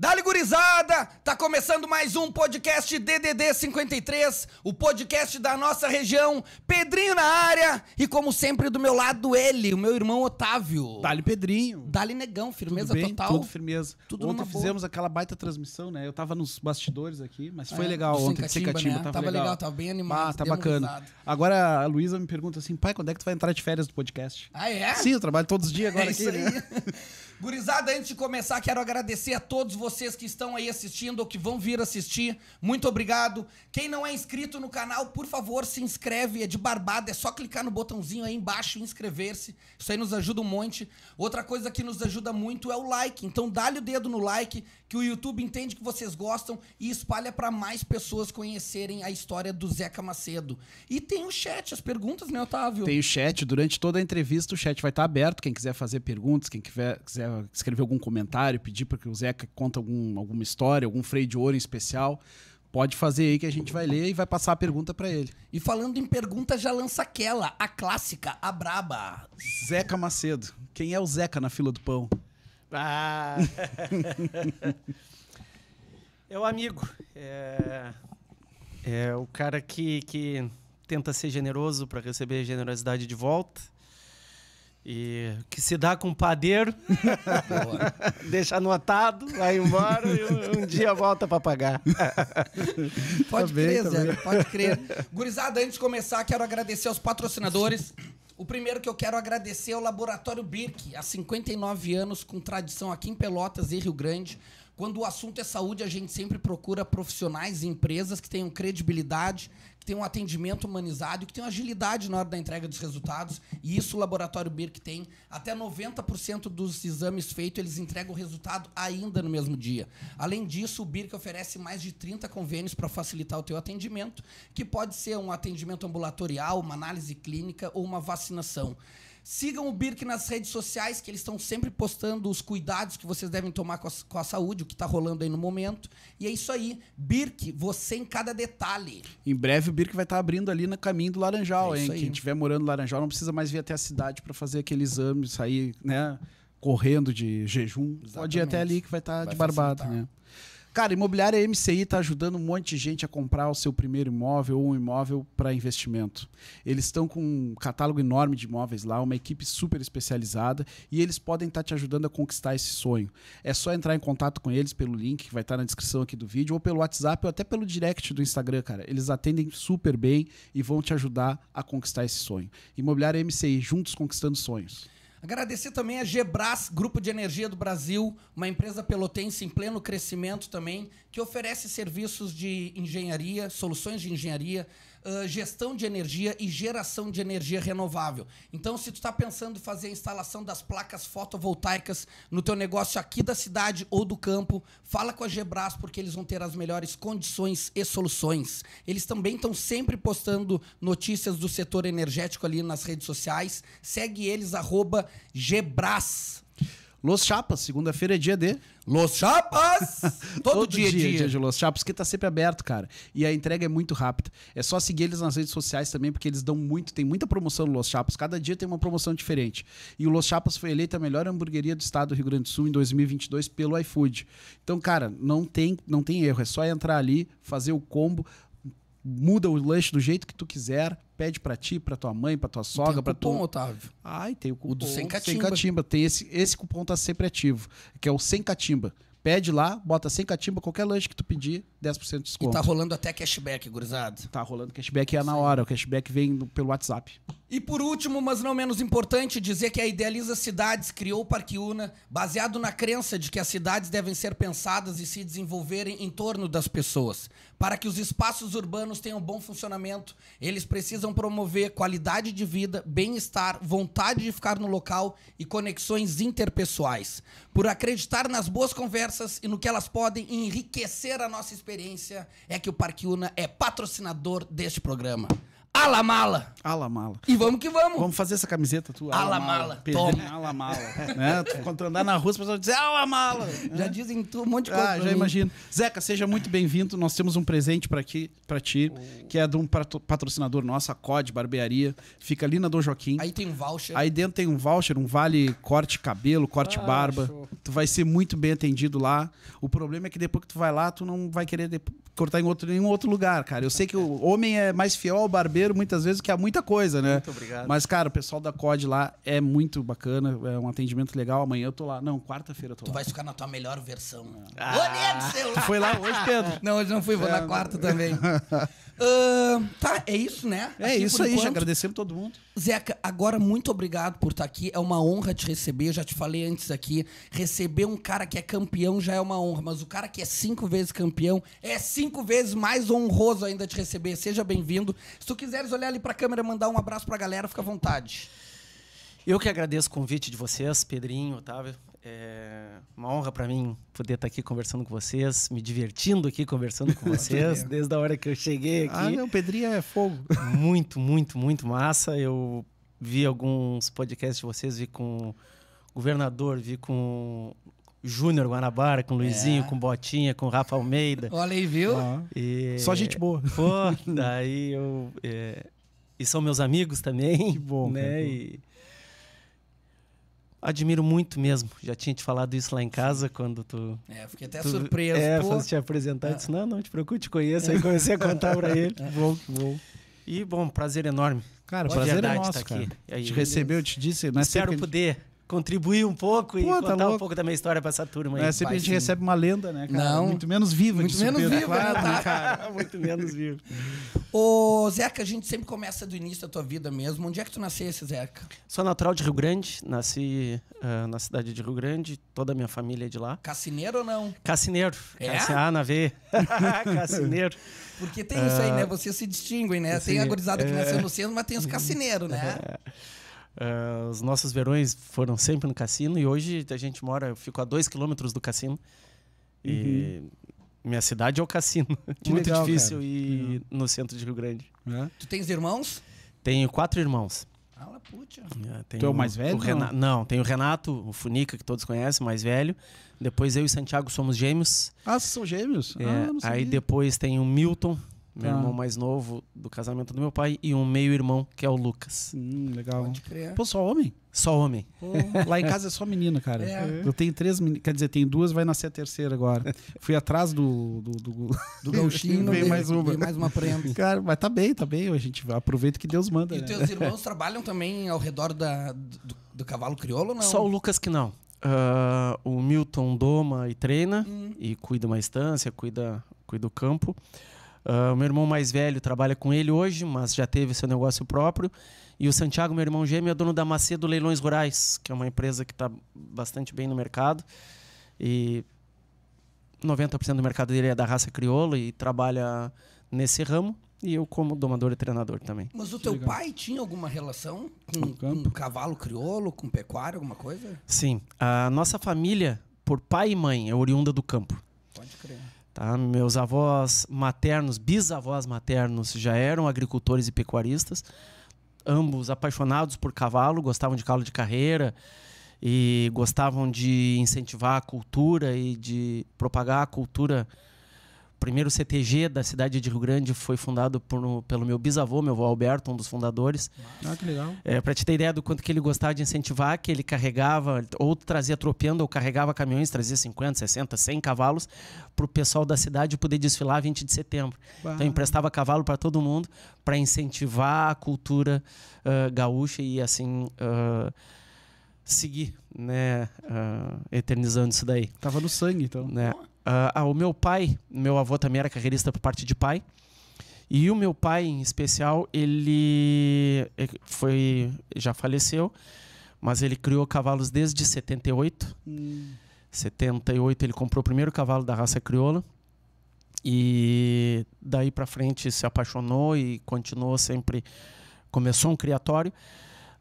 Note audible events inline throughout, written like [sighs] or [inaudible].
Dali gurizada, tá começando mais um podcast DDD 53, o podcast da nossa região. Pedrinho na área e como sempre do meu lado ele, o meu irmão Otávio. Dali Pedrinho. Dali Negão, firmeza tudo bem, total. Tudo firmeza. Tudo ontem fizemos boa. aquela baita transmissão, né? Eu tava nos bastidores aqui, mas foi é, legal ontem de Secatimba, né? tava, tava legal. legal. tava bem animado. Ah, tá bacana. Agora a Luísa me pergunta assim: "Pai, quando é que tu vai entrar de férias do podcast?" Ah, é? Sim, eu trabalho todos os dias agora é aqui, né? [laughs] Gurizada, antes de começar, quero agradecer a todos vocês que estão aí assistindo ou que vão vir assistir. Muito obrigado. Quem não é inscrito no canal, por favor, se inscreve. É de barbada, é só clicar no botãozinho aí embaixo e inscrever-se. Isso aí nos ajuda um monte. Outra coisa que nos ajuda muito é o like. Então, dá-lhe o dedo no like, que o YouTube entende que vocês gostam e espalha para mais pessoas conhecerem a história do Zeca Macedo. E tem o chat, as perguntas, né, Otávio? Tem o chat. Durante toda a entrevista, o chat vai estar tá aberto. Quem quiser fazer perguntas, quem quiser, quiser escrever algum comentário, pedir para que o Zeca conte algum, alguma história, algum freio de ouro em especial. Pode fazer aí que a gente vai ler e vai passar a pergunta para ele. E falando em pergunta, já lança aquela, a clássica, a braba. Zeca Macedo. Quem é o Zeca na fila do pão? Ah! [laughs] é o amigo. É, é o cara que, que tenta ser generoso para receber generosidade de volta. E que se dá com o padeiro, [laughs] deixa anotado, vai embora e um, um dia volta para pagar. pode tá crer, bem, Zé, tá pode crer. Gurizada, antes de começar, quero agradecer aos patrocinadores. O primeiro que eu quero agradecer é o Laboratório Birk, há 59 anos, com tradição aqui em Pelotas e Rio Grande, quando o assunto é saúde, a gente sempre procura profissionais e empresas que tenham credibilidade, que tenham atendimento humanizado e que tenham agilidade na hora da entrega dos resultados. E isso o Laboratório BIRC tem. Até 90% dos exames feitos, eles entregam o resultado ainda no mesmo dia. Além disso, o BIRC oferece mais de 30 convênios para facilitar o teu atendimento, que pode ser um atendimento ambulatorial, uma análise clínica ou uma vacinação. Sigam o Birk nas redes sociais, que eles estão sempre postando os cuidados que vocês devem tomar com a, com a saúde, o que está rolando aí no momento. E é isso aí. Birk, você em cada detalhe. Em breve o Birk vai estar tá abrindo ali no caminho do Laranjal, é hein? Quem estiver morando no Laranjal não precisa mais vir até a cidade para fazer aquele exame, sair, né? Correndo de jejum. Exatamente. Pode ir até ali que vai estar tá de barbado, né? Cara, imobiliária MCI está ajudando um monte de gente a comprar o seu primeiro imóvel ou um imóvel para investimento. Eles estão com um catálogo enorme de imóveis lá, uma equipe super especializada e eles podem estar tá te ajudando a conquistar esse sonho. É só entrar em contato com eles pelo link que vai estar tá na descrição aqui do vídeo ou pelo WhatsApp ou até pelo direct do Instagram, cara. Eles atendem super bem e vão te ajudar a conquistar esse sonho. Imobiliária MCI, juntos conquistando sonhos. Agradecer também a Gebras, Grupo de Energia do Brasil, uma empresa pelotense em pleno crescimento também, que oferece serviços de engenharia, soluções de engenharia, gestão de energia e geração de energia renovável. Então, se tu está pensando em fazer a instalação das placas fotovoltaicas no teu negócio aqui da cidade ou do campo, fala com a Gebras porque eles vão ter as melhores condições e soluções. Eles também estão sempre postando notícias do setor energético ali nas redes sociais. Segue eles, arroba Gebras Los Chapas, segunda-feira é dia de. Los Chapas! [laughs] Todo, Todo dia, é é dia, dia de Los Chapas, que tá sempre aberto, cara. E a entrega é muito rápida. É só seguir eles nas redes sociais também, porque eles dão muito, tem muita promoção no Los Chapas. Cada dia tem uma promoção diferente. E o Los Chapas foi eleito a melhor hamburgueria do estado do Rio Grande do Sul em 2022 pelo iFood. Então, cara, não tem, não tem erro. É só entrar ali, fazer o combo muda o lanche do jeito que tu quiser, pede para ti, para tua mãe, para tua sogra, para tu. Tem o cupom, Otávio. Ai, tem o cupom. O do sem catimba. Sem catimba. Tem esse, esse cupom tá sempre ativo, que é o sem catimba. Pede lá, bota sem catimba, qualquer lanche que tu pedir, 10% de desconto. E tá rolando até cashback, gurizado. Tá rolando cashback é na hora, o cashback vem no, pelo WhatsApp. E por último, mas não menos importante, dizer que a Idealiza Cidades criou o Parque Una baseado na crença de que as cidades devem ser pensadas e se desenvolverem em torno das pessoas. Para que os espaços urbanos tenham bom funcionamento, eles precisam promover qualidade de vida, bem-estar, vontade de ficar no local e conexões interpessoais. Por acreditar nas boas conversas, e no que elas podem enriquecer a nossa experiência é que o Parque Una é patrocinador deste programa. Alamala. Alamala. E vamos que vamos. Vamos fazer essa camiseta tua. Alamala. Alamala. Alamala. [laughs] né? Quando andar na rua, as pessoas dizem Alamala. Já né? dizem tu, um monte de ah, coisa. Ah, já imagino. Zeca, seja muito bem-vindo. Nós temos um presente para aqui, pra ti oh. que é de um patrocinador nosso, a COD Barbearia. Fica ali na Dom Joaquim. Aí tem um voucher. Aí dentro tem um voucher, um vale corte cabelo, corte ah, barba. Show. Tu vai ser muito bem atendido lá. O problema é que depois que tu vai lá, tu não vai querer cortar em outro, nenhum outro lugar, cara. Eu sei que o homem é mais fiel ao barbeiro muitas vezes, que é muita coisa, né? Muito obrigado. Mas, cara, o pessoal da COD lá é muito bacana, é um atendimento legal. Amanhã eu tô lá. Não, quarta-feira eu tô tu lá. Tu vai ficar na tua melhor versão. Né? Ah. Ô, Nego, seu... Tu foi lá hoje, Pedro? Não, hoje não fui, vou é. na quarta também. [laughs] Uh, tá, é isso, né? É assim, isso aí, enquanto. já agradecemos todo mundo. Zeca, agora muito obrigado por estar tá aqui. É uma honra te receber. Eu já te falei antes aqui. Receber um cara que é campeão já é uma honra, mas o cara que é cinco vezes campeão é cinco vezes mais honroso ainda te receber. Seja bem-vindo. Se tu quiseres olhar ali pra câmera, mandar um abraço pra galera, fica à vontade. Eu que agradeço o convite de vocês, Pedrinho, Otávio. É uma honra para mim poder estar tá aqui conversando com vocês, me divertindo aqui conversando com [laughs] vocês, desde a hora que eu cheguei ah, aqui. Ah, não, Pedrinha é fogo. [laughs] Muito, muito, muito massa. Eu vi alguns podcasts de vocês, vi com o governador, vi com Júnior Guanabara, com Luizinho, é. com Botinha, com Rafa Almeida. [laughs] Olha aí, viu? E... Só gente boa. Pô, daí eu. É... E são meus amigos também. Que bom. Né? Cara, e... Admiro muito mesmo. Já tinha te falado isso lá em casa quando tu. É, fiquei até tu, surpreso. É, pô. te apresentar, disse: não, não te preocupe, te conheço. Aí comecei a contar para ele. [laughs] Bom, bom. E bom, prazer enorme. Cara, prazer é nosso, cara. Aqui. Aí, te recebeu, eu te disse. Espero poder contribuir um pouco Pô, e tá contar louco. um pouco da minha história pra essa turma. Aí. É, sempre a gente recebe uma lenda, né, cara? Não. Muito menos viva Muito menos viva, né? claro, né, cara? [laughs] Muito menos viva. [laughs] Ô, Zeca, a gente sempre começa do início da tua vida mesmo. Onde é que tu nasceu, Zeca? Sou natural de Rio Grande, nasci uh, na cidade de Rio Grande, toda a minha família é de lá. Cassineiro ou não? Cassineiro. É? Cassi... Ah, na V. [laughs] Cassineiro. Porque tem uh, isso aí, né? Ah. Vocês se distinguem, né? Assim, tem a gorizada que é. nasceu no centro, mas tem os uhum. cassineiros, né? É. Ah, os nossos verões foram sempre no cassino e hoje a gente mora, eu fico a dois quilômetros do cassino. Uhum. E minha cidade é o cassino. [laughs] Que Muito legal, difícil cara. ir legal. no centro de Rio Grande. É. Tu tens irmãos? Tenho quatro irmãos. Fala, ah, É, tu é o mais velho? O Renato, não? tem o Renato, o Funica, que todos conhecem, mais velho. Depois eu e Santiago somos gêmeos. Ah, são gêmeos? É, ah, aí depois tem o Milton, meu irmão tá. mais novo do casamento do meu pai, e um meio-irmão, que é o Lucas. Hum, legal. Pode Pô, só homem? Só homem. Pô, lá em casa é só menina, cara. É. Eu tenho três meninas, quer dizer, tem duas, vai nascer a terceira agora. Fui atrás do. Do, do, do [laughs] gauchinho, veio né? mais uma. Veio mais uma prenda. Cara, mas tá bem, tá bem. A gente aproveita que Deus manda. E né? teus irmãos trabalham também ao redor da, do, do cavalo crioulo, não? Só o Lucas que não. Uh, o Milton doma e treina hum. e cuida uma estância, cuida, cuida o campo. Uh, meu irmão mais velho trabalha com ele hoje, mas já teve seu negócio próprio. E o Santiago, meu irmão gêmeo, é dono da Macedo Leilões Rurais, que é uma empresa que está bastante bem no mercado. E 90% do mercado dele é da raça crioula e trabalha nesse ramo. E eu como domador e treinador também. Mas o teu Legal. pai tinha alguma relação com, com cavalo crioulo, com pecuária, alguma coisa? Sim. A nossa família, por pai e mãe, é oriunda do campo. Pode crer. Tá? Meus avós maternos, bisavós maternos, já eram agricultores e pecuaristas, ambos apaixonados por cavalo, gostavam de cavalo de carreira e gostavam de incentivar a cultura e de propagar a cultura primeiro CTG da cidade de Rio Grande foi fundado por, pelo meu bisavô, meu avô Alberto, um dos fundadores. Ah, que legal. É, para te ter ideia do quanto que ele gostava de incentivar, que ele carregava, ou trazia tropeando, ou carregava caminhões, trazia 50, 60, 100 cavalos para o pessoal da cidade poder desfilar 20 de setembro. Bah. Então emprestava cavalo para todo mundo para incentivar a cultura uh, gaúcha e assim... Uh, seguir, né, uh, eternizando isso daí. Tava no sangue, então. Né? Ah, ah, o meu pai, meu avô também era carreirista por parte de pai. E o meu pai, em especial, ele eh, foi já faleceu, mas ele criou cavalos desde 78. Hum. 78 ele comprou o primeiro cavalo da raça crioula. E daí para frente se apaixonou e continuou sempre começou um criatório.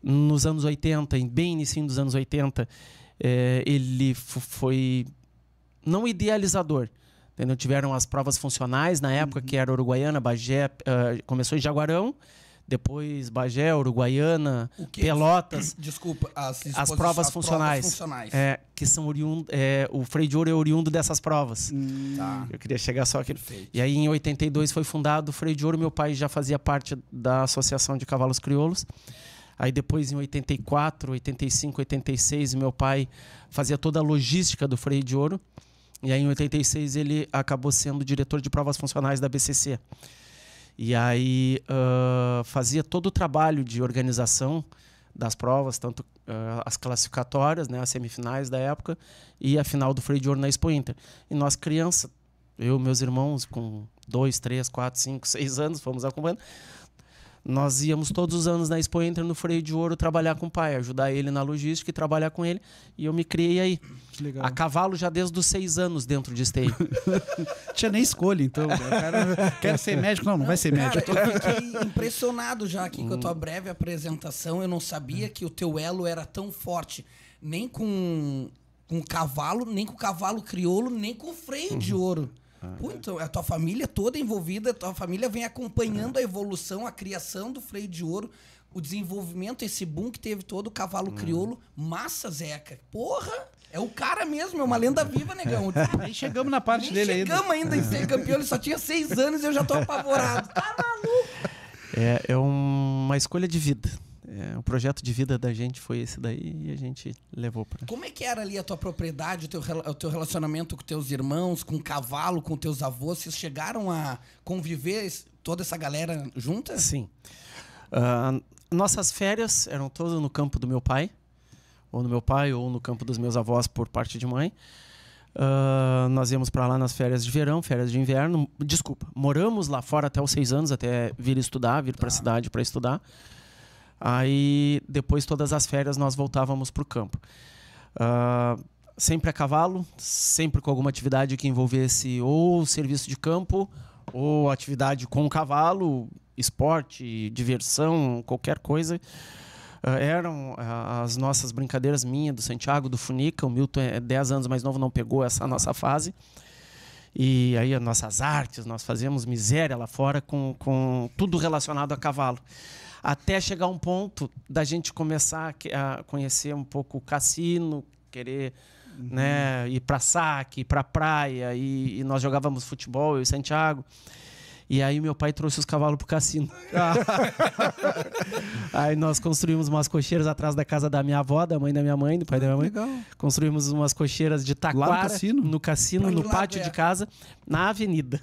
Nos anos 80, bem início dos anos 80, eh, ele foi não idealizador. Entendeu? Tiveram as provas funcionais na época, uhum. que era Uruguaiana, Bagé, uh, começou em Jaguarão, depois Bagé, Uruguaiana, Pelotas. [coughs] Desculpa, as, as provas as funcionais. Provas funcionais. É, que são oriundo, é, o freio de ouro é oriundo dessas provas. Hum. Tá. Eu queria chegar só aqui. Perfeito. E aí em 82 foi fundado o freio de ouro, meu pai já fazia parte da Associação de Cavalos Crioulos. Aí depois em 84, 85, 86, meu pai fazia toda a logística do freio de ouro. E aí, em 86, ele acabou sendo diretor de provas funcionais da BCC. E aí uh, fazia todo o trabalho de organização das provas, tanto uh, as classificatórias, né, as semifinais da época, e a final do freio de ouro na Expo Inter. E nós, criança, eu meus irmãos, com dois, três, quatro, cinco, [laughs] seis anos, fomos acompanhando nós íamos todos os anos na Expo Inter no Freio de Ouro trabalhar com o pai, ajudar ele na logística e trabalhar com ele. E eu me criei aí. A cavalo já desde os seis anos dentro de esteio. [laughs] Tinha nem escolha, então. Né? Cara, [laughs] quero ser médico. Não, não, não vai ser cara, médico. Eu fiquei impressionado já aqui com a tua hum. breve apresentação. Eu não sabia que o teu elo era tão forte. Nem com, com o cavalo, nem com o cavalo crioulo, nem com o freio uhum. de ouro. Pô, ah, então, tá. a tua família toda envolvida, a tua família vem acompanhando é. a evolução, a criação do freio de ouro, o desenvolvimento, esse boom que teve todo, o cavalo hum. crioulo, massa, Zeca. Porra! É o cara mesmo, é uma ah. lenda viva, negão. [laughs] Nem chegamos na parte Nem dele chegamos ainda. chegamos ainda em ser campeão, ele só tinha seis anos e eu já tô apavorado. [laughs] Tá maluco? É, é uma escolha de vida. É, o projeto de vida da gente foi esse daí e a gente levou para. Como é que era ali a tua propriedade, o teu, o teu relacionamento com teus irmãos, com o cavalo, com teus avós? Vocês chegaram a conviver toda essa galera junta? Sim. Uh, nossas férias eram todas no campo do meu pai, ou no meu pai, ou no campo dos meus avós por parte de mãe. Uh, nós íamos para lá nas férias de verão, férias de inverno. Desculpa, moramos lá fora até os seis anos, até vir estudar, vir tá. para a cidade para estudar. Aí depois todas as férias nós voltávamos para o campo. Uh, sempre a cavalo, sempre com alguma atividade que envolvesse ou serviço de campo ou atividade com o cavalo, esporte, diversão, qualquer coisa. Uh, eram uh, as nossas brincadeiras minha, do Santiago, do Funica. O Milton é 10 anos mais novo, não pegou essa nossa fase. E aí as nossas artes, nós fazíamos miséria lá fora com, com tudo relacionado a cavalo até chegar um ponto da gente começar a conhecer um pouco o cassino, querer uhum. né, ir para saque, ir para praia, e, e, nós jogávamos futebol, eu e Santiago. E aí meu pai trouxe os cavalos pro cassino. [laughs] aí nós construímos umas cocheiras atrás da casa da minha avó, da mãe da minha mãe, do pai ah, da minha mãe. Legal. Construímos umas cocheiras de taquara. Lá no cassino? No cassino, no pátio de é. casa, na avenida.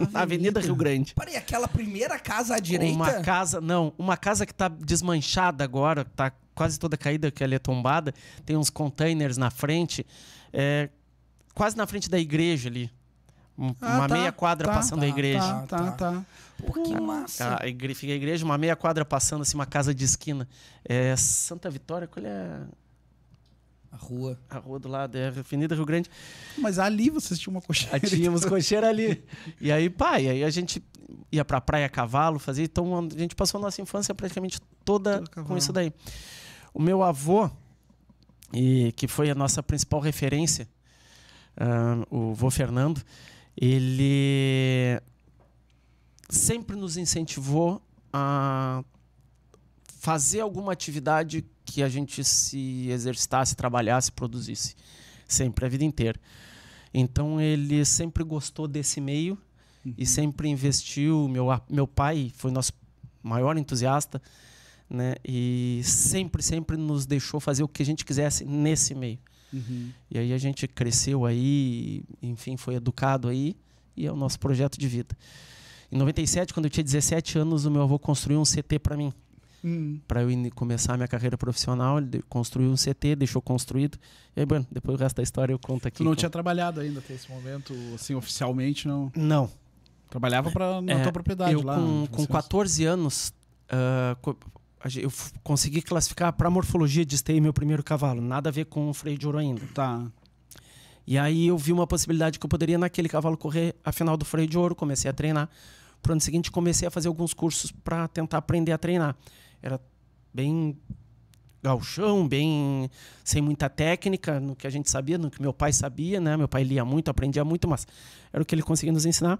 Avenida, Avenida Rio Grande. Peraí, aquela primeira casa à direita? Uma casa, não, uma casa que tá desmanchada agora, tá quase toda caída, que ali é tombada, tem uns containers na frente, é, quase na frente da igreja ali. Um, ah, uma tá, meia quadra tá, passando tá, a igreja. Tá, tá, tá. Pô, que massa. A, igreja, fica a igreja, uma meia quadra passando, assim, uma casa de esquina. É Santa Vitória, qual é? A rua. A rua do lado, é a Avenida Rio Grande. Mas ali vocês tinham uma cocheira. Aí ah, tínhamos [laughs] cocheira ali. E aí, pai, aí a gente ia pra praia a cavalo, fazia. Então a gente passou a nossa infância praticamente toda com isso daí. O meu avô, e que foi a nossa principal referência, uh, o vô Fernando, ele sempre nos incentivou a fazer alguma atividade que a gente se exercitasse, trabalhasse, produzisse. Sempre, a vida inteira. Então ele sempre gostou desse meio uhum. e sempre investiu. Meu, meu pai foi nosso maior entusiasta né? e sempre, sempre nos deixou fazer o que a gente quisesse nesse meio. Uhum. E aí a gente cresceu aí, enfim, foi educado aí e é o nosso projeto de vida. Em 97, quando eu tinha 17 anos, o meu avô construiu um CT para mim. Hum. Para eu começar a minha carreira profissional, ele construiu um CT, deixou construído. E aí, bueno, depois o resto da história eu conto aqui. Tu não então. tinha trabalhado ainda até esse momento, assim, oficialmente, não? Não. Trabalhava pra, na é, tua propriedade eu, lá? Com, com 14 anos, uh, eu consegui classificar para morfologia de esteio meu primeiro cavalo. Nada a ver com o freio de ouro ainda. Tá. E aí eu vi uma possibilidade que eu poderia naquele cavalo correr a final do freio de ouro, comecei a treinar. Pro ano seguinte comecei a fazer alguns cursos para tentar aprender a treinar era bem galchão, bem sem muita técnica, no que a gente sabia, no que meu pai sabia, né? Meu pai lia muito, aprendia muito, mas era o que ele conseguia nos ensinar.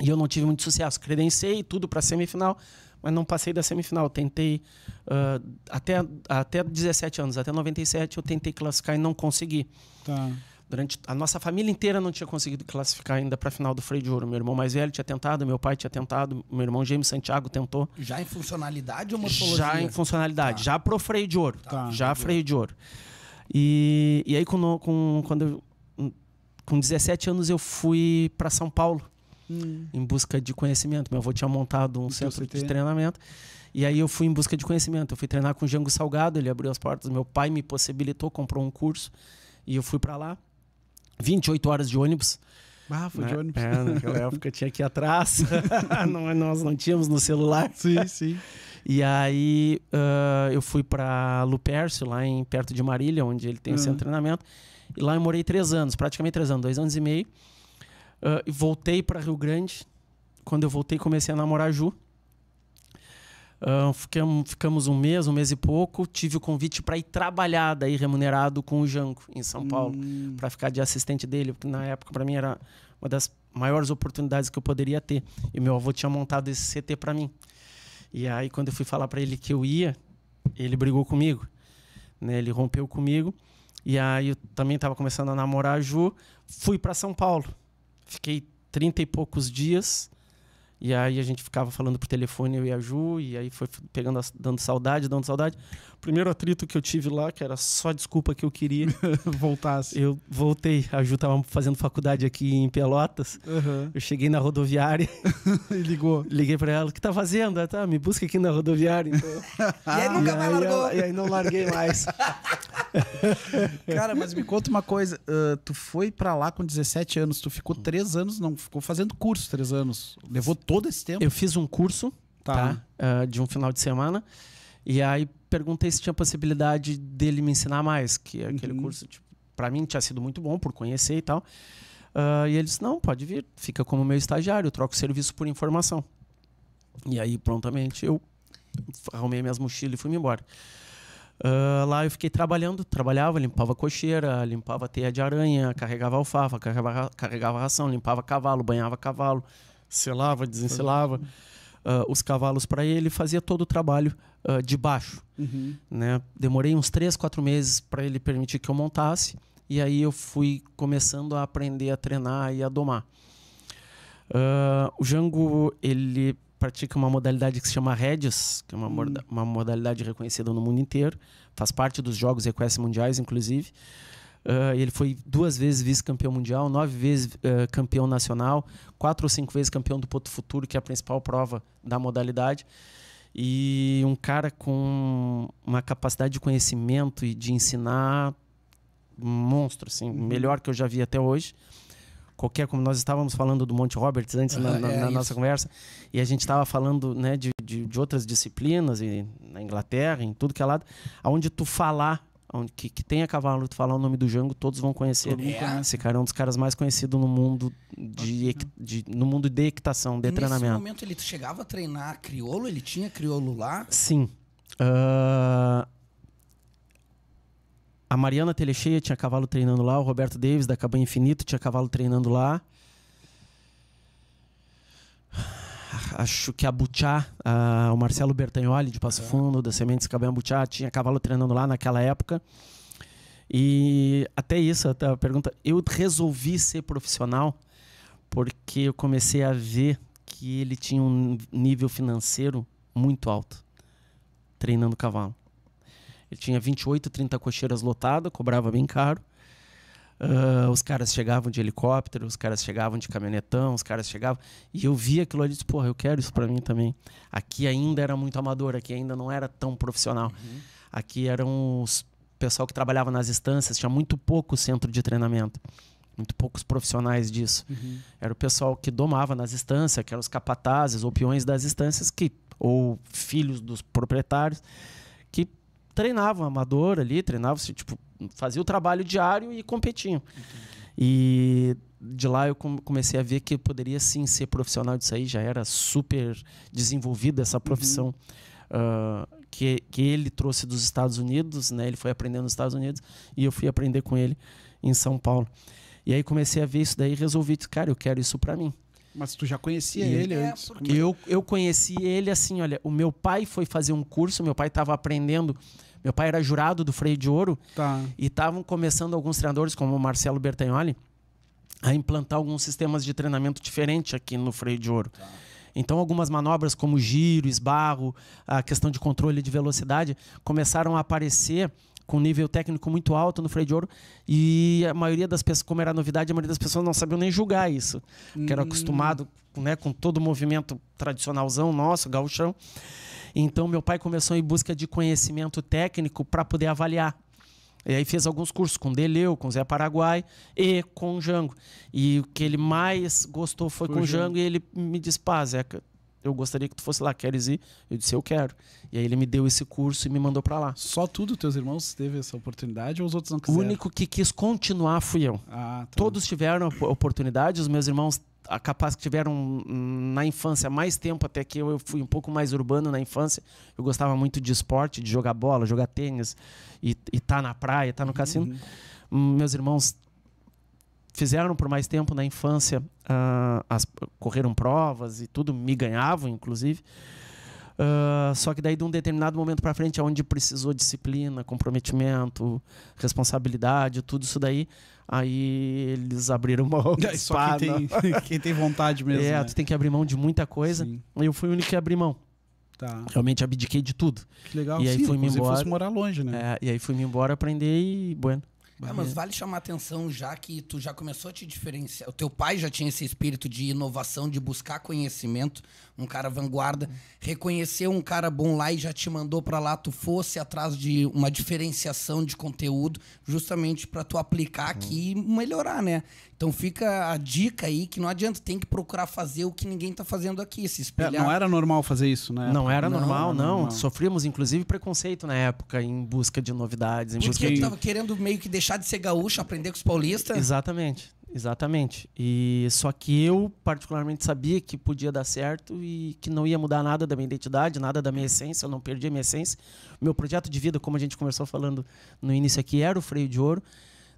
E eu não tive muito sucesso. Credenciei tudo para a semifinal, mas não passei da semifinal. Tentei uh, até até 17 anos, até 97 eu tentei classificar e não consegui. Tá durante a nossa família inteira não tinha conseguido classificar ainda para a final do Freio de Ouro. Meu irmão mais velho tinha tentado, meu pai tinha tentado, meu irmão James Santiago tentou. Já em funcionalidade ou morfologia? Já em funcionalidade, tá. já pro Freio de Ouro, tá. já tá. Freio de Ouro. E, e aí com, com quando eu, com 17 anos eu fui para São Paulo hum. em busca de conhecimento. Meu avô tinha montado um centro de treinamento. E aí eu fui em busca de conhecimento. Eu fui treinar com o Jango Salgado, ele abriu as portas, meu pai me possibilitou, comprou um curso e eu fui para lá. 28 horas de ônibus. Ah, foi de né? ônibus. É, naquela [laughs] época tinha aqui atrás. [laughs] não, nós não tínhamos no celular. Sim, sim. E aí uh, eu fui para Lupércio, lá em, perto de Marília, onde ele tem uhum. o seu treinamento. E lá eu morei três anos, praticamente três anos, dois anos e meio. Uh, e voltei para Rio Grande. Quando eu voltei, comecei a namorar a Ju. Uh, ficamos, ficamos um mês, um mês e pouco. Tive o convite para ir trabalhar, daí remunerado com o Janco, em São Paulo, hum. para ficar de assistente dele, porque na época para mim era uma das maiores oportunidades que eu poderia ter. E meu avô tinha montado esse CT para mim. E aí quando eu fui falar para ele que eu ia, ele brigou comigo. Né? Ele rompeu comigo. E aí eu também estava começando a namorar a Ju. Fui para São Paulo. Fiquei trinta e poucos dias. E aí a gente ficava falando por telefone, eu e a Ju, e aí foi pegando, dando saudade, dando saudade primeiro atrito que eu tive lá, que era só desculpa que eu queria. [laughs] Voltasse. Eu voltei. A Ju tava fazendo faculdade aqui em Pelotas. Uhum. Eu cheguei na rodoviária. [laughs] e ligou. Liguei para ela. O que tá fazendo? Ela, tá, me busca aqui na rodoviária. Então. [laughs] e aí nunca e mais aí, largou. E aí não larguei mais. Cara, mas me conta uma coisa. Uh, tu foi para lá com 17 anos. Tu ficou três anos, não ficou fazendo curso três anos. Levou todo esse tempo. Eu fiz um curso, tá? tá? Uh, de um final de semana. E aí perguntei se tinha possibilidade dele me ensinar mais, que é aquele uhum. curso, tipo, para mim, tinha sido muito bom por conhecer e tal. Uh, e ele disse: não, pode vir, fica como meu estagiário, eu troco serviço por informação. E aí, prontamente, eu arrumei minhas mochilas e fui embora. Uh, lá eu fiquei trabalhando, trabalhava, limpava cocheira, limpava teia de aranha, carregava alfafa, carregava, carregava ração, limpava cavalo, banhava cavalo, selava, desencelava uh, os cavalos para ele, fazia todo o trabalho uh, de baixo. Uhum. Né? Demorei uns três, quatro meses para ele permitir que eu montasse, e aí eu fui começando a aprender a treinar e a domar. Uh, o Jango, ele pratica uma modalidade que se chama Redis, que é uma, uhum. uma modalidade reconhecida no mundo inteiro, faz parte dos Jogos Equestres Mundiais, inclusive. Uh, ele foi duas vezes vice-campeão mundial, nove vezes uh, campeão nacional, quatro ou cinco vezes campeão do Porto Futuro, que é a principal prova da modalidade. E um cara com uma capacidade de conhecimento e de ensinar monstro, assim, uhum. melhor que eu já vi até hoje. Qualquer, como nós estávamos falando do Monte Roberts antes na, ah, na, é na nossa conversa, e a gente estava falando né, de, de, de, outras disciplinas, e na Inglaterra, em tudo que é lado, aonde tu falar onde que, que tenha cavalo tu falar o nome do Jango, todos vão conhecer. É. Esse cara é um dos caras mais conhecidos no mundo de, de no mundo de equitação, de e treinamento. Nesse momento ele chegava a treinar crioulo, ele tinha crioulo lá? Sim. Uh... A Mariana Telecheia tinha cavalo treinando lá, o Roberto Davis da Cabanha Infinito tinha cavalo treinando lá acho que a Butiá, a, o Marcelo Bertagnoli de Passo é. Fundo, da Sementes Cabanha Butiá, tinha cavalo treinando lá naquela época. E até isso, até a pergunta, eu resolvi ser profissional porque eu comecei a ver que ele tinha um nível financeiro muito alto treinando cavalo. Ele tinha 28, 30 cocheiras lotadas, cobrava bem caro. Uh, os caras chegavam de helicóptero, os caras chegavam de caminhonetão, os caras chegavam. E eu via aquilo ali e disse, porra, eu quero isso para mim também. Aqui ainda era muito amador, aqui ainda não era tão profissional. Uhum. Aqui eram os pessoal que trabalhava nas instâncias, tinha muito pouco centro de treinamento. Muito poucos profissionais disso. Uhum. Era o pessoal que domava nas instâncias, que eram os capatazes ou peões das instâncias, que, ou filhos dos proprietários, que treinavam amador ali, treinavam-se, tipo, fazia o trabalho diário e competiam. E de lá eu comecei a ver que poderia sim ser profissional disso aí, já era super desenvolvida essa uhum. profissão. Uhum. Uh, que, que ele trouxe dos Estados Unidos, né? Ele foi aprendendo nos Estados Unidos e eu fui aprender com ele em São Paulo. E aí comecei a ver isso daí e resolvi, cara, eu quero isso para mim. Mas tu já conhecia e ele é, antes? Porque... Eu, eu conheci ele assim, olha, o meu pai foi fazer um curso, meu pai estava aprendendo meu pai era jurado do freio de ouro. Tá. E estavam começando alguns treinadores, como o Marcelo Bertagnoli, a implantar alguns sistemas de treinamento diferente aqui no freio de ouro. Tá. Então, algumas manobras como giro, esbarro, a questão de controle de velocidade começaram a aparecer com nível técnico muito alto no freio de ouro e a maioria das pessoas, como era novidade, a maioria das pessoas não sabiam nem julgar isso, hum. que era hum. acostumado né, com todo o movimento tradicionalzão nosso, gauchão. Então meu pai começou em busca de conhecimento técnico para poder avaliar. E aí fez alguns cursos com Deleu, com Zé Paraguai e com Jango. E o que ele mais gostou foi, foi com Jango e ele me disse, pá, Zeca, eu gostaria que tu fosse lá, queres ir? Eu disse, eu quero. E aí ele me deu esse curso e me mandou para lá. Só tudo teus irmãos teve essa oportunidade ou os outros não quiseram? O único que quis continuar fui eu. Ah, tá. Todos tiveram a oportunidade, os meus irmãos capaz que tiveram na infância mais tempo, até que eu fui um pouco mais urbano na infância. Eu gostava muito de esporte, de jogar bola, jogar tênis, e estar tá na praia, estar tá no uhum. cassino. Uhum. Meus irmãos fizeram por mais tempo na infância, uh, as, correram provas e tudo, me ganhavam, inclusive. Uh, só que daí de um determinado momento para frente, é onde precisou disciplina, comprometimento, responsabilidade, tudo isso daí, Aí eles abriram mão. [laughs] É, só quem tem, [laughs] quem tem, vontade mesmo. É, né? tu tem que abrir mão de muita coisa. Sim. Eu fui o único que abri mão. Tá. Realmente abdiquei de tudo. Que legal. E aí Sim, fui me embora. Fosse morar longe, né? É, e aí fui me embora aprender e bueno. Ah, mas vale chamar atenção já que tu já começou a te diferenciar. O teu pai já tinha esse espírito de inovação, de buscar conhecimento um cara vanguarda, reconheceu um cara bom lá e já te mandou para lá, tu fosse atrás de uma diferenciação de conteúdo, justamente para tu aplicar aqui e melhorar, né? Então fica a dica aí que não adianta, tem que procurar fazer o que ninguém tá fazendo aqui, se espelhar. É, não era normal fazer isso, né? Não era não, normal, não. não. Sofríamos inclusive preconceito na época em busca de novidades, em Porque busca de tava querendo meio que deixar de ser gaúcho, aprender com os paulistas. Exatamente. Exatamente. E só que eu particularmente sabia que podia dar certo e que não ia mudar nada da minha identidade, nada da minha essência, eu não perdi a minha essência. Meu projeto de vida, como a gente começou falando no início aqui, era o freio de ouro.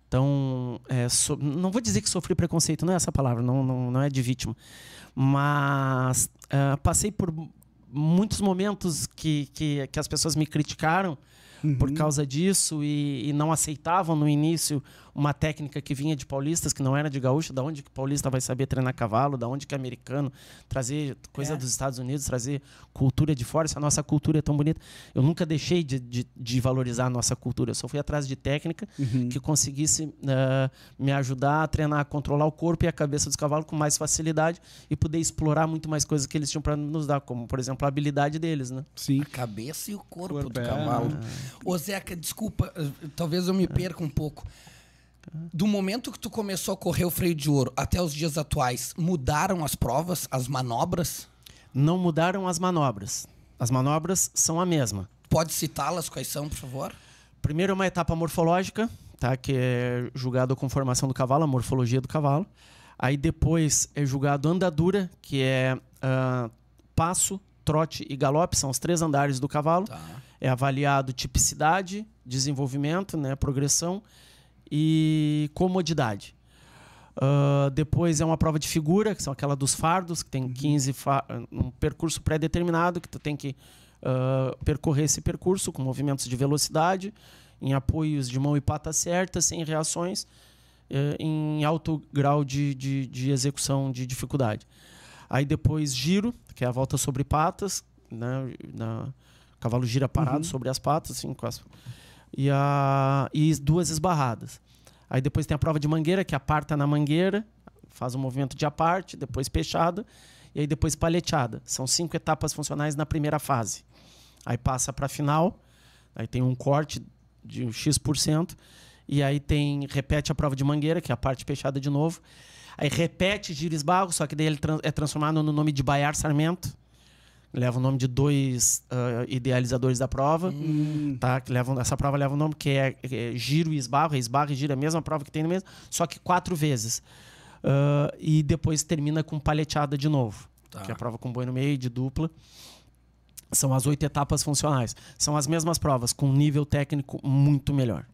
Então, é, so, não vou dizer que sofri preconceito, não é essa palavra, não, não, não é de vítima. Mas uh, passei por muitos momentos que, que, que as pessoas me criticaram uhum. por causa disso e, e não aceitavam no início uma técnica que vinha de paulistas, que não era de gaúcho, da onde que paulista vai saber treinar cavalo, da onde que é americano, trazer coisa é. dos Estados Unidos, trazer cultura de fora, essa nossa cultura é tão bonita. Eu nunca deixei de, de, de valorizar a nossa cultura, eu só fui atrás de técnica uhum. que conseguisse uh, me ajudar a treinar, a controlar o corpo e a cabeça dos cavalos com mais facilidade e poder explorar muito mais coisas que eles tinham para nos dar, como, por exemplo, a habilidade deles, né? Sim. A cabeça e o corpo, corpo do é. cavalo. Ô, Zeca, desculpa, eh, talvez eu me é. perca um pouco. Do momento que tu começou a correr o freio de ouro até os dias atuais, mudaram as provas, as manobras? Não mudaram as manobras. As manobras são a mesma. Pode citá-las quais são, por favor? Primeiro uma etapa morfológica, tá? Que é julgado a conformação do cavalo, a morfologia do cavalo. Aí depois é julgado andadura, que é uh, passo, trote e galope, são os três andares do cavalo. Tá. É avaliado tipicidade, desenvolvimento, né, progressão e comodidade. Uh, depois é uma prova de figura, que são aquela dos fardos, que tem 15 uhum. um percurso pré-determinado, que tu tem que uh, percorrer esse percurso com movimentos de velocidade, em apoios de mão e pata certa, sem reações, uh, em alto grau de, de, de, execução de dificuldade. Aí depois giro, que é a volta sobre patas, né, na, o cavalo gira parado uhum. sobre as patas, assim, com as, e, a, e duas esbarradas. Aí depois tem a prova de mangueira, que aparta na mangueira, faz um movimento de aparte, depois peixada, e aí depois paleteada. São cinco etapas funcionais na primeira fase. Aí passa para a final, aí tem um corte de um X%, e aí tem repete a prova de mangueira, que é a parte peixada de novo. Aí repete giro esbarro, só que daí ele é transformado no nome de Baiar Sarmento leva o nome de dois uh, idealizadores da prova, hum. tá? Que levam, essa prova leva o nome que é, é giro e esbarro, é esbarro e giro, é a mesma prova que tem no mesmo, só que quatro vezes. Uh, e depois termina com paleteada de novo, tá. que é a prova com boi no meio, de dupla. São as oito etapas funcionais. São as mesmas provas, com um nível técnico muito melhor.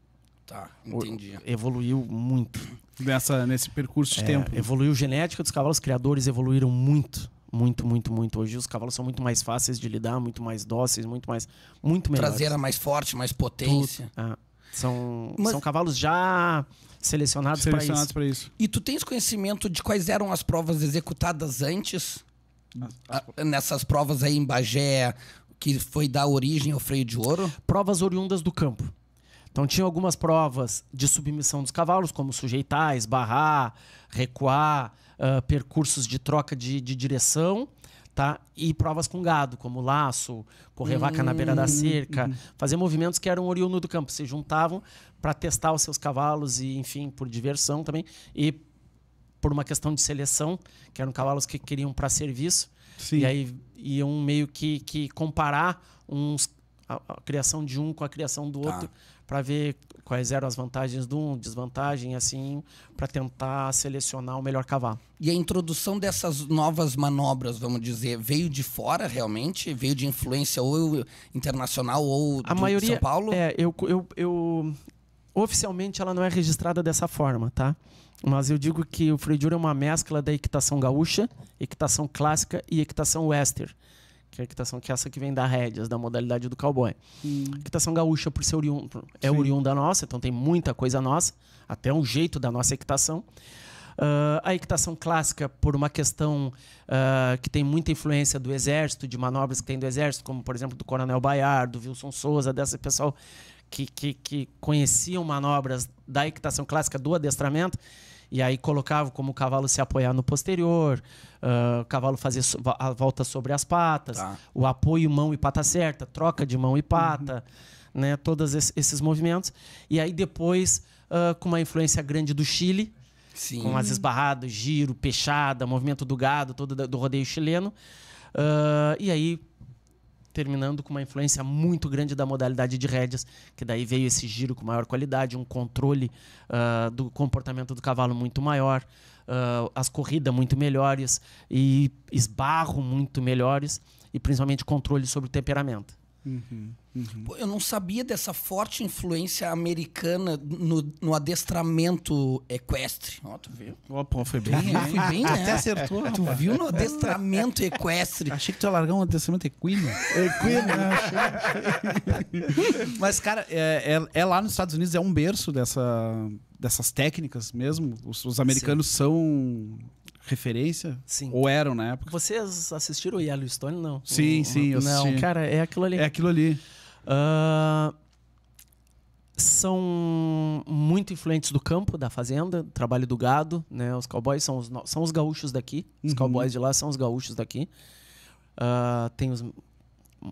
Tá, entendi. Evoluiu muito. Nessa, nesse percurso de é, tempo. Evoluiu genética dos cavalos, os criadores evoluíram muito muito, muito, muito. Hoje os cavalos são muito mais fáceis de lidar, muito mais dóceis, muito mais. Muito Traseira mais forte, mais potência. Ah, são, Mas... são cavalos já selecionados, selecionados para isso. isso. E tu tens conhecimento de quais eram as provas executadas antes? Ah, nessas provas aí em Bagé, que foi dar origem ao freio de ouro? Provas oriundas do campo. Então tinha algumas provas de submissão dos cavalos, como sujeitar, esbarrar, recuar, ah, percursos de troca de, de direção tá? E provas com gado, como laço, correr vaca na beira da hum, cerca, uhum. fazer movimentos que eram oriundo do campo, se juntavam para testar os seus cavalos e, enfim, por diversão também e por uma questão de seleção, que eram cavalos que queriam para serviço. Sim. E aí iam meio que, que comparar uns, a, a, criação de um com a criação do tá. outro tá. para ver quais eram as vantagens de um, desvantagem, assim, para tentar selecionar o melhor cavalo. E a introdução dessas novas manobras, vamos dizer, veio de fora realmente? Veio de influência ou internacional ou a maioria, de São Paulo? É, eu, eu, eu. Oficialmente ela não é registrada dessa forma, tá? Mas eu digo que o freidura é uma mescla da equitação gaúcha, equitação clássica e equitação western que é a equitação que é essa que vem da rédeas, da modalidade do cowboy. Hum. Equitação gaúcha, por ser oriundo, é Sim. oriunda nossa, então tem muita coisa nossa, até um jeito da nossa equitação. Uh, a equitação clássica, por uma questão uh, que tem muita influência do exército, de manobras que tem do exército, como por exemplo do Coronel Baiar, do Wilson Souza, dessa pessoal que, que, que conheciam manobras da equitação clássica do adestramento, e aí colocava como o cavalo se apoiar no posterior, uh, o cavalo fazer a volta sobre as patas, tá. o apoio mão e pata certa, troca de mão e pata, uhum. né? Todos esses movimentos. E aí depois, uh, com uma influência grande do Chile, Sim. com as esbarradas, giro, peixada, movimento do gado, todo do rodeio chileno. Uh, e aí terminando com uma influência muito grande da modalidade de rédeas, que daí veio esse giro com maior qualidade, um controle uh, do comportamento do cavalo muito maior, uh, as corridas muito melhores e esbarro muito melhores e principalmente controle sobre o temperamento. Uhum, uhum. Pô, eu não sabia dessa forte influência americana no, no adestramento equestre. Ó, tu viu? Oh, foi bem, bem, bem Até né? acertou. Tu rapaz. viu no adestramento equestre. Achei que tu ia largar um adestramento equino. Equino, né? [laughs] Mas, cara, é, é, é, lá nos Estados Unidos, é um berço dessa, dessas técnicas mesmo. Os, os americanos Sim. são referência? Sim. Ou eram na época? Vocês assistiram o Yellowstone Não. Sim, o, sim, eu Não, assisti. cara, é aquilo ali. É aquilo ali. Uh, são muito influentes do campo, da fazenda, do trabalho do gado, né? Os cowboys são os, são os gaúchos daqui. Os uhum. cowboys de lá são os gaúchos daqui. Uh, tem os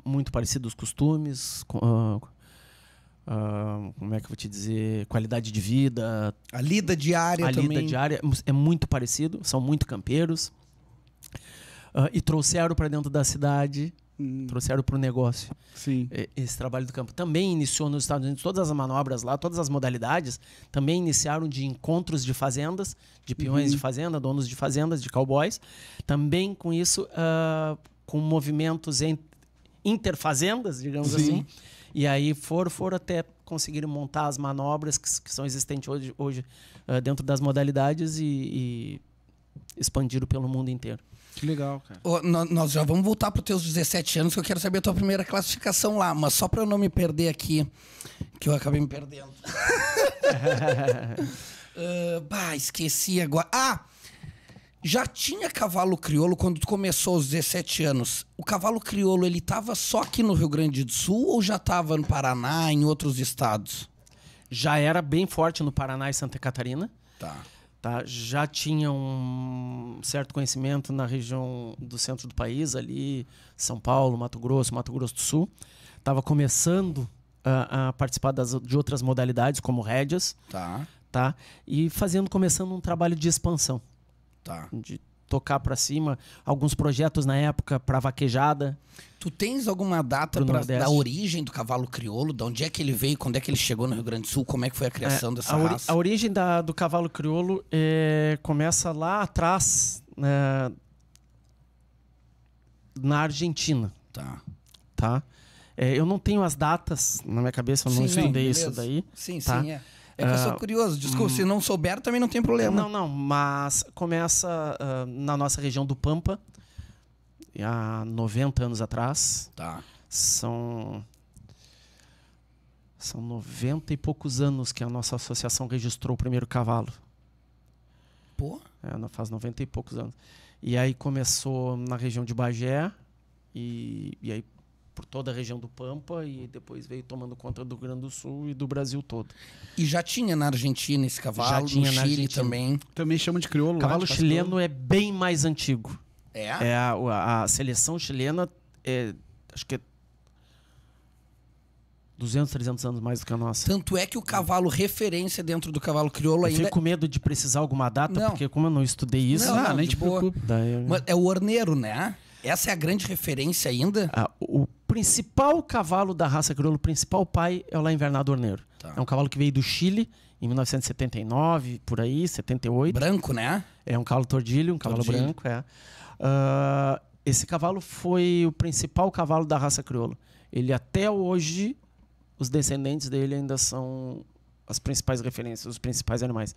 muito parecidos costumes, uh, como é que eu vou te dizer? Qualidade de vida. A lida diária a também. A lida diária é, é muito parecido, são muito campeiros. Uh, e trouxeram para dentro da cidade, hum. trouxeram para o negócio. Sim. Esse trabalho do campo também iniciou nos Estados Unidos todas as manobras lá, todas as modalidades também iniciaram de encontros de fazendas, de peões uhum. de fazenda, donos de fazendas, de cowboys. Também com isso, uh, com movimentos entre interfazendas, digamos Sim. assim e aí foram, foram até conseguir montar as manobras que, que são existentes hoje, hoje uh, dentro das modalidades e, e expandiram pelo mundo inteiro. Que legal, cara. Oh, nós já vamos voltar para os teus 17 anos, que eu quero saber a tua primeira classificação lá, mas só para eu não me perder aqui, que eu acabei me perdendo. uh, [laughs] bah, esqueci agora. Ah! Já tinha cavalo crioulo quando tu começou aos 17 anos. O cavalo crioulo, ele tava só aqui no Rio Grande do Sul ou já tava no Paraná, em outros estados? Já era bem forte no Paraná e Santa Catarina. Tá. Tá, já tinha um certo conhecimento na região do centro do país, ali, São Paulo, Mato Grosso, Mato Grosso do Sul. Estava começando a, ah, a participar das, de outras modalidades, como rédeas. Tá. Tá? E fazendo, começando um trabalho de expansão. Tá. De tocar para cima, alguns projetos na época para vaquejada. Tu tens alguma data pra, da origem do cavalo crioulo? De onde é que ele veio? Quando é que ele chegou no Rio Grande do Sul? Como é que foi a criação é, dessa a raça? A origem da, do cavalo crioulo é, começa lá atrás, é, na Argentina. Tá. Tá? É, eu não tenho as datas na minha cabeça, eu não sim, estudei isso daí. Sim, tá? sim, é. É que eu sou ah, curioso, desculpa, se hum. não souber também não tem problema. Não, não, mas começa uh, na nossa região do Pampa, há 90 anos atrás. Tá. São. São 90 e poucos anos que a nossa associação registrou o primeiro cavalo. Pô? É, faz 90 e poucos anos. E aí começou na região de Bagé, e, e aí por toda a região do Pampa e depois veio tomando conta do Rio Grande do Sul e do Brasil todo. E já tinha na Argentina esse cavalo, já tinha no Chile também. Também chama de crioulo. Né? Cavalo lá, é chileno é bem mais antigo. É? é a, a, seleção chilena é, acho que é 200, 300 anos mais do que a nossa. Tanto é que o cavalo referência dentro do cavalo crioulo ainda... Eu fico com medo de precisar alguma data, não. porque como eu não estudei isso... Não, não, não ah, nem te boa. preocupa. Eu... É o orneiro, né? Essa é a grande referência ainda? Ah, o principal cavalo da raça crioula, o principal pai é o lá invernador negro. Tá. É um cavalo que veio do Chile em 1979, por aí, 78. Branco, né? É um cavalo tordilho, um cavalo tordilho. branco, é. Uh, esse cavalo foi o principal cavalo da raça crioula. Ele até hoje, os descendentes dele ainda são as principais referências, os principais animais.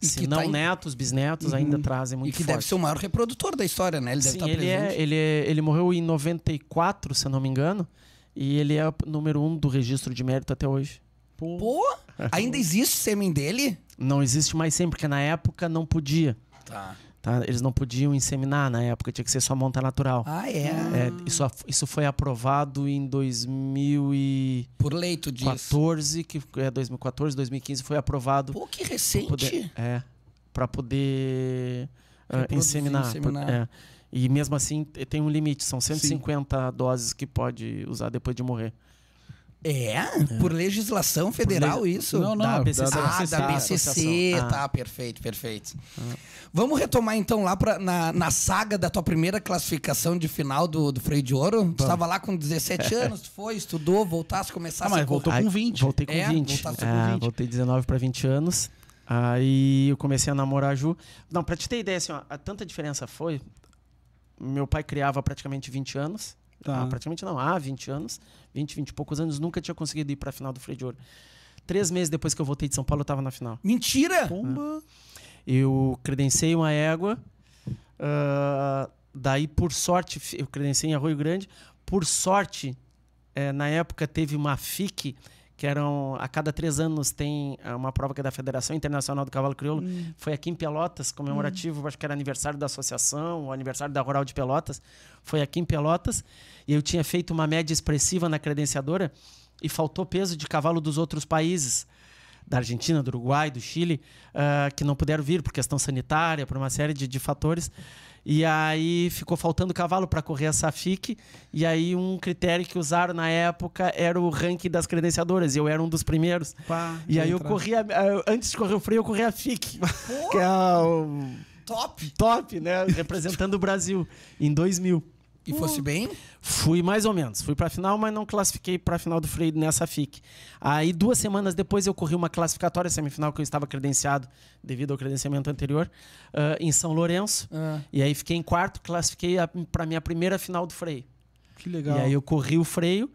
E Se não tá em... netos, bisnetos uhum. ainda trazem muito E que forte. deve ser o maior reprodutor da história, né? Ele Sim, deve tá estar ele é, presente. É, ele, é, ele morreu em 94, se eu não me engano. E ele é o número um do registro de mérito até hoje. Pô! Pô ainda existe sêmen dele? Não existe mais sêmen, porque na época não podia. Tá. Tá? Eles não podiam inseminar na época, tinha que ser só monta natural. Ah, é? é isso, isso foi aprovado em 2014. que é 2014, 2015 foi aprovado. Pô, que recente! Pra poder, é, para poder uh, inseminar. inseminar. Por, é. E mesmo assim tem um limite, são 150 Sim. doses que pode usar depois de morrer. É? é. Por legislação federal, por le... isso? Não, não. Da BCC. É da, da, ah, da BCC. Tá, ah. Tá, perfeito, perfeito. Ah. Vamos retomar então lá pra, na, na saga da tua primeira classificação de final do, do Freio de Ouro. Bom. Tu estava lá com 17 [laughs] é. anos, tu foi, estudou, voltasse, começasse... Ah, mas voltou com 20. Voltei com é, 20. Voltasse é, com 20. Voltei 19 para 20 anos. Aí eu comecei a namorar a Ju. Não, pra te ter ideia, assim, ó, a tanta diferença foi. Meu pai criava praticamente 20 anos. Tá. Ah, praticamente não, há 20 anos. 20, 20 e poucos anos, nunca tinha conseguido ir para a final do Freio de Ouro. Três meses depois que eu voltei de São Paulo, eu estava na final. Mentira! Pumba. Eu credenciei uma égua. Uh, daí, por sorte, eu credenciei em Arroio Grande. Por sorte, é, na época teve uma FIC que eram a cada três anos tem eh, uma prova que é da Federação Internacional do Cavalo Crioulo. Hum. Foi aqui em Pelotas, comemorativo, hum. acho que era aniversário da associação, o aniversário da Rural de Pelotas. Foi aqui em Pelotas. E eu tinha feito uma média expressiva na credenciadora e faltou peso de cavalo dos outros países da Argentina, do Uruguai, do Chile, uh, que não puderam vir por questão sanitária, por uma série de, de fatores. E aí ficou faltando cavalo para correr a FIC. E aí um critério que usaram na época era o ranking das credenciadoras. E eu era um dos primeiros. Pá, e aí eu corria. Antes de correr o frio, eu corri a FIC. [laughs] que é o... Top! Top, né? Representando o Brasil em 2000. E fosse hum. bem? Fui mais ou menos. Fui para a final, mas não classifiquei para a final do freio nessa FIC. Aí, duas semanas depois, eu corri uma classificatória semifinal que eu estava credenciado, devido ao credenciamento anterior, uh, em São Lourenço. Ah. E aí, fiquei em quarto, classifiquei para minha primeira final do freio. Que legal. E aí, eu corri o freio.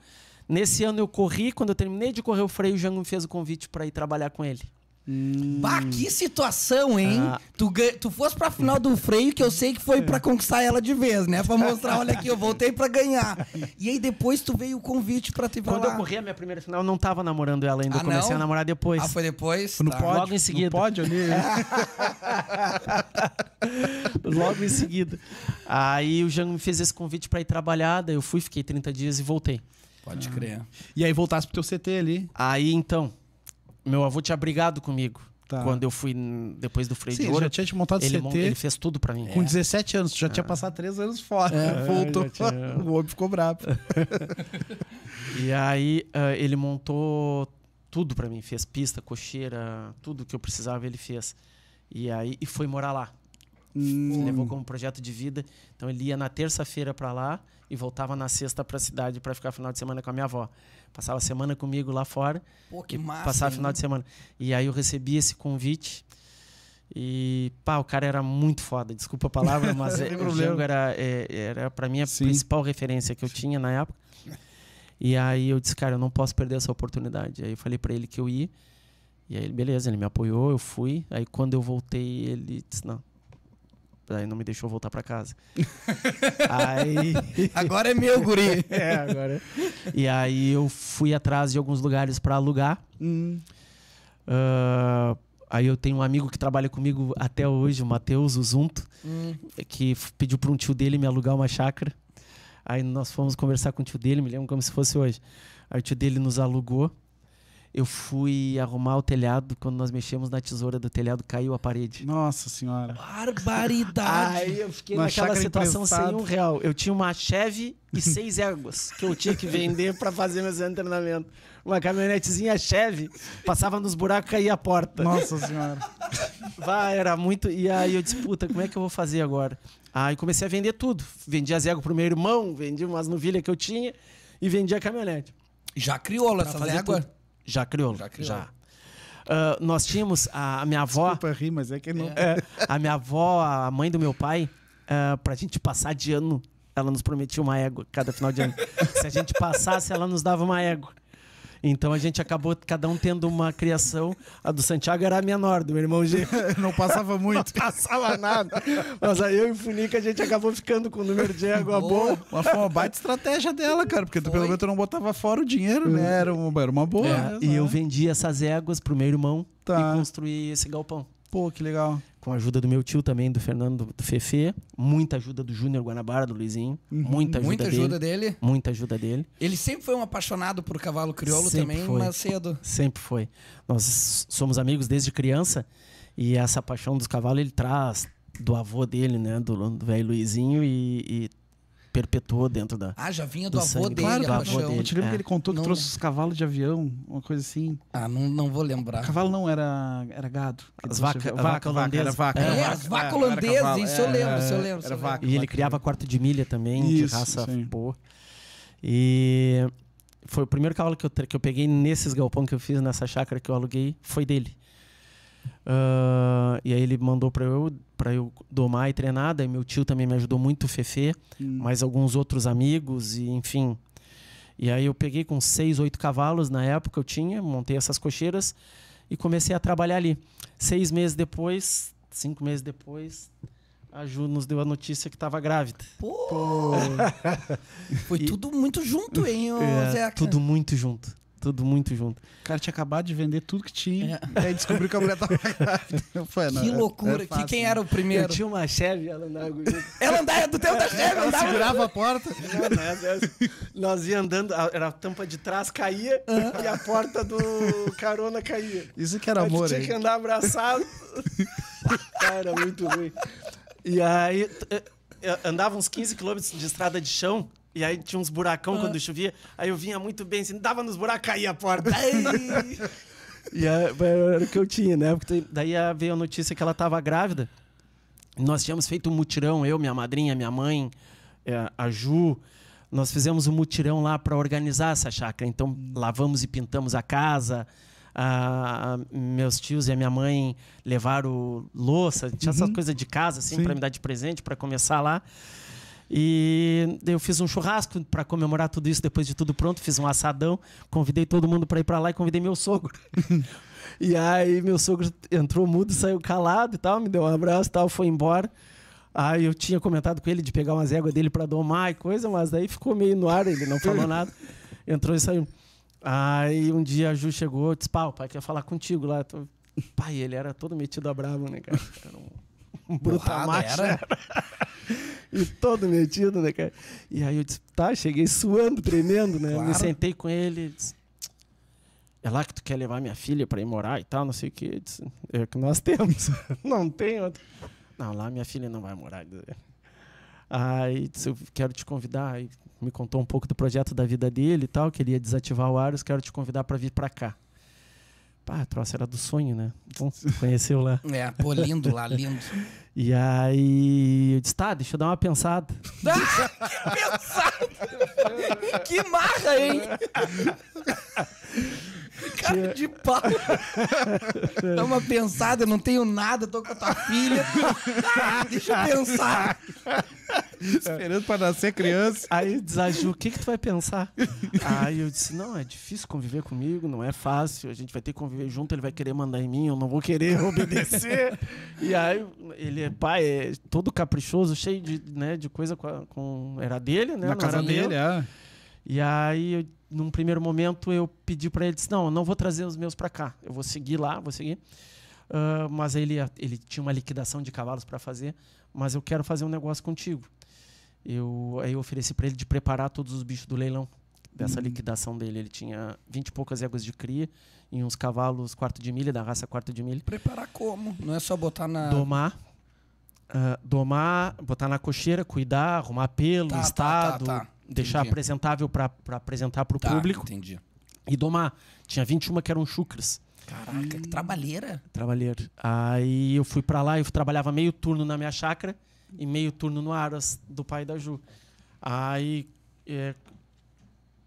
Nesse ano, eu corri. Quando eu terminei de correr o freio, o Jango me fez o convite para ir trabalhar com ele. Hum. Bah, que situação, hein? Ah. Tu, tu fosse pra final do freio, que eu sei que foi pra conquistar ela de vez, né? Pra mostrar, olha aqui, eu voltei pra ganhar. E aí depois tu veio o convite pra te falar. Quando eu corri a minha primeira final, eu não tava namorando ela ainda. Ah, eu comecei não? a namorar depois. Ah, foi depois? Foi no tá. pódio, Logo em seguida. No pódio ali. Logo em seguida. Aí o Jean me fez esse convite pra ir trabalhar, daí eu fui, fiquei 30 dias e voltei. Pode crer. E aí voltasse pro teu CT ali. Aí então meu avô tinha brigado comigo. Tá. Quando eu fui depois do freio Sim, de ouro. já tinha te montado ele, CT. ele fez tudo pra mim. Com é. 17 anos, tu já tinha é. passado 3 anos fora. É, [laughs] voltou. Tinha... [laughs] o homem ficou bravo. [laughs] e aí uh, ele montou tudo pra mim. Fez pista, cocheira, tudo que eu precisava ele fez. E aí e foi morar lá. Hum. Levou como projeto de vida. Então ele ia na terça-feira para lá e voltava na sexta para a cidade para ficar final de semana com a minha avó. Passava a semana comigo lá fora. Pô, que massa. Passava hein? final de semana. E aí eu recebi esse convite. E, pá, o cara era muito foda, desculpa a palavra, [laughs] mas é, o Diego era, é, era pra mim a Sim. principal referência que eu tinha na época. E aí eu disse, cara, eu não posso perder essa oportunidade. Aí eu falei para ele que eu ia. E aí, beleza, ele me apoiou, eu fui. Aí quando eu voltei, ele disse, não, Daí não me deixou voltar para casa. [laughs] aí. [laughs] Agora é meu, guri. [laughs] é, agora. É. E aí eu fui atrás de alguns lugares para alugar. Hum. Uh, aí eu tenho um amigo que trabalha comigo até hoje, o Matheus Uzunto, hum. que pediu para um tio dele me alugar uma chácara. Aí nós fomos conversar com o tio dele, me lembro como se fosse hoje. Aí o tio dele nos alugou. Eu fui arrumar o telhado, quando nós mexemos na tesoura do telhado, caiu a parede. Nossa senhora. Barbaridade! Aí eu fiquei uma naquela situação emprestado. sem um real. Eu tinha uma cheve e seis éguas que eu tinha que vender para fazer meus treinamento. Uma caminhonetezinha cheve, passava nos buracos e caía a porta. Nossa senhora. Vai, era muito. E aí eu disse puta como é que eu vou fazer agora? Aí comecei a vender tudo. Vendi as éguas pro meu irmão, vendi umas novilhas que eu tinha e vendi a caminhonete. Já criou essa égua? Tudo. Já crioulo. Já. Crioulo. já. Uh, ah, nós tínhamos a, a minha avó. Desculpa rir, mas é que não. É, a minha avó, a mãe do meu pai, uh, ah, a gente passar de ano, ela nos prometia uma égua cada final de ano. Se a gente passasse, ela nos dava uma égua. Então a gente acabou cada um tendo uma criação. A do Santiago era a menor, do meu irmão G. [laughs] Não passava muito. Não passava nada. Mas aí eu e o Funica a gente acabou ficando com o número de égua boa. boa. Mas foi uma baita estratégia dela, cara, porque tu, pelo menos tu não botava fora o dinheiro, né? Era uma, era uma boa. É, E eu vendi essas éguas pro meu irmão tá. e construí esse galpão. Pô, que legal com a ajuda do meu tio também, do Fernando do Fefe, muita ajuda do Júnior Guanabara, do Luizinho, uhum. muita ajuda, muita ajuda dele, dele, Muita ajuda dele. Ele sempre foi um apaixonado por cavalo crioulo sempre também, foi. mas cedo. Sempre foi. Nós somos amigos desde criança e essa paixão dos cavalos ele traz do avô dele, né, do velho Luizinho e, e perpetuou dentro da. Ah, já vinha do, do avô sangue, dele, claro, a avô dele. Eu te lembro é. que ele contou que não trouxe os cavalos de avião, uma coisa assim. Ah, não, não vou lembrar. Cavalo não, era, era gado. As vaca, vaca, vaca Era vaca. É, era vaca, as vacas holandesas, isso eu lembro, isso eu lembro. Era vaca. E ele criava quarto de milha também, de raça boa. E foi o primeiro cavalo que eu, que eu peguei nesses galpões que eu fiz nessa chácara que eu aluguei, foi dele. Uh, e aí ele mandou para eu para eu domar e treinar. Daí meu tio também me ajudou muito, o Fefe, hum. mais alguns outros amigos e enfim. E aí eu peguei com seis, oito cavalos na época eu tinha, montei essas cocheiras e comecei a trabalhar ali. Seis meses depois, cinco meses depois, a Ju nos deu a notícia que estava grávida. Pô! [laughs] Foi tudo muito junto, hein, é, Zeca? Tudo muito junto tudo muito junto. O cara tinha acabado de vender tudo que tinha. É. Aí descobriu que a mulher tava [laughs] foi, não. Que é- é loucura. É fácil, que quem né? era o primeiro? Eu tinha uma cheve, ela andava. [laughs] ela andava do tempo da cheve, ela andava. segurava a porta. nós ia andando, era a tampa de trás caía e a porta do carona caía. Isso que era Mas amor, tinha hein? que andar abraçado. [laughs] cara, muito ruim. E aí eh, eh, andava uns 15 quilômetros de estrada de chão e aí tinha uns buracão ah. quando chovia. Aí eu vinha muito bem, assim, dava nos buracos, caía a porta. [laughs] e era o que eu tinha, né? Porque daí veio a notícia que ela estava grávida. Nós tínhamos feito um mutirão, eu, minha madrinha, minha mãe, é, a Ju. Nós fizemos um mutirão lá para organizar essa chácara. Então, lavamos e pintamos a casa. meus tios e a minha mãe levaram louça, tinha uhum. essas coisas de casa, assim, para me dar de presente, para começar lá. E eu fiz um churrasco para comemorar tudo isso depois de tudo pronto, fiz um assadão, convidei todo mundo para ir para lá e convidei meu sogro. [laughs] e aí meu sogro entrou mudo, saiu calado e tal, me deu um abraço e tal, foi embora. Aí eu tinha comentado com ele de pegar umas éguas dele para domar e coisa, mas daí ficou meio no ar, ele não falou nada. [laughs] Entrou e saiu. Aí um dia a Ju chegou, disse: "Pau, pai, quer falar contigo lá". Pai, ele era todo metido a bravo, né, cara? Era um bruta brutal macho [laughs] e todo metido, né, cara? E aí eu disse, tá, cheguei suando, tremendo, né? Claro. Me sentei com ele, disse, é lá que tu quer levar minha filha para ir morar e tal, não sei o que. Disse, é o que nós temos. [laughs] não tem outro. Não, lá minha filha não vai morar. Aí disse, eu quero te convidar. Aí me contou um pouco do projeto da vida dele e tal, que ele ia desativar o Ares, quero te convidar para vir para cá. Pá, a troça era do sonho, né? Bom, conheceu lá. [laughs] É, pô, lindo lá, lindo. [laughs] e aí eu disse, tá, deixa eu dar uma pensada. ah, [laughs] que pensada! que marra, hein? [laughs] Cara de pau. [laughs] Dá uma pensada, não tenho nada, tô com a tua filha. Ah, deixa eu pensar. Esperando pra nascer criança. Aí diz ah, o que, que tu vai pensar? Aí eu disse, não, é difícil conviver comigo, não é fácil, a gente vai ter que conviver junto, ele vai querer mandar em mim, eu não vou querer obedecer. e aí ele é pai, é todo caprichoso, cheio de, né, de coisa com, com... Era dele, né? Na casa dele, é. E aí, num primeiro momento, eu pedi para ele, disse, não, não vou trazer os meus para cá, eu vou seguir lá, vou seguir. Uh, mas ele, ele tinha uma liquidação de cavalos para fazer, mas eu quero fazer um negócio contigo. Eu, aí eu ofereci para ele de preparar todos os bichos do leilão, dessa uhum. liquidação dele. Ele tinha vinte e poucas éguas de cria e uns cavalos quarto de milha, da raça quarto de milha. Preparar como? Não é só botar na... Domar, Uh, domar, botar na cocheira, cuidar, arrumar pelo, tá, tá, tá estado, tá, tá, deixar entendi. apresentável para apresentar para o tá, público. Entendi. E domar. Tinha 21 que eram chucras. Caraca, que hum. trabalheira. Trabalheira. Aí eu fui para lá, eu trabalhava meio turno na minha chácara e meio turno no Aras do pai da Ju. Aí é,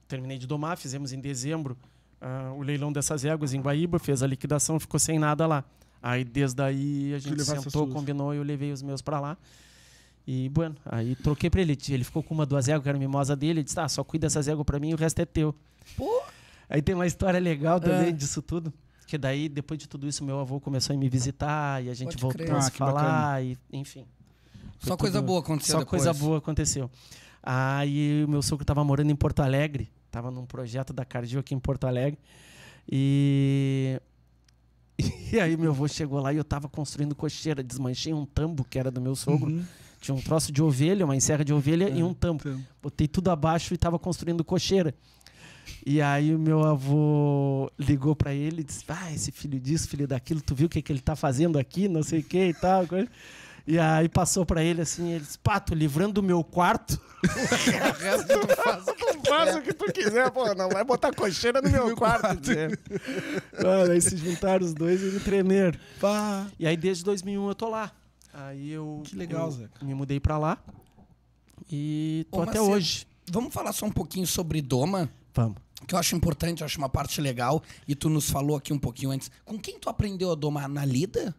terminei de domar, fizemos em dezembro uh, o leilão dessas éguas em Guaíba, fez a liquidação, ficou sem nada lá. Aí desde aí a gente sentou, combinou e eu levei os meus para lá. E, bueno, aí troquei para ele. Ele ficou com uma, duas éguas, que era mimosa dele. Ele disse, ah, só cuida essas éguas para mim, o resto é teu. Pô! Aí tem uma história legal também é. disso tudo. Que daí, depois de tudo isso, meu avô começou a me visitar e a gente Pode voltou crer. a ah, se ah, falar, e, enfim. Só tudo, coisa boa aconteceu Só depois. coisa boa aconteceu. Aí o meu sogro tava morando em Porto Alegre, tava num projeto da Cardio aqui em Porto Alegre. E [laughs] e aí meu avô chegou lá e eu tava construindo cocheira, desmanchei um tambo que era do meu sogro. Uhum. Tinha um troço de ovelha, uma encerra de ovelha é, e um é, tampo. Botei tudo abaixo e estava construindo cocheira. E aí o meu avô ligou para ele e disse: Ah, esse filho disso, filho daquilo, tu viu o que, que ele tá fazendo aqui, não sei o que e tal. Coisa. E aí passou para ele assim, ele disse, pá, tô livrando do meu quarto. o [laughs] resto tu faz, tu faz o que tu quiser, pô, não vai botar cocheira no meu, meu quarto. quarto. Mano, né? aí se juntaram os dois e tremer. Pá. E aí desde 2001 eu tô lá. Aí eu, que legal, eu Zeca. me mudei para lá e tô Ô, até hoje. Vamos falar só um pouquinho sobre Doma? Vamos. Que eu acho importante, eu acho uma parte legal. E tu nos falou aqui um pouquinho antes. Com quem tu aprendeu a domar? Na lida?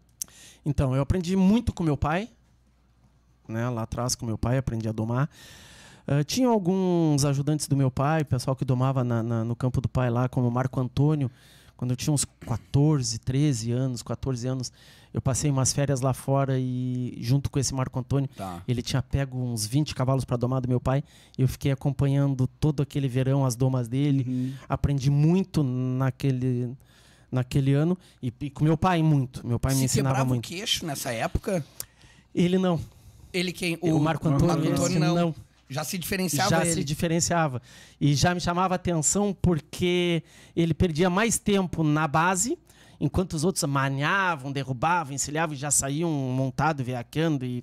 Então, eu aprendi muito com meu pai. Né? Lá atrás, com meu pai, aprendi a domar. Uh, tinha alguns ajudantes do meu pai, pessoal que domava na, na, no campo do pai lá, como Marco Antônio, quando eu tinha uns 14, 13 anos, 14 anos, eu passei umas férias lá fora e, junto com esse Marco Antônio, tá. ele tinha pego uns 20 cavalos para domar do meu pai. Eu fiquei acompanhando todo aquele verão as domas dele. Uhum. Aprendi muito naquele, naquele ano e, e, com meu pai muito. Meu pai Se me ensinava muito. quebrava o queixo nessa época? Ele não. Ele quem? O, o Marco Antônio, Marco Antônio não. não. Já se diferenciava Já ele. se diferenciava. E já me chamava atenção porque ele perdia mais tempo na base, enquanto os outros maniavam, derrubavam, encilhavam e já saíam montado, viajando E,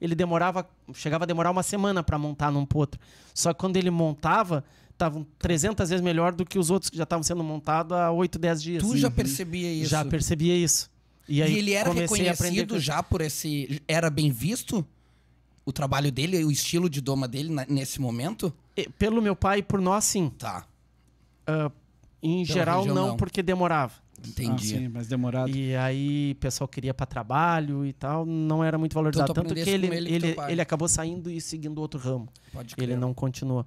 ele demorava, chegava a demorar uma semana para montar num potro. Só que quando ele montava, estavam 300 vezes melhor do que os outros que já estavam sendo montados há 8, 10 dias. Tu já uhum. percebia isso? Já percebia isso. E, aí e ele era reconhecido já por esse... Era bem visto? o trabalho dele, o estilo de doma dele na, nesse momento? Pelo meu pai, por nós, sim. Tá. Uh, em Pela geral, região, não, não, porque demorava. Entendi. Ah, sim, mas demorado. E aí, o pessoal queria para trabalho e tal, não era muito valorizado. Então, Tanto que ele, ele, ele, ele, acabou saindo e seguindo outro ramo. Pode crer. Ele não continua.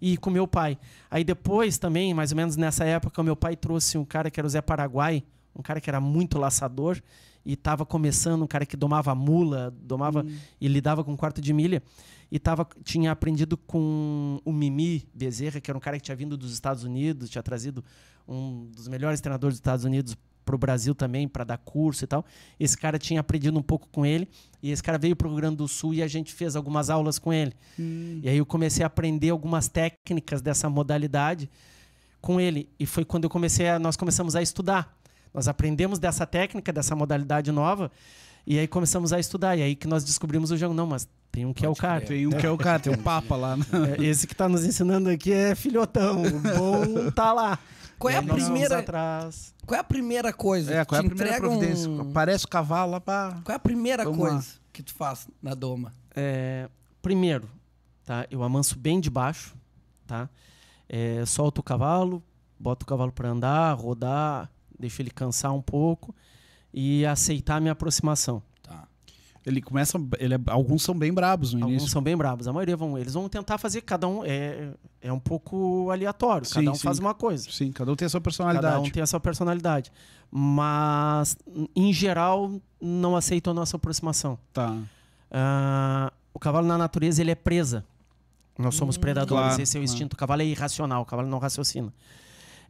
E com meu pai. Aí depois também, mais ou menos nessa época, meu pai trouxe um cara que era o Zé Paraguai, um cara que era muito laçador e estava começando, um cara que domava mula, domava hum. e lidava com um quarto de milha. E tava, tinha aprendido com o Mimi Bezerra, que era um cara que tinha vindo dos Estados Unidos, tinha trazido um dos melhores treinadores dos Estados Unidos para o Brasil também, para dar curso e tal. Esse cara tinha aprendido um pouco com ele, e esse cara veio para o Rio Grande do Sul e a gente fez algumas aulas com ele. Hum. E aí eu comecei a aprender algumas técnicas dessa modalidade com ele. E foi quando eu comecei a, nós começamos a estudar. Nós aprendemos dessa técnica, dessa modalidade nova, e aí começamos a estudar. E aí que nós descobrimos o jogo. Não, mas tem um que é o cara. Tem um que é o cara, tem um [laughs] papa lá. Né? É, esse que está nos ensinando aqui é filhotão. O bom tá lá. Qual é a primeira? Atrás. Qual é a primeira coisa? É, qual é a primeira providência? Um... Parece o cavalo lá para. Qual é a primeira Vamos coisa lá. que tu faz na doma? É, primeiro, tá? Eu amanso bem de baixo, tá? É, solto o cavalo, boto o cavalo para andar, rodar, deixo ele cansar um pouco e aceitar a minha aproximação. Tá. Ele começa. Ele é, alguns são bem brabos no alguns início. Alguns são bem brabos. A maioria vão. Eles vão tentar fazer. Cada um é, é um pouco aleatório. Sim, cada um sim. faz uma coisa. Sim, cada um tem a sua personalidade. Cada um tem a sua personalidade. Mas, em geral, não aceitam a nossa aproximação. Tá. Uh, o cavalo na natureza ele é presa. Nós somos hum, predadores, claro, esse é o instinto. O cavalo é irracional, o cavalo não raciocina.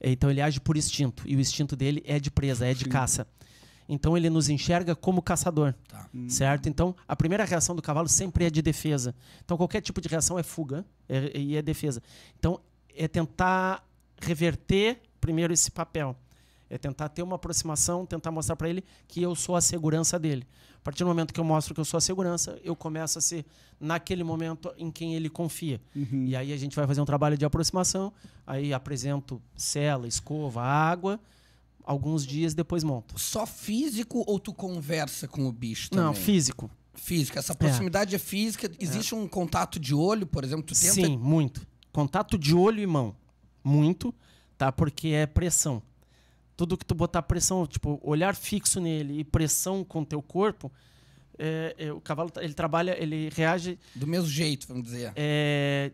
É, então ele age por instinto. E o instinto dele é de presa, é de Sim. caça. Então ele nos enxerga como caçador, tá. certo? Então a primeira reação do cavalo sempre é de defesa. Então qualquer tipo de reação é fuga é, e é defesa. Então é tentar reverter primeiro esse papel, é tentar ter uma aproximação, tentar mostrar para ele que eu sou a segurança dele partir do momento que eu mostro que eu sou a segurança, eu começo a ser, naquele momento, em quem ele confia. Uhum. E aí a gente vai fazer um trabalho de aproximação, aí apresento cela, escova, água, alguns dias depois monto. Só físico ou tu conversa com o bicho também? Não, físico. Física, essa é. proximidade é, é física. Existe é. um contato de olho, por exemplo? Tu tenta... Sim, muito. Contato de olho e mão. Muito, tá? Porque é pressão tudo que tu botar pressão, tipo, olhar fixo nele e pressão com teu corpo, é, é, o cavalo tá, ele trabalha, ele reage. Do mesmo jeito, vamos dizer. É,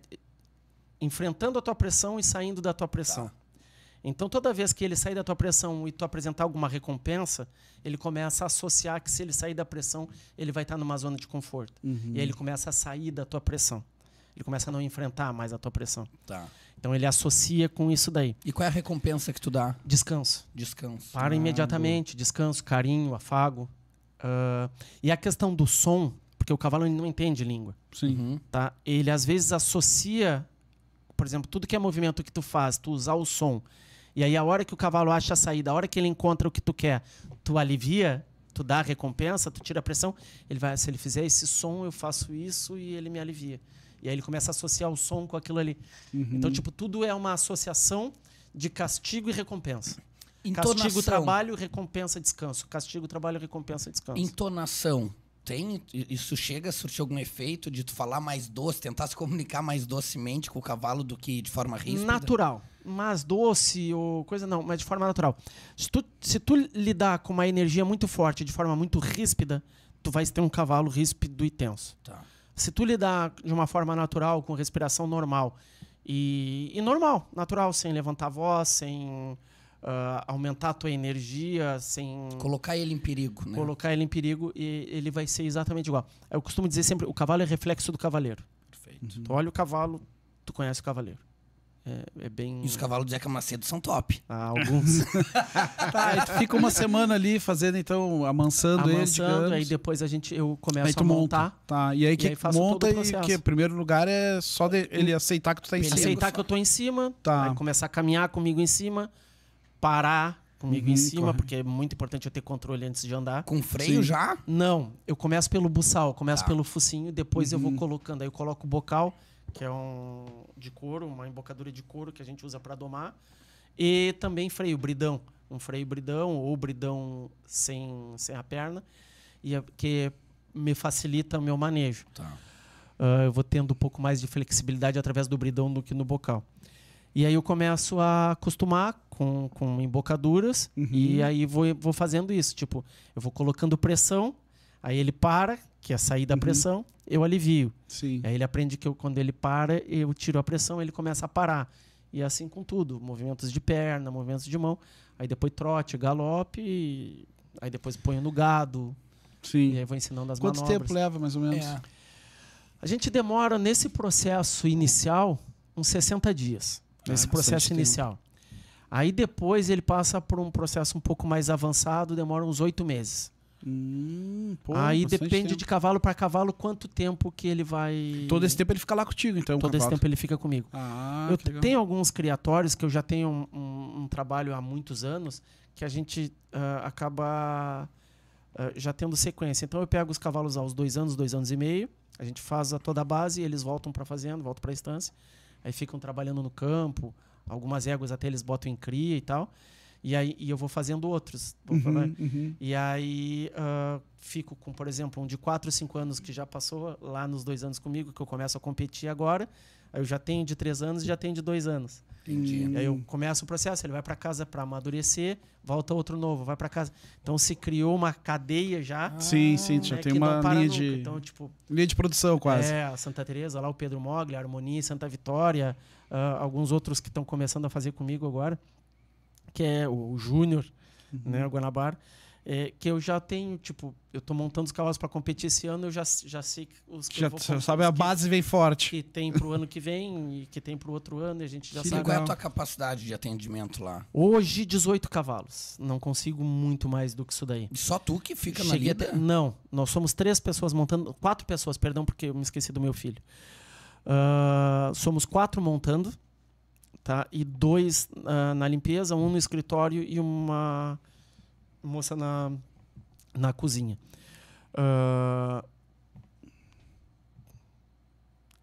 enfrentando a tua pressão e saindo da tua pressão. Tá. Então, toda vez que ele sair da tua pressão e tu apresentar alguma recompensa, ele começa a associar que se ele sair da pressão, ele vai estar numa zona de conforto. Uhum. E aí ele começa a sair da tua pressão ele começa a não enfrentar mais a tua pressão. Tá. Então ele associa com isso daí. E qual é a recompensa que tu dá? Descanso. Descanso. Para ah, imediatamente, descanso, carinho, afago. Uh, e a questão do som, porque o cavalo não entende língua. Sim. Uhum. Tá? Ele às vezes associa, por exemplo, tudo que é movimento que tu faz, tu usar o som. E aí a hora que o cavalo acha a saída, a hora que ele encontra o que tu quer, tu alivia, tu dá a recompensa, tu tira a pressão, ele vai, se ele fizer esse som, eu faço isso e ele me alivia. E aí ele começa a associar o som com aquilo ali. Uhum. Então, tipo, tudo é uma associação de castigo e recompensa. Entonação. Castigo, trabalho, recompensa, descanso. Castigo, trabalho, recompensa, descanso. Entonação. Tem, isso chega a surtir algum efeito de tu falar mais doce, tentar se comunicar mais docemente com o cavalo do que de forma ríspida? Natural. mais doce ou coisa não, mas de forma natural. Se tu, se tu lidar com uma energia muito forte de forma muito ríspida, tu vais ter um cavalo ríspido e tenso. Tá. Se tu lidar de uma forma natural, com respiração normal, e, e normal, natural, sem levantar a voz, sem Uh, aumentar a tua energia sem. Colocar ele em perigo, né? Colocar ele em perigo e ele vai ser exatamente igual. Eu costumo dizer sempre: o cavalo é reflexo do cavaleiro. Perfeito. Uhum. Tu olha o cavalo, tu conhece o cavaleiro. É, é, bem. E os cavalos do Zeca Macedo são top. Ah, alguns. [laughs] tá, tu fica uma semana ali fazendo, então, amansando, amansando ele. Aí depois a gente, eu começo aí tu a montar. Monta. Tá, e aí que e aí monta e que, primeiro lugar, é só de, ele aceitar que tu tá em ele cima. aceitar que eu tô em cima, tá. aí começar a caminhar comigo em cima, parar comigo uhum, em cima, corre. porque é muito importante eu ter controle antes de andar. Com freio Sim. já? Não, eu começo pelo buçal, começo tá. pelo focinho, depois uhum. eu vou uhum. colocando, aí eu coloco o bocal que é um de couro, uma embocadura de couro que a gente usa para domar, e também freio bridão, um freio bridão ou bridão sem, sem a perna, e é, que me facilita o meu manejo. Tá. Uh, eu vou tendo um pouco mais de flexibilidade através do bridão do que no bocal. E aí eu começo a acostumar com, com embocaduras uhum. e aí vou, vou fazendo isso. Tipo, eu vou colocando pressão, aí ele para, que é sair da uhum. pressão, eu alivio. Sim. Aí ele aprende que eu, quando ele para, eu tiro a pressão, ele começa a parar. E é assim com tudo, movimentos de perna, movimentos de mão, aí depois trote, galope, aí depois ponho no gado. Sim. E aí vou ensinando as Quanto manobras. Quanto tempo leva, mais ou menos? É. A gente demora nesse processo inicial uns 60 dias, ah, nesse processo inicial. Tempo. Aí depois ele passa por um processo um pouco mais avançado, demora uns oito meses. Hum, pô, Aí depende tempo. de cavalo para cavalo quanto tempo que ele vai. Todo esse tempo ele fica lá contigo, então. Todo esse tempo ele fica comigo. Ah, eu tenho alguns criatórios que eu já tenho um, um, um, trabalho há muitos anos que a gente uh, acaba uh, já tendo sequência. Então eu pego os cavalos aos dois anos, dois anos e meio. A gente faz a toda a base, eles voltam para fazenda, voltam para a estância. Aí ficam trabalhando no campo. Algumas éguas até eles botam em cria e tal. E aí e eu vou fazendo outros. Uhum, uhum. E aí uh, fico com, por exemplo, um de 4 ou 5 anos que já passou lá nos dois anos comigo, que eu começo a competir agora. Aí eu já tenho de 3 anos e já tenho de 2 anos. Entendi. aí eu começo o processo, ele vai para casa para amadurecer, volta outro novo, vai para casa. Então se criou uma cadeia já. Ah, sim, sim, já né, tem uma linha nunca. de então, tipo, linha de produção quase. É, a Santa Teresa, lá o Pedro Mogli, a Harmonia, Santa Vitória, uh, alguns outros que estão começando a fazer comigo agora que é o, Júnior, uhum. né, o Guanabara, é, que eu já tenho, tipo, eu tô montando os cavalos para competir esse ano, eu já, já sei os que já, já sabe a base que, vem forte. Que tem pro ano que vem e que tem pro outro ano, e a gente já que sabe. Qual é a tua capacidade de atendimento lá? Hoje 18 cavalos. Não consigo muito mais do que isso daí. Só tu que fica Cheguei na lida? Não, nós somos três pessoas montando, quatro pessoas, perdão, porque eu me esqueci do meu filho. Uh, somos quatro montando tá? E dois uh, na limpeza, um no escritório e uma moça na, na cozinha. Uh,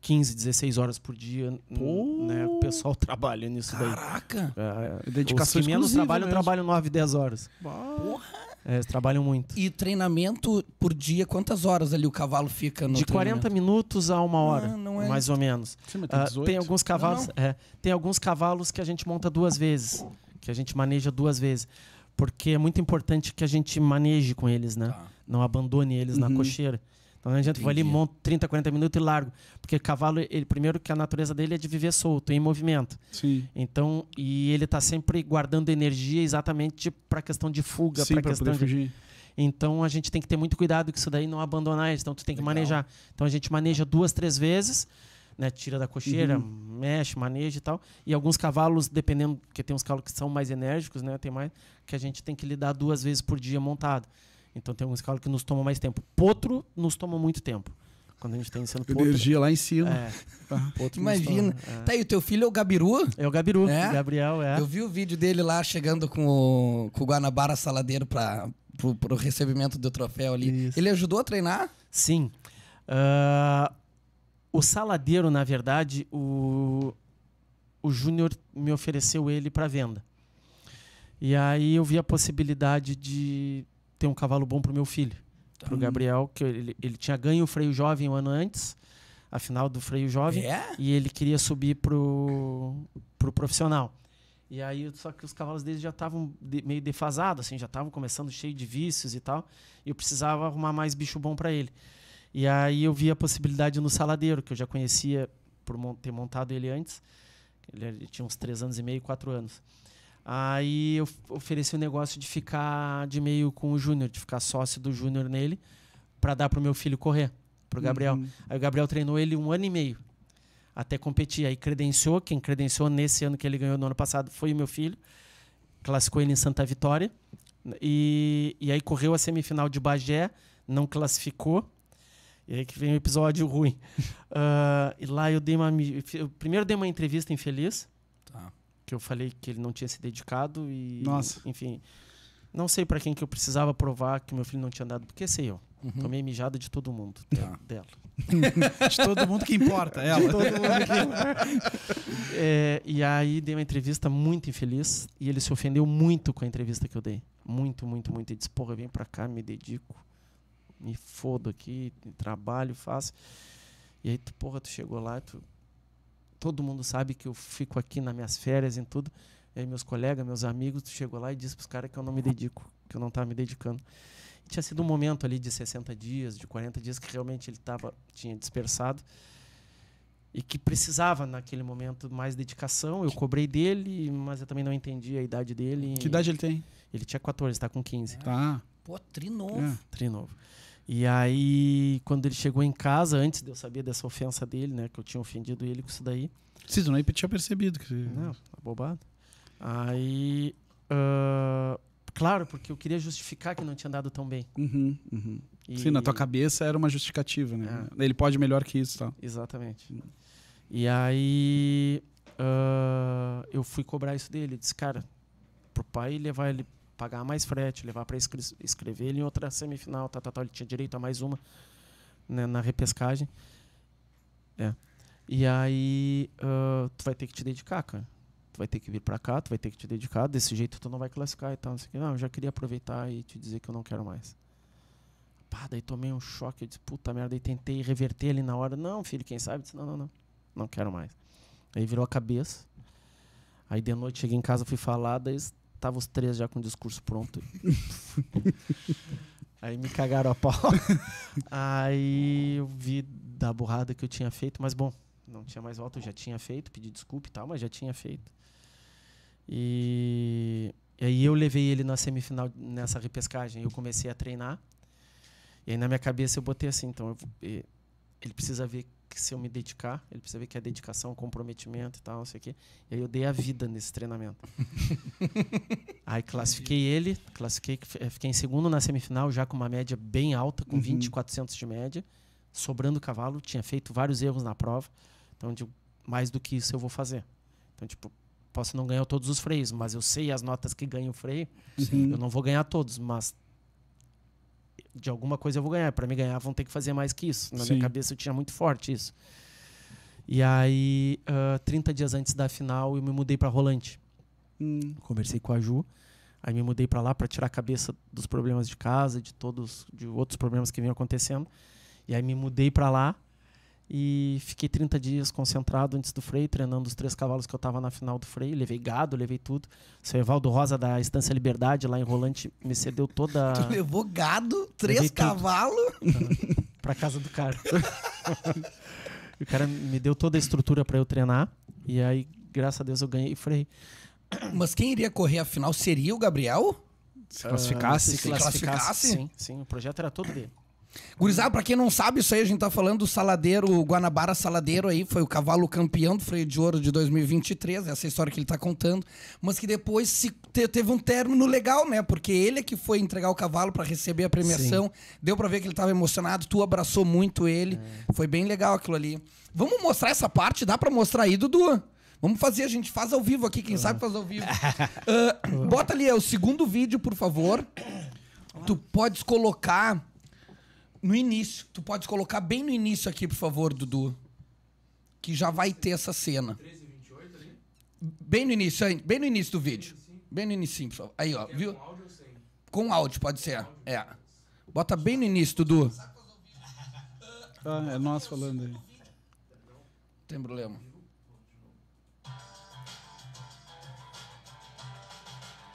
15, 16 horas por dia, Pô. né? O pessoal [laughs] trabalha nisso Caraca. daí. Caraca! É, é, Dedicação os que menos trabalham, mesmo. trabalham 9, 10 horas. Porra! É, eles trabalham muito. E treinamento por dia, quantas horas ali o cavalo fica no De 40 minutos a uma ah, hora, ah, é... mais ou menos. Sim, tem, uh, tem, alguns cavalos, não, não. É, tem alguns cavalos que a gente monta duas vezes, que a gente maneja duas vezes, porque é muito importante que a gente maneje com eles, né? Tá. Não abandone eles uhum. na cocheira. Então não adianta, Entendi. vou ali, monto 30, 40 minutos e largo. Porque cavalo, ele primeiro que a natureza dele é de viver solto, em movimento. Sim. Então, e ele está sempre guardando energia exatamente para a questão de fuga, para questão poder de... fugir. Então a gente tem que ter muito cuidado com isso daí, não abandonar Então tu tem que Legal. manejar. Então a gente maneja duas, três vezes, né? Tira da cocheira, uhum. mexe, maneja e tal. E alguns cavalos, dependendo, porque tem uns cavalos que são mais enérgicos, né? Tem mais que a gente tem que lidar duas vezes por dia montado. Então tem alguns carros que nos toma mais tempo. Potro nos toma muito tempo. Quando a gente tem tá sendo potro. Energia lá em cima. É. Tá. Potro Imagina. Toma, é. Tá aí, o teu filho é o Gabiru? É o Gabiru, é? O Gabriel, é. Eu vi o vídeo dele lá chegando com o, com o Guanabara Saladeiro para o recebimento do troféu ali. Isso. Ele ajudou a treinar? Sim. Uh, o Saladeiro, na verdade, o, o Júnior me ofereceu ele para venda. E aí eu vi a possibilidade de ter um cavalo bom para o meu filho, para o hum. Gabriel, que ele, ele tinha ganho o freio jovem um ano antes, a final do freio jovem, é? e ele queria subir pro pro profissional. E aí, só que os cavalos dele já estavam de, meio defasados, assim, já estavam começando cheio de vícios e tal. E eu precisava arrumar mais bicho bom para ele. E aí eu vi a possibilidade no saladeiro, que eu já conhecia por ter montado ele antes. Ele, tinha uns três anos e meio, quatro anos. Aí eu ofereci o um negócio de ficar de meio com o Júnior, de ficar sócio do Júnior nele, para dar pro meu filho correr, pro uhum. Gabriel. Uhum. Aí o Gabriel treinou ele um ano e meio até competir. Aí credenciou, quem credenciou nesse ano que ele ganhou no ano passado foi o meu filho. Classificou ele em Santa Vitória. E, e aí correu a semifinal de Bagé, não classificou. E aí que vem o um episódio ruim. Uh, [laughs] e lá eu dei uma. primeiro dei uma entrevista infeliz que eu falei que ele não tinha se dedicado e Nossa. enfim, não sei para quem que eu precisava provar que meu filho não tinha dado, porque sei eu. Uhum. Tomei mijada de todo mundo, tá. dela. [laughs] de todo mundo que importa, ela. De todo mundo que... é, e aí dei uma entrevista muito infeliz e ele se ofendeu muito com a entrevista que eu dei. Muito, muito, muito. Ele disse, porra, vem pra cá, me dedico, me fodo aqui, trabalho, faço. E aí, tu, porra, tu chegou lá e tu todo mundo sabe que eu fico aqui nas minhas férias e tudo. E meus colegas, meus amigos, chegou lá e disse para os caras que eu não me dedico, que eu não estava me dedicando. E tinha sido um momento ali de 60 dias, de 40 dias que realmente ele tava, tinha dispersado e que precisava naquele momento mais dedicação. Eu cobrei dele, mas eu também não entendi a idade dele. Que idade ele tem? Ele tinha 14, está com 15. Tá. Pô, trinovo. É. Trinovo. E aí, quando ele chegou em casa, antes de eu saber dessa ofensa dele, né? Que eu tinha ofendido ele com isso daí. Sim, tu não tinha percebido. Que... Não, tá bobado. Aí, uh, claro, porque eu queria justificar que não tinha dado tão bem. Uhum, uhum. E... Sim, na tua cabeça era uma justificativa, né? É. Ele pode melhor que isso, tá? Exatamente. Uhum. E aí, uh, eu fui cobrar isso dele. Disse, cara, pro pai levar ele pagar mais frete, levar para escrever ele em outra semifinal, tal, tá, tal, tá, tá, Ele tinha direito a mais uma né, na repescagem. É. E aí, uh, tu vai ter que te dedicar, cara. Tu vai ter que vir para cá, tu vai ter que te dedicar. Desse jeito, tu não vai classificar e tal. Não, sei o não, eu já queria aproveitar e te dizer que eu não quero mais. Pá, daí tomei um choque. Eu disse, puta merda. E tentei reverter ele na hora. Não, filho, quem sabe? Eu disse, não, não, não. Não quero mais. Aí virou a cabeça. Aí de noite cheguei em casa, fui falar, daí Tava os três já com o discurso pronto. [laughs] Aí me cagaram a pau. [laughs] Aí eu vi da burrada que eu tinha feito, mas bom, não tinha mais volta, eu já tinha feito, pedi desculpa e tal, mas já tinha feito. E, e aí eu levei ele na semifinal, nessa repescagem. Eu comecei a treinar. E aí na minha cabeça eu botei assim, então eu, ele precisa ver que se eu me dedicar, ele precisa ver que é dedicação, comprometimento e tal, não sei o quê. E aí eu dei a vida nesse treinamento. [laughs] aí classifiquei ele, classifiquei, eh, fiquei em segundo na semifinal, já com uma média bem alta, com uhum. 20, de média, sobrando cavalo, tinha feito vários erros na prova. Então, digo, mais do que isso eu vou fazer. Então, tipo, posso não ganhar todos os freios, mas eu sei as notas que ganho o freio. Sim. Eu não vou ganhar todos, mas de alguma coisa eu vou ganhar. Para me ganhar, vão ter que fazer mais que isso. Na Sim. minha cabeça eu tinha muito forte isso. E aí, uh, ah, 30 dias antes da final, eu me mudei para Rolante. Hum. Conversei com a Ju. Aí me mudei para lá para tirar a cabeça dos problemas de casa, de todos, de outros problemas que vinham acontecendo. E aí me mudei para lá. E fiquei 30 dias concentrado antes do freio, treinando os três cavalos que eu estava na final do freio. Levei gado, levei tudo. o Seu Evaldo Rosa, da Estância Liberdade, lá em Rolante, me cedeu toda. [laughs] Tu levou gado, três cavalos? [laughs] Uhum. Pra casa do cara. [laughs] o cara me deu toda a estrutura para eu treinar. E aí, graças a Deus, eu ganhei freio. Mas quem iria correr a final seria o Gabriel? Se classificasse? Uh, se classificasse? Sim, sim. O projeto era todo dele. Gurizada, pra quem não sabe, isso aí a gente tá falando do Saladeiro, o Guanabara Saladeiro aí, foi o cavalo campeão do freio de ouro de 2023, essa é história que ele tá contando, mas que depois se teve um término legal, né? Porque ele é que foi entregar o cavalo para receber a premiação, Sim. deu para ver que ele tava emocionado, tu abraçou muito ele, é. foi bem legal aquilo ali. Vamos mostrar essa parte, dá para mostrar aí, Dudu? Vamos fazer, a gente faz ao vivo aqui, quem sabe faz ao vivo. Uh, [laughs] bota ali, é o segundo vídeo, por favor. Tu podes colocar no início, tu pode colocar bem no início aqui, por favor, Dudu. Que já vai ter essa cena. 13 28 ali? Bem no início, bem no início do vídeo. Bem no início, por favor. Aí, ó, viu? Com áudio ou sem? Com áudio, pode ser. É. Bota bem no início, Dudu. Ah, é nós falando aí. Não tem problema.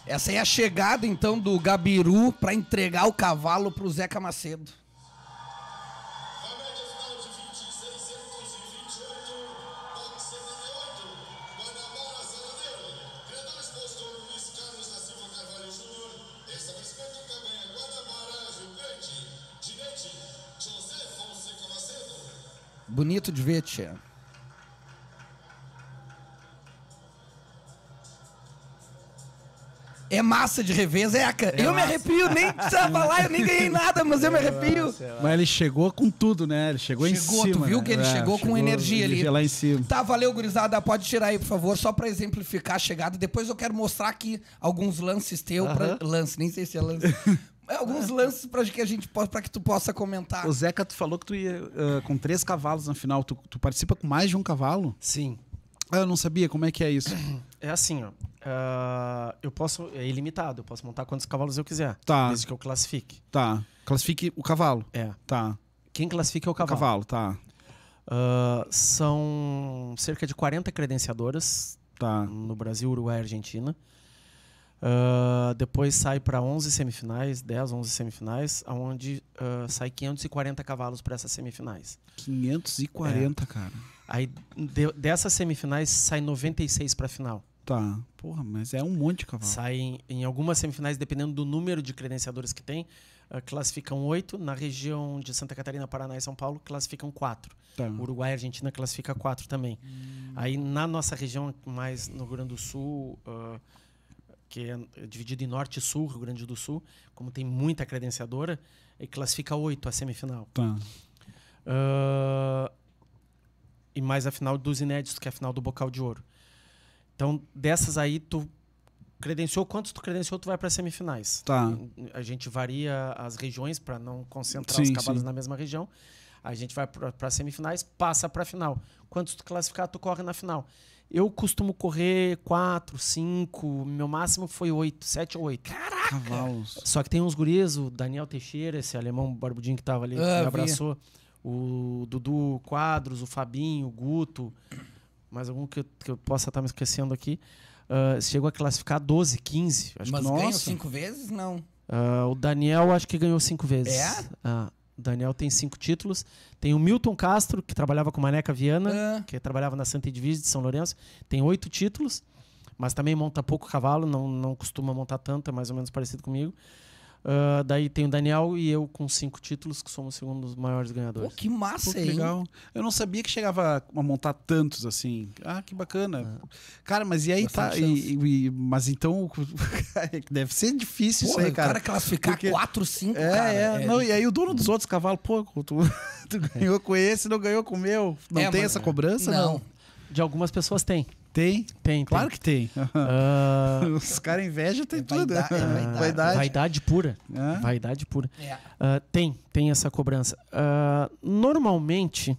Essa aí é a chegada, então, do Gabiru para entregar o cavalo para o Zeca Macedo. Bonito de ver, tia. É massa de rever, Zeca. É, é eu massa. me arrepio, nem precisava falar, eu nem ganhei nada, mas eu me [laughs] é arrepio. É mas ele chegou com tudo, né? Ele chegou, chegou em cima. Chegou, tu viu né? que ele é, chegou, chegou com energia ali. Lá em cima. Tá, valeu, gurizada. Pode tirar aí, por favor, só pra exemplificar a chegada. Depois eu quero mostrar aqui alguns lances teus, Uhum. Pra... Lance, nem sei se é lance. [laughs] alguns é. lances para que a gente possa, para que tu possa comentar. O Zeca, tu falou que tu ia uh, com três cavalos na final. Tu, tu, participa com mais de um cavalo? Sim. Ah, eu não sabia. Como é que é isso? [clears throat] É assim, ó. Uh, eu posso. É ilimitado. Eu posso montar quantos cavalos eu quiser. Tá. Desde que eu classifique. Tá. Classifique o cavalo. É. Tá. Quem classifica é o cavalo. O cavalo, tá. Uh, são cerca de 40 credenciadoras. Tá. No Brasil, Uruguai e Argentina. Ah, depois sai para 11 semifinais, 10, 11 semifinais, onde uh, ah, sai 540 cavalos para essas semifinais. 540, é. cara. Aí de, dessas semifinais sai 96 para final. Tá. Porra, mas é um monte de cavalo. Sai em, em algumas semifinais, dependendo do número de credenciadores que tem, uh, classificam oito. Na região de Santa Catarina, Paraná e São Paulo, classificam quatro. Tá. Uruguai e Argentina classifica quatro também. Hum. Aí na nossa região, mais no Rio Grande do Sul. Uh, porque é dividido em norte e sul, Rio Grande do Sul, como tem muita credenciadora, e classifica oito a semifinal. Tá. Uh, e mais a final dos inéditos, que é a final do Bocal de Ouro. Então, dessas aí, tu credenciou quantos tu credenciou, tu vai para semifinais. Tá. A gente varia as regiões para não concentrar sim, os cavalos na mesma região. A gente vai para semifinais, passa para a final. Quantos tu classificar, tu corre na final. Eu costumo correr 4, 5, meu máximo foi 8, 7 ou 8. Caraca! Cavalos. Só que tem uns guris, o Daniel Teixeira, esse alemão barbudinho que tava ali, ah, que me abraçou. Via. O Dudu Quadros, o Fabinho, o Guto, mais algum que eu, que eu possa estar tá me esquecendo aqui. Uh, chegou a classificar 12, 15. Acho Mas que, ganhou 5 vezes? Não. Uh, o Daniel acho que ganhou 5 vezes. É? Uh, Daniel tem cinco títulos. Tem o Milton Castro, que trabalhava com Maneca Viana, é. que trabalhava na Santa Edvise de São Lourenço. Tem oito títulos, mas também monta pouco cavalo, não, não costuma montar tanto, é mais ou menos parecido comigo. Uh, daí tem o Daniel e eu com cinco títulos, que somos segundo dos maiores ganhadores. Pô, que massa, Pô, que legal. Eu não sabia que chegava a montar tantos assim. Ah, que bacana. Ah. Cara, mas e aí Bastante tá. E, e, mas então. [laughs] deve ser difícil Porra, isso aí, cara. O cara classificar Porque... quatro, cinco, é, cara. É, é, não, e aí o dono dos outros cavalos, pô, tu, [laughs] tu ganhou com esse, não ganhou com o meu. Não é, tem mano, essa cobrança? Não. não. De algumas pessoas tem. Tem? Tem, Claro tem. que tem. Uh, [laughs] Os caras invejam, tem é tudo. É ah, vaidade, é vaidade. vaidade. pura. É. Vaidade pura. Uh, tem, tem essa cobrança. Uh, normalmente,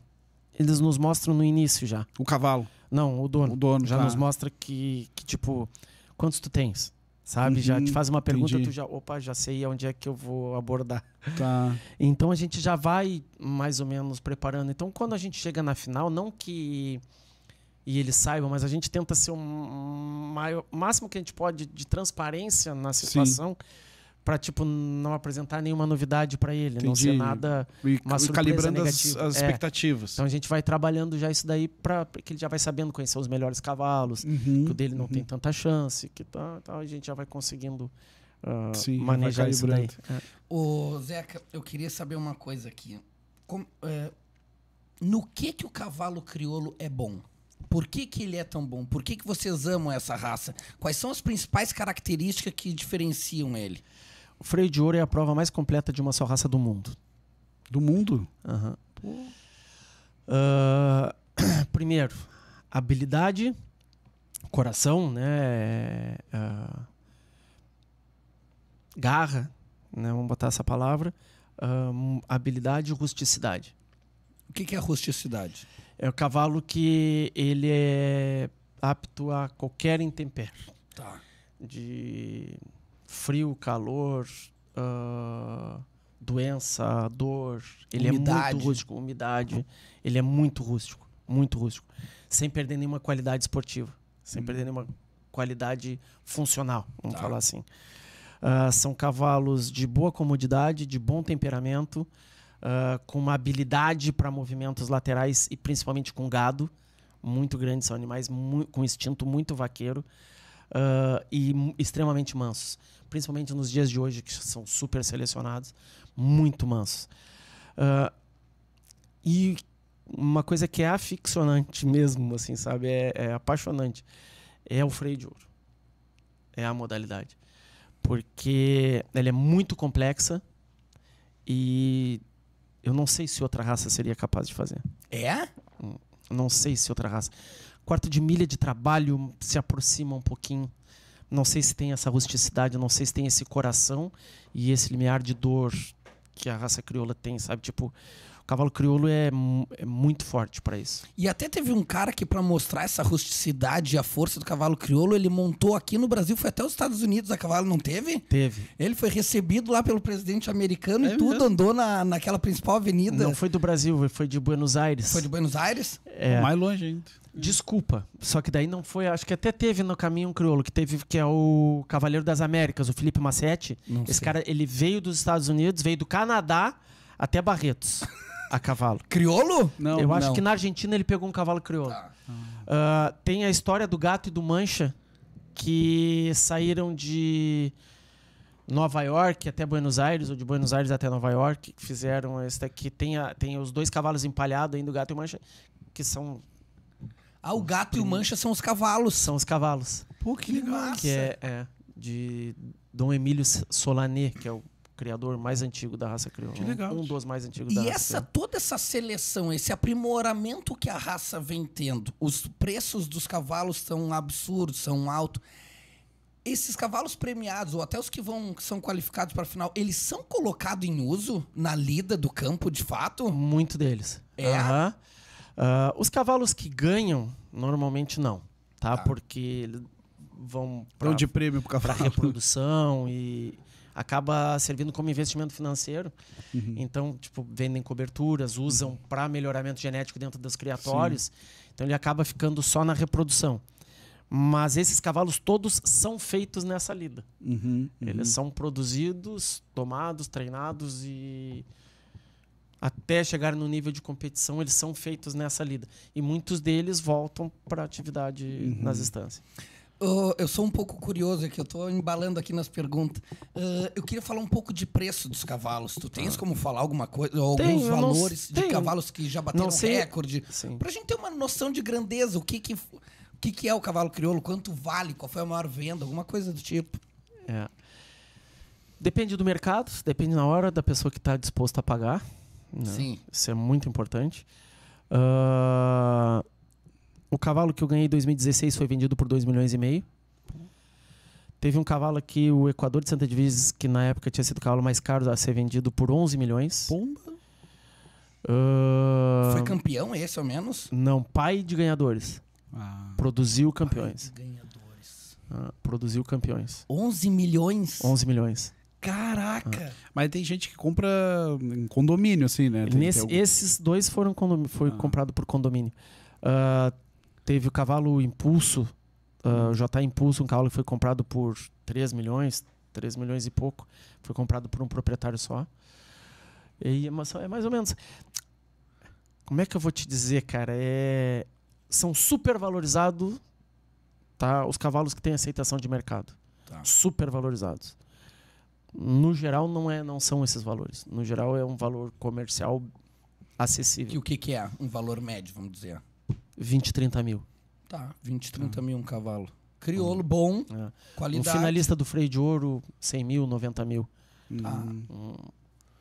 eles nos mostram no início já. O cavalo. Não, o dono. O dono já claro. nos mostra que, que, tipo, quantos tu tens? Sabe? Uhum, já te uhum, faz uma pergunta, entendi. tu já, opa, já sei onde é que eu vou abordar. Tá. [laughs] Então a gente já vai mais ou menos preparando. Então quando a gente chega na final, não que e eles saibam, mas a gente tenta ser o maior, máximo que a gente pode de transparência na situação para tipo não apresentar nenhuma novidade para ele, Entendi. não ser nada e, uma e calibrando negativa. as, as é. expectativas. Então a gente vai trabalhando já isso daí para que ele já vai sabendo conhecer os melhores cavalos, uhum, que o dele não uhum. tem tanta chance, que tal, tá, tal, tá, a gente já vai conseguindo uh, Sim, manejar isso daí. É. O Zeca, eu queria saber uma coisa aqui. Como, é, no que que o cavalo criolo é bom? Por que, que ele é tão bom? Por que, que vocês amam essa raça? Quais são as principais características que diferenciam ele? O freio de ouro é a prova mais completa de uma só raça do mundo. Do mundo? Uhum. Uh, [coughs] primeiro, habilidade, coração, né? Uh, garra, né? Vamos botar essa palavra. Uh, habilidade e rusticidade. O que, que é rusticidade? É o cavalo que ele é apto a qualquer intempérie. Tá. De frio, calor, uh, doença, dor. Ele umidade. é muito rústico, umidade. Ele é muito rústico, muito rústico. Sem perder nenhuma qualidade esportiva, sem hum. perder nenhuma qualidade funcional, vamos tá. falar assim. Uh, são cavalos de boa comodidade, de bom temperamento, uh, com uma habilidade para movimentos laterais e principalmente com gado muito grande, são animais com instinto muito vaqueiro uh, e extremamente mansos, principalmente nos dias de hoje que são super selecionados, muito mansos. Uh, e uma coisa que é aficionante mesmo, assim, sabe, é, é apaixonante, é o freio de ouro, é a modalidade, porque ela é muito complexa e eu não sei se outra raça seria capaz de fazer. É? Hum, não sei se outra raça. Quarto de milha de trabalho se aproxima um pouquinho. Não sei se tem essa rusticidade, não sei se tem esse coração e esse limiar de dor que a raça crioula tem, sabe? Tipo, cavalo crioulo é, é muito forte para isso. E até teve um cara que, para mostrar essa rusticidade e a força do cavalo crioulo, ele montou aqui no Brasil, foi até os Estados Unidos, a cavalo não teve? Teve. Ele foi recebido lá pelo presidente americano é e tudo, mesmo? andou na, naquela principal avenida. Não foi do Brasil, foi de Buenos Aires. Foi de Buenos Aires? É. Mais longe ainda. Desculpa, só que daí não foi. Acho que até teve no caminho um crioulo que teve que é o Cavaleiro das Américas, o Felipe Massetti. Esse cara ele veio dos Estados Unidos, veio do Canadá até Barretos. [laughs] a cavalo. Criolo? Não. Eu acho não. que na Argentina ele pegou um cavalo criolo. Uh, tá. ah, tem a história do gato e do mancha que saíram de Nova York até Buenos Aires, ou de Buenos Aires até Nova York, que fizeram esse daqui. Tem, a, tem os dois cavalos empalhados ainda, o gato e o mancha, que são. Ah, o gato primos. e o mancha são os cavalos. São os cavalos. Pô, que legal. Que é, é de Dom Emílio Solané, que é o criador mais antigo da raça crioula. Que legal. Um dos mais antigos e da raça. E essa toda essa seleção, esse aprimoramento que a raça vem tendo, os preços dos cavalos são absurdos, são altos. Esses cavalos premiados ou até os que vão que são qualificados para a final, eles são colocados em uso na lida do campo de fato? Muito deles. É. Uhum. Uh, os cavalos que ganham normalmente não, tá? tá. Porque vão pra, Dão de prêmio para reprodução e acaba servindo como investimento financeiro. Uhum. Então, tipo, vendem coberturas, usam uhum. para melhoramento genético dentro dos criatórios. Sim. Então, ele acaba ficando só na reprodução. Mas esses cavalos todos são feitos nessa lida. Uhum, uhum, Eles são produzidos, tomados, treinados e até chegar no nível de competição, eles são feitos nessa lida. E muitos deles voltam para atividade uhum. nas instâncias. Oh, eu sou um pouco curioso aqui, eu estou embalando aqui nas perguntas. Uh, eu queria falar um pouco de preço dos cavalos. Tu tens ah. como falar alguma coisa, alguns tenho, valores não, de cavalos que já bateram recorde? Para a gente ter uma noção de grandeza, o que que, o que que é o cavalo crioulo, quanto vale, qual foi a maior venda, alguma coisa do tipo. É. Depende do mercado, depende na hora da pessoa que está disposta a pagar. Né? Sim. Isso é muito importante. Uh o cavalo que eu ganhei em 2016 foi vendido por 2 milhões e meio. Teve um cavalo aqui, o Equador de Santa Divisa, que na época tinha sido o cavalo mais caro a ser vendido por 11 milhões. Pomba! Uh... Foi campeão esse, ao menos? Não, pai de ganhadores. Ah, produziu campeões. Pai de ganhadores. Ah, produziu campeões. 11 milhões? 11 milhões. Caraca! Ah. Mas tem gente que compra em condomínio, assim, né? Nesse, algum... Esses dois foram condom... foi ah. comprado por condomínio. Uh, Teve o cavalo Impulso, uh, J Impulso, um cavalo que foi comprado por 3 milhões, 3 milhões e pouco. Foi comprado por um proprietário só. E é, é mais ou menos. Como é que eu vou te dizer, cara? É, são super valorizados tá? os cavalos que têm aceitação de mercado. Tá. Super valorizados. No geral, não, é, não são esses valores. No geral, é um valor comercial acessível. E o que, que é um valor médio, vamos dizer? 20, 30 mil. Tá, 20, 30 hum. mil um cavalo. Ah. Crioulo hum. bom, é. qualidade. Um finalista do freio de ouro, 100 mil, 90 mil. Tá. Hum. Ah.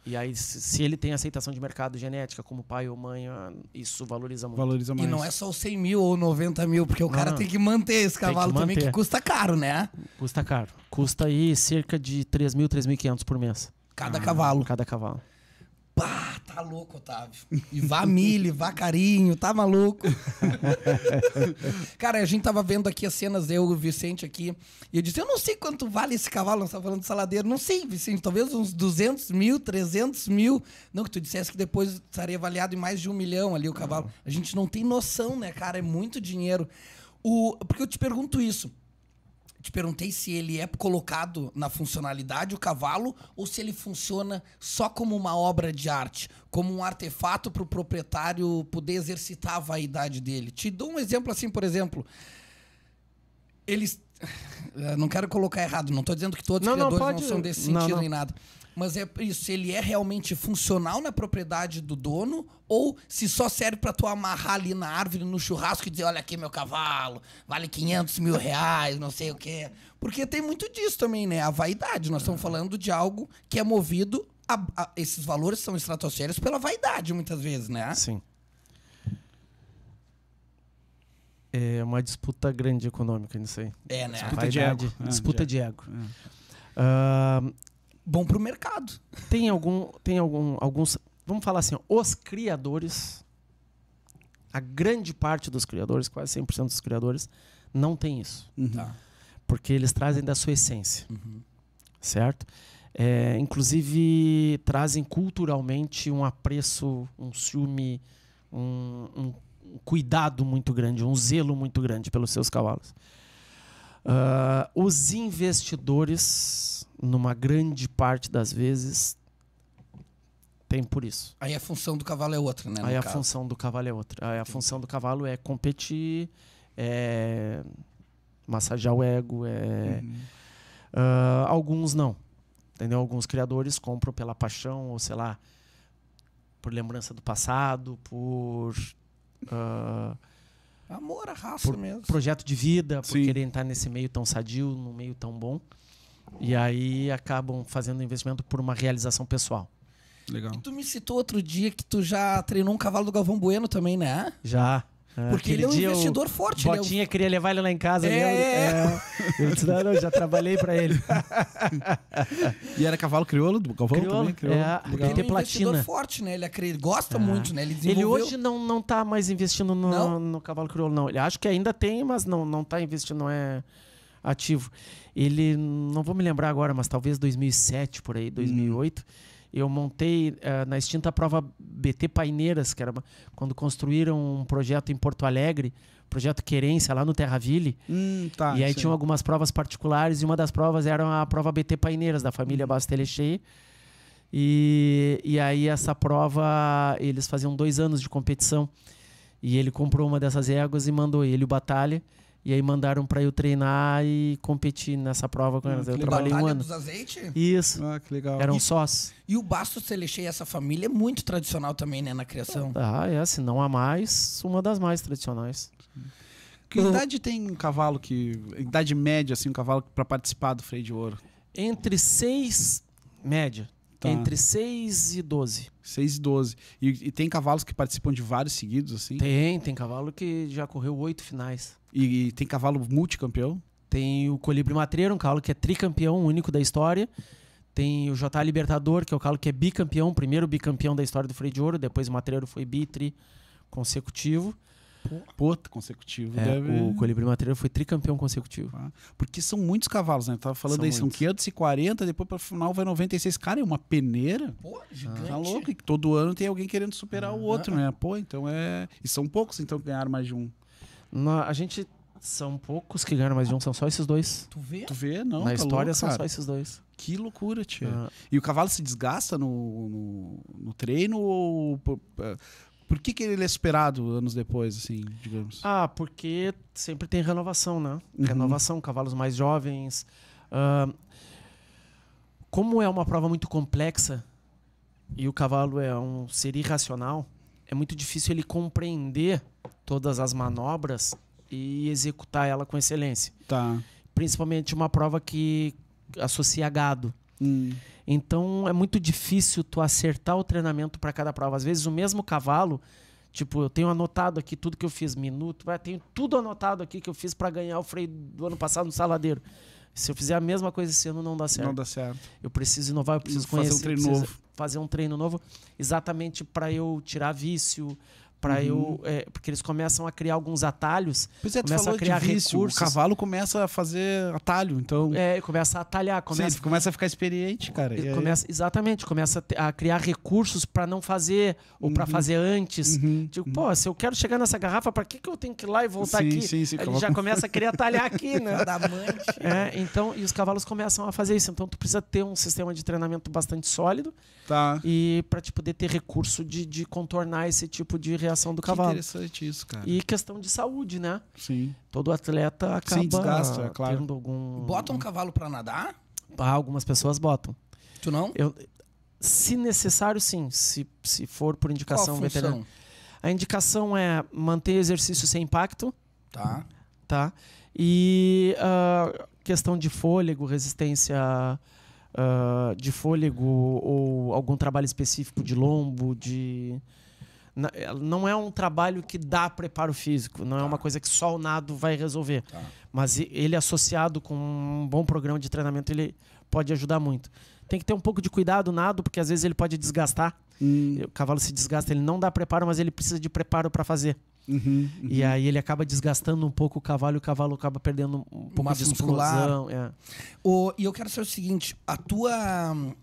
E aí, se ele tem aceitação de mercado genética como pai ou mãe, ah, isso valoriza muito. Valoriza mais. E não é só os 100 mil ou 90 mil, porque o cara não, tem que manter esse cavalo que manter. também, que custa caro, né? Custa caro. Custa aí cerca de 3 mil, 3.500 por mês. Cada ah, cavalo. Cada cavalo. Pá, tá louco, Otávio. E vá milho, vá carinho, tá maluco. [laughs] cara, a gente tava vendo aqui as cenas, eu e o Vicente aqui, e eu disse, eu não sei quanto vale esse cavalo, nós tava falando de saladeiro, não sei, Vicente, talvez uns 200 mil, 300 mil. Não que tu dissesse que depois estaria avaliado em mais de um milhão ali o cavalo. A gente não tem noção, né, cara? É muito dinheiro. O, porque eu te pergunto isso, te perguntei se ele é colocado na funcionalidade, o cavalo, ou se ele funciona só como uma obra de arte, como um artefato para o proprietário poder exercitar a vaidade dele. Te dou um exemplo assim, por exemplo. Eles. [sighs] não quero colocar errado, não estou dizendo que todos os criadores não, pode... não são desse sentido não, nem nada. Mas é isso, se ele é realmente funcional na propriedade do dono ou se só serve para tu amarrar ali na árvore, no churrasco e dizer, olha aqui meu cavalo, vale 500 mil reais, não sei o quê. Porque tem muito disso também, né? A vaidade. Nós estamos falando de algo que é movido... A, a, esses valores são estratosféricos pela vaidade, muitas vezes, né? Sim. É uma disputa grande econômica nisso aí. É, né? Disputa de ego. É, disputa de ego. É. Uh, bom para o mercado. Tem algum, tem algum, alguns, vamos falar assim, ó, os criadores, a grande parte dos criadores, quase 100% dos criadores, não tem isso, uhum. tá? porque eles trazem da sua essência, uhum. certo? É, inclusive trazem culturalmente um apreço, um ciúme, um, um, cuidado muito grande, um zelo muito grande pelos seus cavalos. Uh, os investidores numa grande parte das vezes, tem por isso. Aí a função do cavalo é outra, né? Aí a caso. função do cavalo é outra. Aí a Sim. função do cavalo é competir, é massagear o ego, é. Uhum. Uh, alguns não. Entendeu? Alguns criadores compram pela paixão, ou sei lá, por lembrança do passado, por. Uh, Amor à raça por mesmo. Projeto de vida, Sim. por querer entrar nesse meio tão sadio, num meio tão bom. E aí acabam fazendo investimento por uma realização pessoal. Legal. E tu me citou outro dia que tu já treinou um cavalo do Galvão Bueno também, né? Já. É, porque ele é um investidor forte, né? Botinha eu... queria levar ele lá em casa. É, eu, é, é. é. eu disse, não, não, já trabalhei pra ele. [laughs] e era cavalo crioulo do Galvão crioulo, também? Crioulo, é, do Galvão. Ele é um investidor forte, né? Ele, ele gosta é. muito, né? Ele, desenvolveu... ele hoje não, não tá mais investindo no, no cavalo crioulo, não. Ele acho que ainda tem, mas não, não tá investindo, não é ativo. Ele, não vou me lembrar agora, mas talvez 2007, por aí, 2008. Hum eu montei uh, na extinta prova BT Paineiras, que era uma, quando construíram um projeto em Porto Alegre, projeto Querência, lá no Terraville. Hum, tá, e aí sim. tinham algumas provas particulares, e uma das provas era a prova BT Paineiras, da família hum. Bastelechei. E, e aí essa prova, eles faziam dois anos de competição. E ele comprou uma dessas éguas e mandou ele o Batalha. E aí mandaram para eu treinar e competir nessa prova com hum, elas. eu trabalhei Batalha um ano. dos Azeite? Isso. Ah, que legal. Eram e, sós. E o Basto Celechê e essa família é muito tradicional também, né, na criação. Ah, é, é se não há mais, uma das mais tradicionais. Que eu... idade tem um cavalo que. Idade média, assim, um cavalo para participar do freio de ouro? Entre seis. Média. Tá. Entre 6 e 12. 6 e 12. E, e, tem cavalos que participam de vários seguidos, assim? Tem, tem cavalo que já correu oito finais. E, e, tem cavalo multicampeão? Tem o Colibri Matreiro, um cavalo que é tricampeão, único da história. Tem o J Libertador, que é o cavalo que é bicampeão, primeiro bicampeão da história do Freio de Ouro, depois o Matreiro foi bitri consecutivo. Porto consecutivo. É, deve... O Colibri Matreiro foi tricampeão consecutivo. Ah, porque são muitos cavalos, né? Eu tava falando são aí, muitos. são 540, depois para o final vai 96. Cara, é uma peneira. Pô, tá gigante. Tá louco, e todo ano tem alguém querendo superar ah, o outro, ah, né? Ah. Pô, então é. E são poucos, então, que ganharam mais de um. a gente. São poucos que ganharam mais de um, são só esses dois. Tu vê? Tu vê, não. Na tá história louco, são cara. só esses dois. Que loucura, tia. Ah. E o cavalo se desgasta no, no, no treino ou é, por que, que ele é esperado anos depois, assim, digamos? Ah, porque sempre tem renovação, né? Uhum. Renovação, cavalos mais jovens. Uh, como é uma prova muito complexa e o cavalo é um ser irracional, é muito difícil ele compreender todas as manobras e executar ela com excelência. Tá. Principalmente uma prova que associa gado. Hum. Então é muito difícil tu acertar o treinamento para cada prova. Às vezes o mesmo cavalo, tipo, eu tenho anotado aqui tudo que eu fiz, minuto, tenho tudo anotado aqui que eu fiz para ganhar o freio do ano passado no Saladeiro. Se eu fizer a mesma coisa esse ano, não dá certo. Não dá certo. Eu preciso inovar, eu preciso fazer conhecer. Fazer um treino novo. Fazer um treino novo, exatamente para eu tirar vício, para uhum. eu é, porque eles começam a criar alguns atalhos pois é, começam a criar vício, recursos o cavalo começa a fazer atalho então é começa a atalhar começa Sim, começa a ficar experiente cara e começa aí... exatamente começa a criar recursos para não fazer ou uhum. para fazer antes uhum. digo uhum. pô se eu quero chegar nessa garrafa para que que eu tenho que ir lá e voltar sim, aqui sim, sim, ele já começa a querer atalhar aqui né é, então e os cavalos começam a fazer isso então tu precisa ter um sistema de treinamento bastante sólido tá e para te poder ter recurso de, de contornar esse tipo de reação do cavalo. Que interessante isso, cara. E questão de saúde, né? Sim. Todo atleta acaba Sim, desgasta, é claro. tendo algum. Botam um cavalo para nadar? Ah, algumas pessoas botam. Tu não? Eu, se necessário, sim. Se, se for por indicação veterinária. A indicação é manter exercício sem impacto. Tá. Tá. E uh, questão de fôlego, resistência uh, de fôlego ou algum trabalho específico de lombo, de eh, não é um trabalho que dá preparo físico, não é tá. é uma coisa que só o nado vai resolver. Tá. Mas ele associado com um bom programa de treinamento, ele pode ajudar muito. Tem que ter um pouco de cuidado nado, porque às vezes ele pode desgastar. Hum. O cavalo se desgasta, ele não dá preparo, mas ele precisa de preparo para fazer. Uhum, uhum. E aí ele acaba desgastando um pouco o cavalo e o cavalo acaba perdendo um pouco Massa de explosão. É. O, e eu quero saber o seguinte: a tua.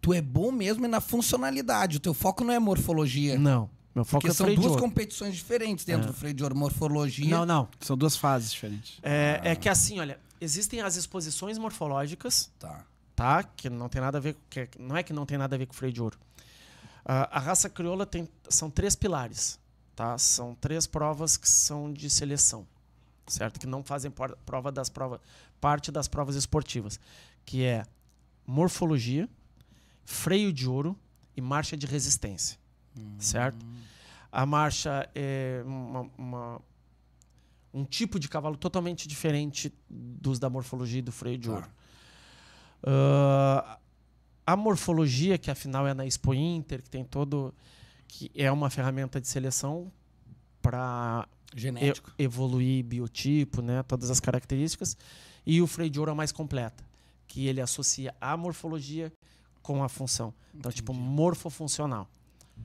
Tu é bom mesmo na funcionalidade, o teu foco não é morfologia. Não. Meu foco Porque é são duas competições diferentes dentro é. do freio de ouro, morfologia. Não, não. São duas fases diferentes. É, ah. é que assim, olha, existem as exposições morfológicas. Tá. Tá? Que não tem nada a ver. Que não é que não tem nada a ver com freio de ouro. Uh, ah, a raça crioula tem, são três pilares. Tá? São três provas que são de seleção. Certo? Que não fazem prova das provas parte das provas esportivas. Que é morfologia, freio de ouro e marcha de resistência. Hum. Certo? A marcha é uma, uma, um tipo de cavalo totalmente diferente dos da morfologia e do freio de tá. ouro. Uh, a morfologia, que afinal é na Expo Inter, que tem todo. que é uma ferramenta de seleção para genético. evoluir biotipo, né, todas as características. E o freio de ouro é mais completa, que ele associa a morfologia com a função. Então, tipo, Entendi. tipo, morfofuncional.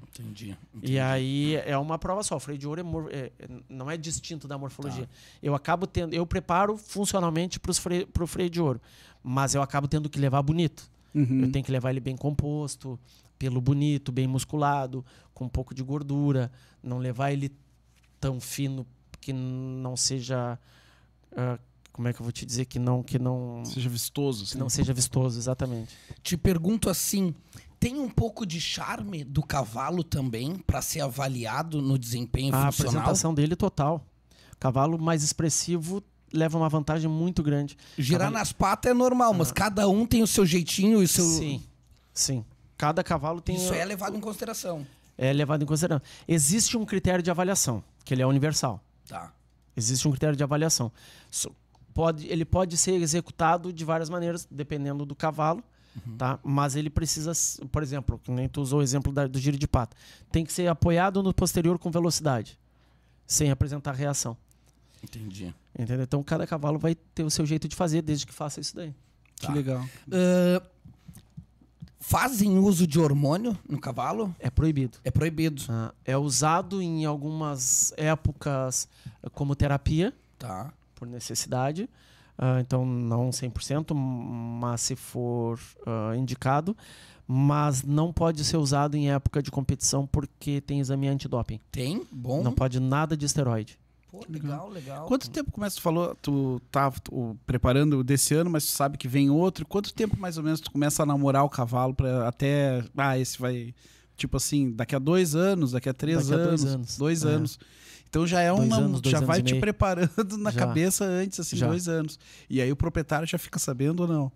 Entendi, entendi, E aí é uma prova só. O freio de ouro é, é, não é distinto da morfologia. Tá. Eu acabo tendo, eu preparo funcionalmente para o freio, freio de ouro, mas eu acabo tendo que levar bonito. Uhum. Eu tenho que levar ele bem composto, pelo bonito, bem musculado, com um pouco de gordura. Não levar ele tão fino que não seja uh, como é que eu vou te dizer que não que não seja vistoso, que sim. não seja vistoso, exatamente. Te pergunto assim, tem um pouco de charme do cavalo também para ser avaliado no desempenho a funcional? A apresentação dele total. Cavalo mais expressivo leva uma vantagem muito grande. Girar cavalo... nas patas é normal, mas ah. cada um tem o seu jeitinho e o seu. Sim, sim. Cada cavalo tem. Isso é levado em consideração. É levado em consideração. Existe um critério de avaliação, que ele é universal. Tá. Existe um critério de avaliação. Pode, ele pode ser executado de várias maneiras, dependendo do cavalo. Uhum. Tá? Mas ele precisa, por exemplo, nem tu usou o exemplo da, do giro de pata tem que ser apoiado no posterior com velocidade, sem apresentar reação. Entendi. Entendeu? Então cada cavalo vai ter o seu jeito de fazer, desde que faça isso daí. Tá. Que legal. Uh, fazem uso de hormônio no cavalo? É proibido. É proibido. é usado em algumas épocas eh, como terapia. Tá. Por necessidade. Ah, então, não 100%, mas se for uh, indicado. Mas não pode ser usado em época de competição porque tem exame antidoping. Tem? Bom. Não pode nada de esteroide. Pô, legal, legal. Quanto tempo começa? É tu falou, tu tá tu, preparando desse ano, mas tu sabe que vem outro. Quanto tempo mais ou menos tu começa a namorar o cavalo para até. Ah, esse vai. Tipo assim, daqui a dois anos, daqui a três daqui anos, a dois anos. Dois é. anos então já é uma. Anos, já vai te preparando [laughs] na já. cabeça antes, assim, já. dois anos. E aí o proprietário já fica sabendo ou não.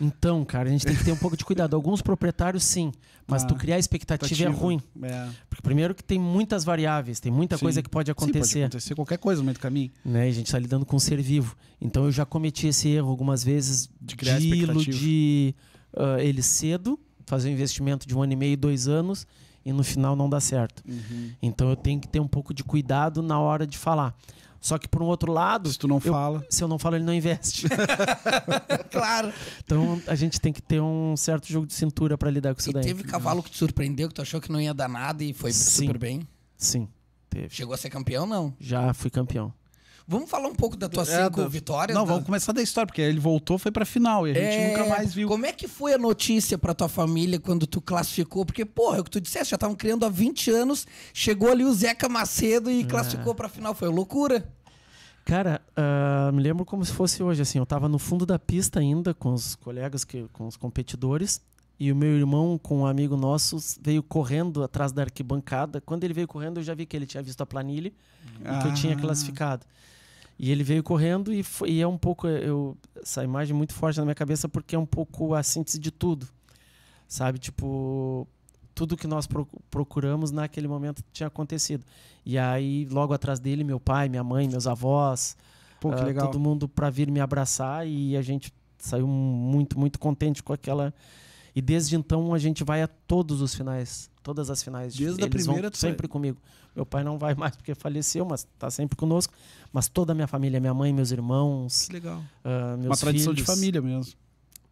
Então, cara, a gente tem que ter um pouco de cuidado. Alguns proprietários, sim, mas ah, tu criar expectativa é ruim. É. Porque primeiro que tem muitas variáveis, tem muita sim. coisa que pode acontecer. Sim, pode acontecer qualquer coisa no meio do caminho. Né? a gente está lidando com um ser vivo. Então eu já cometi esse erro algumas vezes de, criar de iludir uh, ah, ele cedo, fazer um investimento de um ano e meio, dois anos e no final não dá certo. Uhum. Então eu tenho que ter um pouco de cuidado na hora de falar. Só que por um outro lado. Se tu não eu, fala. Se eu não falo, ele não investe. [laughs] claro. Então a gente tem que ter um certo jogo de cintura para lidar com isso e daí. Teve cavalo que te surpreendeu, que tu achou que não ia dar nada e foi Sim. super bem? Sim, teve. Chegou a ser campeão, não? Já fui campeão. Vamos falar um pouco da tua é, cinco da... vitórias? Não, da... vamos começar da história, porque ele voltou, foi pra final e a gente é... nunca mais viu. Como é que foi a notícia pra tua família quando tu classificou? Porque, porra, é o que tu disseste, já estavam criando há 20 anos, chegou ali o Zeca Macedo e é. classificou pra final. Foi loucura. Cara, uh, me lembro como se fosse hoje, assim, eu tava no fundo da pista ainda com os colegas, que, com os competidores, e o meu irmão, com um amigo nosso, veio correndo atrás da arquibancada. Quando ele veio correndo, eu já vi que ele tinha visto a planilha ah. e que eu tinha ah. classificado. E ele veio correndo e, foi, e é um pouco eh, eu, essa imagem é muito forte na minha cabeça porque é um pouco a síntese de tudo, sabe? Tipo tudo que nós procuramos naquele momento tinha acontecido. E aí logo atrás dele meu pai, minha mãe, meus avós, Pô, uh, todo mundo para vir me abraçar e a gente saiu muito muito contente com aquela e desde então a gente vai a todos os finais, todas as finais. Desde Eles a primeira sempre comigo. Meu pai não vai mais porque faleceu, mas está sempre conosco mas toda a minha família, minha mãe, meus irmãos. Que legal. Uh, meus Uma tradição filhos. de família mesmo.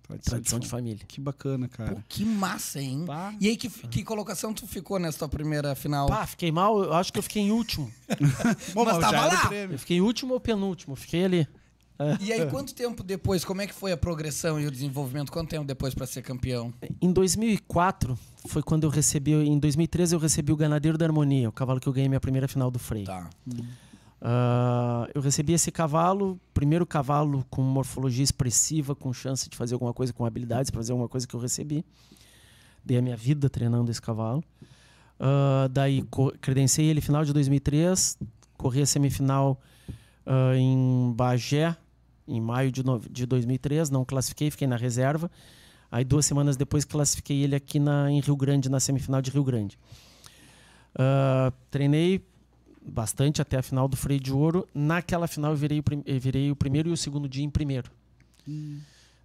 Tradição, tradição de, de, família. Que bacana, cara. Pô, que massa, hein? Pá. E aí, que, que colocação tu ficou nessa tua primeira final? Pá, fiquei mal. Eu acho que eu fiquei em último. [laughs] Bom, mas, mas tava lá. Eu fiquei último ou penúltimo? Fiquei ali. E aí, [laughs] quanto tempo depois, como é que foi a progressão e o desenvolvimento? Quanto tempo depois para ser campeão? Em 2004, foi quando eu recebi, em 2013 eu recebi o Ganadeiro da Harmonia, o cavalo que eu ganhei minha primeira final do freio. Tá. Hum. Ah, eu recebi esse cavalo, primeiro cavalo com morfologia expressiva, com chance de fazer alguma coisa, com habilidades para fazer alguma coisa que eu recebi. Dei a minha vida treinando esse cavalo. Uh, daí credenciei ele final de 2003, corri a semifinal uh, em Bagé, em maio de, de 2003, não classifiquei, fiquei na reserva. Aí duas semanas depois classifiquei ele aqui na, em Rio Grande, na semifinal de Rio Grande. treinei bastante até a final do freio de ouro. Naquela final eu virei, eu virei o primeiro e o segundo dia em primeiro. Hum.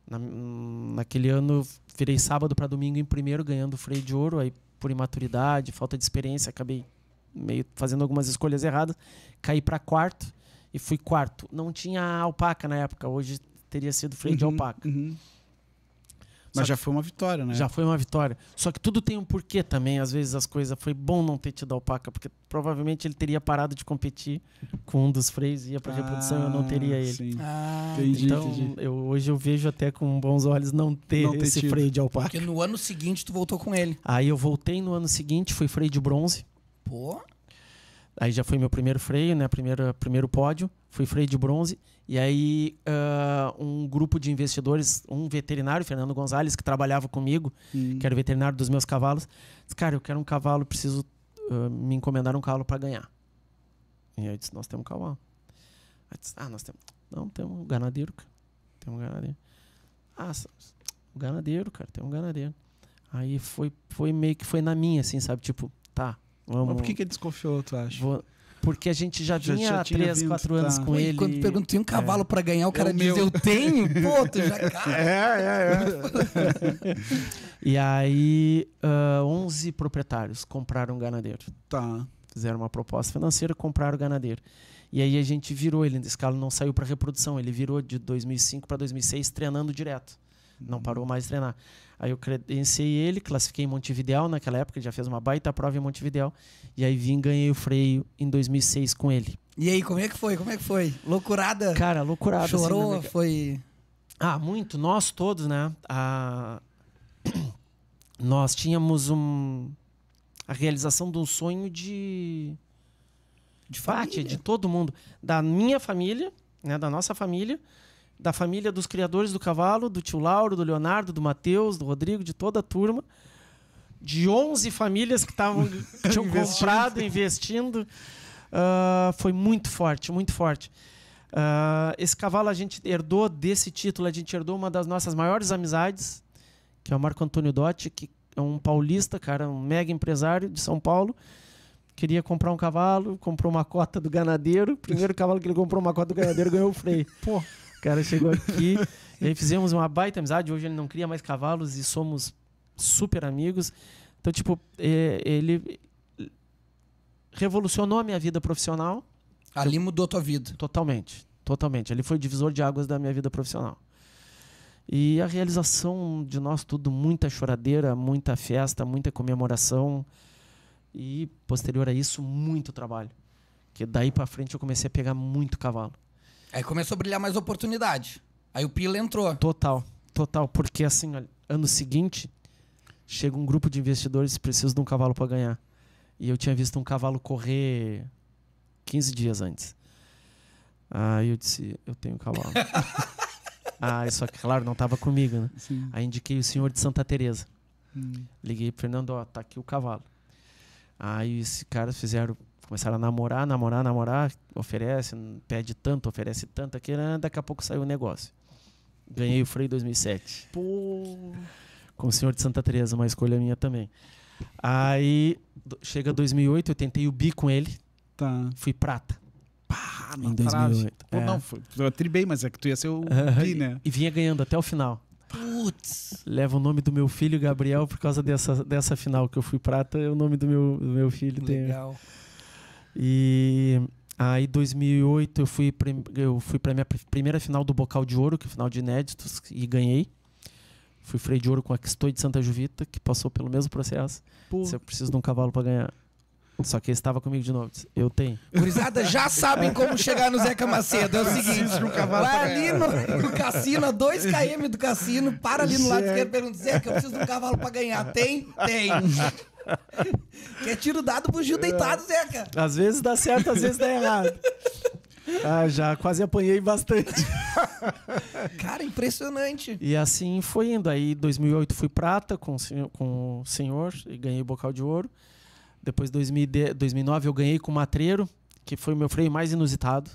Na, naquele ano virei sábado para domingo em primeiro, ganhando o freio de ouro. Aí por imaturidade, falta de experiência, acabei meio fazendo algumas escolhas erradas, caí para quarto e fui quarto. Não tinha alpaca na época, hoje teria sido freio uhum, de alpaca. Uhum. Mas já foi uma vitória, né? Já foi uma vitória. Só que tudo tem um porquê também. Às vezes as coisas foi bom não ter tido alpaca, porque provavelmente ele teria parado de competir com um dos freios e ia para ah, reprodução eu não ah, teria ele. Ah, entendi, então, entendi. Eu, hoje eu vejo até com bons olhos não ter, não ter esse tido. freio de alpaca. Porque no ano seguinte tu voltou com ele. Aí eu voltei no ano seguinte, fui freio de bronze. Pô. Aí já foi meu primeiro freio, né? Primeiro, primeiro pódio. Fui freio de bronze. E aí uh, um grupo de investidores, um veterinário, Fernando Gonzalez, que trabalhava comigo, hum. que era o veterinário dos meus cavalos, disse, cara, eu quero um cavalo, preciso uh, me encomendar um cavalo para ganhar. E aí disse, nós temos um cavalo. Aí disse, ah, nós temos... Não, temos um ganadeiro, cara. Temos um ganadeiro. Ah, um ganadeiro, cara. Tem um ganadeiro. Aí foi, foi meio que foi na minha, assim, sabe? Tipo, tá, Vamos... Mas por que, que ele desconfiou, tu acha? Vou... Porque a gente já vinha há 3, 4 anos tá. com ele. Quando pergunta, tem um cavalo é. para ganhar, o é cara é o diz, meu. eu tenho? Pô, tu já... [laughs] É, é, é. [laughs] e aí, uh, ah, 11 proprietários compraram um ganadeiro. Tá. Fizeram uma proposta financeira, compraram o ganadeiro. E aí a gente virou ele, nesse caso não saiu para reprodução, ele virou de 2005 para 2006 treinando direto. Não uhum. parou mais de treinar. Aí eu credenciei ele, classifiquei em Montevideo naquela época, já fez uma baita prova em Montevideo. E aí vim, ganhei o freio em 2006 com ele. E aí, como é que foi? Como é que foi? Loucurada? Cara, loucurada. Assim, Chorou? Assim, foi... Ah, muito. Nós todos, né? Ah, [coughs] nós tínhamos um... A realização de um sonho de... De família. de todo mundo. Da minha família, né? Da nossa família da família dos criadores do cavalo, do tio Lauro, do Leonardo, do Matheus, do Rodrigo, de toda a turma. De 11 famílias que estavam [laughs] tinham comprado, investindo. Uh, foi muito forte, muito forte. Uh, esse cavalo a gente herdou desse título, a gente herdou uma das nossas maiores amizades, que é o Marco Antônio Dotti, que é um paulista, cara, um mega empresário de São Paulo queria comprar um cavalo, comprou uma cota do ganadeiro. Primeiro cavalo que ele comprou uma cota do ganadeiro ganhou o freio. Pô cara chegou aqui, [laughs] e fizemos uma baita amizade. Hoje ele não cria mais cavalos e somos super amigos. Então, tipo, é, ele revolucionou a minha vida profissional. Ali mudou tua vida. Totalmente, totalmente. Ele foi o divisor de águas da minha vida profissional. E a realização de nós tudo, muita choradeira, muita festa, muita comemoração e posterior a isso muito trabalho. Que daí para frente eu comecei a pegar muito cavalo. Aí começou a brilhar mais oportunidade. Aí o Pila entrou. Total, total. Porque assim, olha, ano seguinte, chega um grupo de investidores precisa de um cavalo para ganhar. E eu tinha visto um cavalo correr 15 dias antes. Aí eu disse, eu tenho um cavalo. [laughs] ah, só que claro, não estava comigo, né? Sim. Aí indiquei o senhor de Santa Teresa. Hum. Liguei pro Fernando, ó, tá aqui o cavalo. Aí esse cara fizeram Começaram a namorar, namorar, namorar, oferece, pede tanto, oferece tanto, que né, daqui a pouco saiu o negócio. Ganhei o freio em 2007. Pô. Com o senhor de Santa Teresa, uma escolha minha também. Aí chega 2008, eu tentei o bi com ele. Tá. Fui prata. Pá, em 2008. é. não, foi, eu tribei, mas é que tu ia ser o uh, bi, né? E, e vinha ganhando até o final. Putz. Leva o nome do meu filho Gabriel por causa dessa, dessa final que eu fui prata, é o nome do meu, do meu filho. Legal. Tem... E aí, 2008, eu fui para eu fui para minha primeira final do Bocal de Ouro, que é final de inéditos, e ganhei. Fui freio de ouro com a Questoi de Santa Juvita, que passou pelo mesmo processo. Pô. Se eu preciso de um cavalo para ganhar. Só que ele estava comigo de novo. Disse, eu tenho. Gurizada, já sabem como chegar no Zeca Macedo. É o seguinte: um vai ali no, no cassino, a 2km do cassino, para ali no lado esquerdo e pergunta: Zeca, eu preciso de um cavalo para ganhar. Tem? Tem. [laughs] que é tiro dado, Gil deitado, é. Zeca. Às vezes dá certo, às vezes dá errado. [laughs] Ah, já quase apanhei bastante. [laughs] Cara, impressionante. E assim foi indo. Aí 2008 fui prata com, com o senhor e ganhei o bocal de ouro. Depois em 2009 eu ganhei com o matreiro, que foi o meu freio mais inusitado.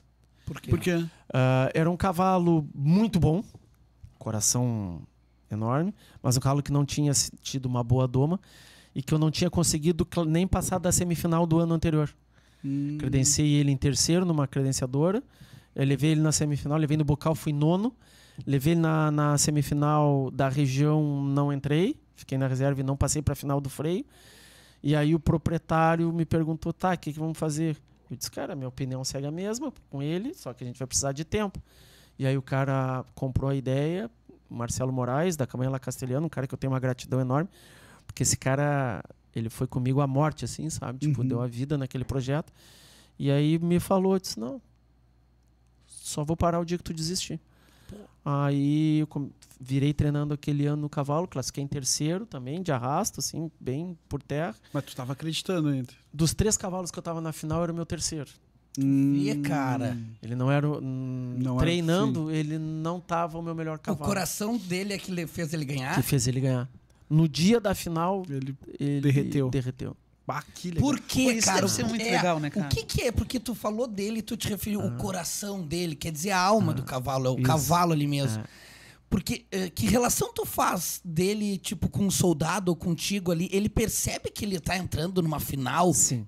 Por quê? Por quê? Uh, era um cavalo muito bom, coração enorme, mas um cavalo que não tinha tido uma boa doma e que eu não tinha conseguido nem passar da semifinal do ano anterior. Hum. Credenciei ele em terceiro numa credenciadora, eu levei ele na semifinal, levei no bocal, fui nono, levei ele na, na semifinal da região, não entrei, fiquei na reserva e não passei para a final do freio. E aí o proprietário me perguntou, tá, o que, que vamos fazer? Eu disse, cara, minha opinião segue a mesma com ele, só que a gente vai precisar de tempo. E aí o cara comprou a ideia, Marcelo Moraes, da Camanha La Castelhano, um cara que eu tenho uma gratidão enorme. Porque esse cara, ele foi comigo à morte, assim, sabe? Tipo, uhum. deu a vida naquele projeto. E aí me falou, eu disse, não, só vou parar o dia que tu desistir. Aí eu virei treinando aquele ano no cavalo, classifiquei em terceiro também, de arrasto, assim, bem por terra. Mas tu estava acreditando ainda. Dos três cavalos que eu estava na final, era o meu terceiro. Hum, e cara, ele não era hum, não treinando, era, ele não tava o meu melhor cavalo. O coração dele é que fez ele ganhar. Que fez ele ganhar. No dia da final, ele, ele derreteu. derreteu. Por quê, Pô, isso cara? Isso deve ser muito é, legal, né, cara? O que, que, é? Porque tu falou dele, tu te referiu ah. o coração dele, quer dizer, a alma ah. do cavalo, é o isso. cavalo ali mesmo. Ah. Porque eh, que relação tu faz dele, tipo, com um soldado ou contigo ali? Ele percebe que ele tá entrando numa final? Sim.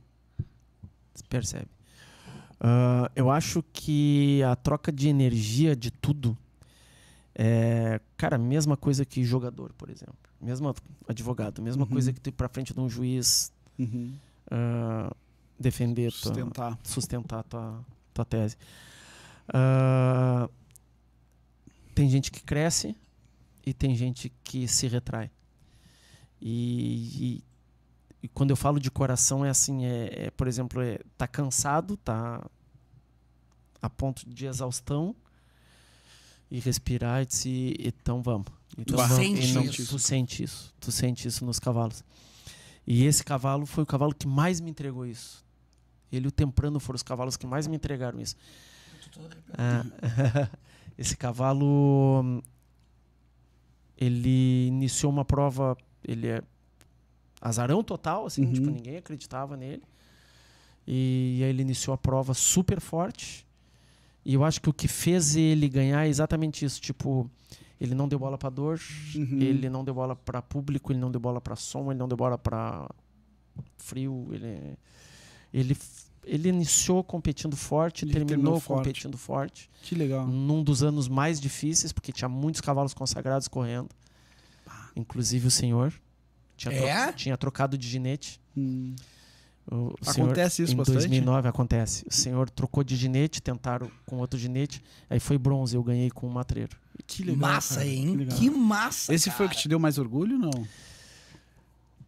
Percebe. Uh, eu acho que a troca de energia de tudo é, cara, mesma coisa que jogador, por exemplo mesmo advogado, mesma uhum. coisa que tu ir para frente de um juiz uhum. uh, defender, sustentar, tua, sustentar tua, tua tese. Uh, tem gente que cresce e tem gente que se retrai. E, e, e quando eu falo de coração é assim, é, é, por exemplo, é, tá cansado, tá a ponto de exaustão e respirar e dizer, então vamos então, tu, sente não, isso. tu sente isso. Tu sente isso nos cavalos. E esse cavalo foi o cavalo que mais me entregou isso. Ele e o Temprano foram os cavalos que mais me entregaram isso. Ah, [laughs] esse cavalo ele iniciou uma prova, ele é azarão total, assim, tipo, uhum. tipo, ninguém acreditava nele. E, e, aí ele iniciou a prova super forte. E eu acho que o que fez ele ganhar é exatamente isso, tipo, ele não deu bola para dor, uhum. ele não deu bola para público, ele não deu bola para som, ele não deu bola para frio. Ele, ele, ele iniciou competindo forte, ele terminou, terminou forte. competindo forte. Que legal. Num dos anos mais difíceis, porque tinha muitos cavalos consagrados correndo. Ah. Inclusive o senhor. Tinha, é? trocado, tinha trocado de ginete. Hum. O acontece senhor, isso em bastante? Em 2009 acontece. O senhor trocou de ginete, tentaram com outro ginete, aí foi bronze, eu ganhei com um matreiro. Que legal, massa, cara. hein? Que, que massa. Esse cara. foi o que te deu mais orgulho, não?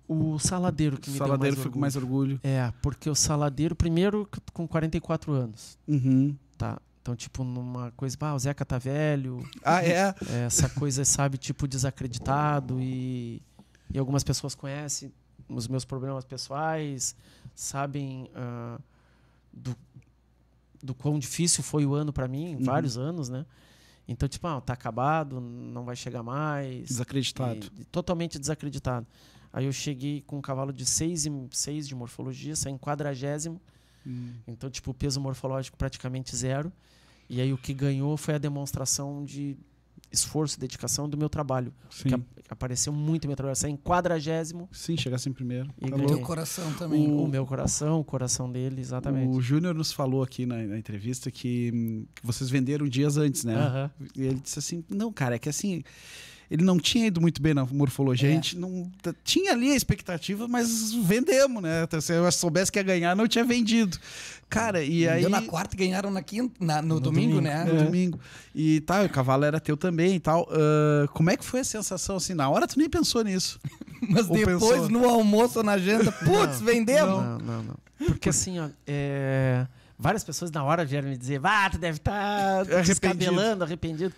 O saladeiro que o me saladeiro deu mais foi orgulho. com mais orgulho. É, porque o saladeiro, primeiro, com 44 anos. Uhum. Tá. Então, tipo, numa coisa, ah, o Zeca tá velho. Ah, é? é? Essa coisa, sabe, tipo, desacreditado e, e algumas pessoas conhecem os meus problemas pessoais, sabem uh, do, do quão difícil foi o ano para mim, uhum. vários anos, né? Então, tipo, ah, tá acabado, não vai chegar mais. Desacreditado. E, totalmente desacreditado. Aí eu cheguei com um cavalo de 6 seis de morfologia, saí em quadragésimo. Hum. Então, tipo, peso morfológico praticamente zero. E aí o que ganhou foi a demonstração de esforço e dedicação do meu trabalho. Sim. Que apareceu muito em meu trabalho. Saí em quadragésimo. Sim, chegasse em primeiro. E o meu coração também. O, o, meu coração, o coração dele, exatamente. O Júnior nos falou aqui na, na entrevista que, hum, que, vocês venderam dias antes, né? Uh -huh. E ele disse assim, não, cara, é que assim ele não tinha ido muito bem na morfologia. É. A gente não tinha ali a expectativa, mas vendemos, né? Então, se eu soubesse que ia ganhar, não tinha vendido. Cara, e Vendeu aí. Deu na quarta ganharam na quinta, na, no, no domingo, domingo, né? No é. domingo. E tal, tá, o cavalo era teu também e tal. Uh, como é que foi a sensação assim? Na hora tu nem pensou nisso. [laughs] mas ou depois, pensou... no almoço ou na agenda, [laughs] putz, vendemos! Não, não, não. Porque assim, ó, é... várias pessoas na hora vieram me dizer, ah, tu deve estar tá [laughs] arrependido. descabelando, arrependido.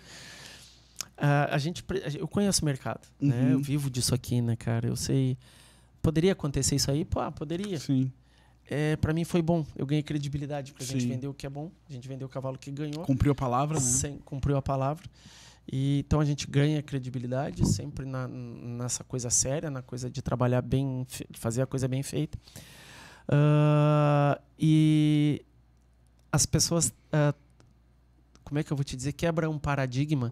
Uh, a gente, eu conheço o mercado, uhum. né? Eu uhum. vivo disso aqui, né, cara? Eu sei. Poderia acontecer isso aí? Pô, ah, poderia. Sim. É, para mim foi bom. Eu ganhei credibilidade, porque Sim. a gente vendeu o que é bom, a gente vendeu o cavalo que ganhou. Cumpriu a palavra, né? cumpriu a palavra. E, então a gente ganha credibilidade sempre na, nessa coisa séria, na coisa de trabalhar bem, fazer a coisa bem feita. Uh, e as pessoas, uh, como é que eu vou te dizer, quebra um paradigma